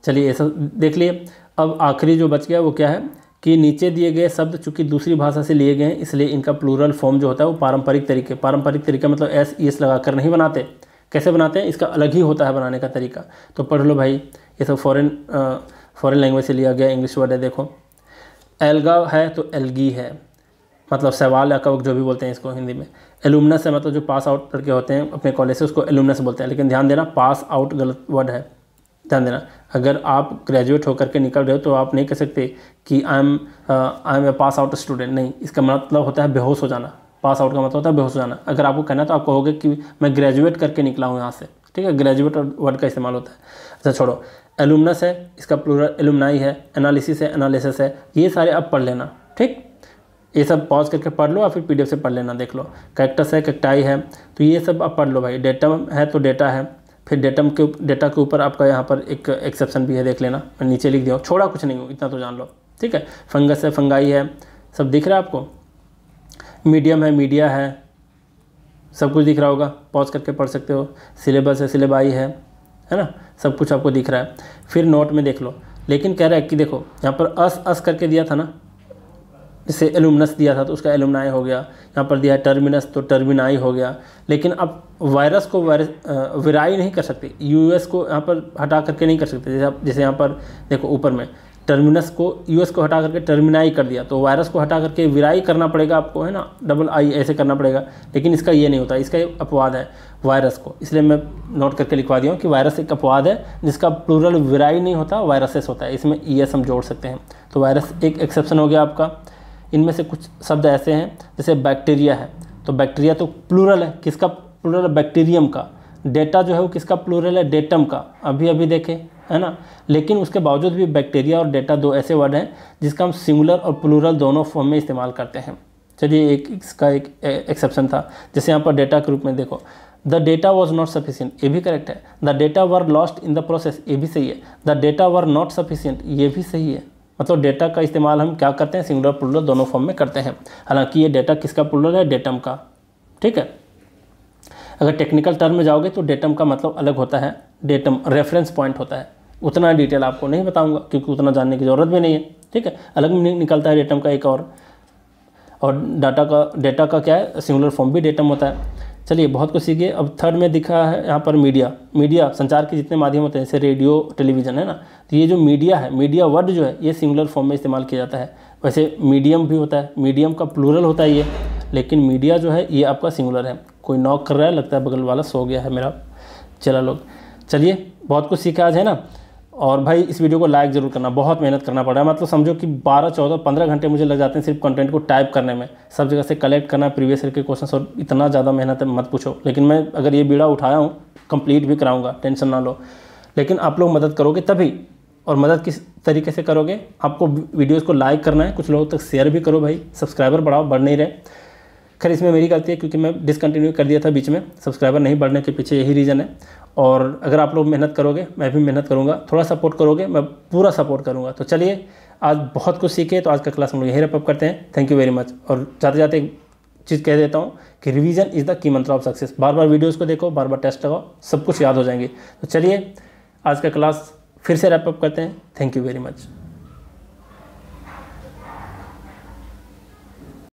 चलिए ऐसा देख लिए अब आखिरी जो बच गया वो क्या है कि नीचे दिए गए शब्द चूँकि दूसरी भाषा से लिए गए हैं इसलिए इनका प्लूरल फॉर्म जो होता है वो पारंपरिक तरीके पारंपरिक तरीका मतलब एस ई e, एस लगा कर नहीं बनाते कैसे बनाते हैं इसका अलग ही होता है बनाने का तरीका तो पढ़ लो भाई ये सब फॉरेन फॉरेन लैंग्वेज से लिया गया इंग्लिश वर्ड है देखो एल्गा है तो एल्गी है मतलब सवाल या कवक जो भी बोलते हैं इसको हिंदी में एलुमनस है मतलब जो पास आउट करके होते हैं अपने कॉलेज से उसको एलुमनस बोलते हैं लेकिन ध्यान देना पास आउट गलत वर्ड है ध्यान देना अगर आप ग्रेजुएट होकर के निकल रहे हो तो आप नहीं कह सकते कि I am I am a pass out student नहीं इसका मतलब होता है बेहोश हो जाना पास आउट का मतलब होता है बेहोश हो जाना अगर आपको कहना तो आप कहोगे कि मैं ग्रेजुएट करके निकला हूँ यहाँ से ठीक है ग्रेजुएट वर्ड का इस्तेमाल होता है अच्छा छोड़ो एलुमनस है इसका प्लूरल एलुमनाई है एनालिसिस है एनालिसिस है ये सारे आप पढ़ लेना ठीक ये सब पॉज करके पढ़ लो और फिर पीडीएफ से पढ़ लेना देख लो कैक्टस है कैक्टाई है तो ये सब आप पढ़ लो भाई डेटम है तो डेटा है फिर डेटम के डेटा के ऊपर आपका यहाँ पर एक एक्सेप्शन भी है देख लेना मैं नीचे लिख दिया छोड़ा कुछ नहीं हो इतना तो जान लो ठीक है फंगस है फंगाई है सब दिख रहा है आपको मीडियम है मीडिया है सब कुछ दिख रहा होगा पॉज करके पढ़ सकते हो सिलेबस है सिलेबाई है है ना सब कुछ आपको दिख रहा है फिर नोट में देख लो लेकिन कह रहा है कि देखो यहाँ पर अस अस करके दिया था ना जैसे एलुमनस दिया था तो उसका एलुमनाई हो गया यहाँ पर दिया टर्मिनस तो टर्मिनाई हो गया लेकिन अब वायरस को वायरस विराई नहीं कर सकते यूएस को यहाँ पर हटा करके नहीं कर सकते जैसे आप जैसे यहाँ पर देखो ऊपर में टर्मिनस को यूएस को हटा करके टर्मिनाई कर दिया तो वायरस को हटा करके विराई करना पड़ेगा आपको है ना डबल आई ऐसे करना पड़ेगा लेकिन इसका ये नहीं होता इसका अपवाद है वायरस को इसलिए मैं नोट करके लिखवा दिया हूँ कि वायरस एक अपवाद है जिसका प्लूरल विराई नहीं होता वायरसेस होता है इसमें ई e एस हम जोड़ सकते हैं तो वायरस एक एक्सेप्शन हो गया आपका इनमें से कुछ शब्द ऐसे हैं जैसे बैक्टीरिया है तो बैक्टीरिया तो प्लूरल है किसका प्लूरल बैक्टीरियम का डेटा जो है वो किसका प्लूरल है डेटम का अभी अभी देखें है ना लेकिन उसके बावजूद भी बैक्टीरिया और डेटा दो ऐसे वर्ड हैं जिसका हम सिंगुलर और प्लूरल दोनों फॉर्म में इस्तेमाल करते हैं चलिए एक इसका एक एक्सेप्शन था जैसे यहाँ पर डेटा के रूप में देखो the data was not sufficient ये भी करेक्ट है the data were lost in the process ये भी सही है the data were not sufficient ये भी सही है मतलब डेटा का इस्तेमाल हम क्या करते हैं सिंगुलर प्लूरल दोनों फॉर्म में करते हैं हालांकि ये डेटा किसका प्लूरल है डेटम का ठीक है अगर टेक्निकल टर्म में जाओगे तो डेटम का मतलब अलग होता है डेटम रेफरेंस पॉइंट होता है उतना डिटेल आपको नहीं बताऊंगा क्योंकि उतना जानने की ज़रूरत भी नहीं है ठीक है अलग निकलता है डेटम का एक और और डाटा का डेटा का क्या है सिंगुलर फॉर्म भी डेटम होता है चलिए बहुत कुछ सीखिए अब थर्ड में दिखा है यहाँ पर मीडिया मीडिया संचार के जितने माध्यम होते हैं जैसे रेडियो टेलीविज़न है ना तो ये जो मीडिया है मीडिया वर्ड जो है ये सिंगुलर फॉर्म में इस्तेमाल किया जाता है वैसे मीडियम भी होता है मीडियम का प्लूरल होता है ये लेकिन मीडिया जो है ये आपका सिंगुलर है कोई नॉक कर रहा है लगता है बगल वाला सो गया है मेरा चला लोग चलिए बहुत कुछ सीखा आज है ना और भाई इस वीडियो को लाइक ज़रूर करना बहुत मेहनत करना पड़ रहा है मतलब समझो कि 12, 14, 15 घंटे मुझे लग जाते हैं सिर्फ कंटेंट को टाइप करने में सब जगह से कलेक्ट करना प्रीवियस ईयर के क्वेश्चन और इतना ज़्यादा मेहनत है मत पूछो लेकिन मैं अगर ये बीड़ा उठाया हूँ कंप्लीट भी कराऊंगा टेंशन ना लो लेकिन आप लोग मदद करोगे तभी और मदद किस तरीके से करोगे आपको वीडियोज़ को लाइक करना है कुछ लोगों तक शेयर भी करो भाई सब्सक्राइबर बढ़ाओ बढ़ नहीं रहे खैर इसमें मेरी गलती है क्योंकि मैं डिसकंटिन्यू कर दिया था बीच में सब्सक्राइबर नहीं बढ़ने के पीछे यही रीज़न है और अगर आप लोग मेहनत करोगे मैं भी मेहनत करूँगा थोड़ा सपोर्ट करोगे मैं पूरा सपोर्ट करूँगा तो चलिए आज बहुत कुछ सीखे तो आज का क्लास हम लोग यहीं रेपअप करते हैं थैंक यू वेरी मच और जाते जाते एक चीज़ कह देता हूँ कि revision is the key mantra of success बार बार वीडियोज़ को देखो बार बार टेस्ट लगाओ सब कुछ याद हो जाएंगे तो चलिए आज का क्लास फिर से रैपअप करते हैं थैंक यू वेरी मच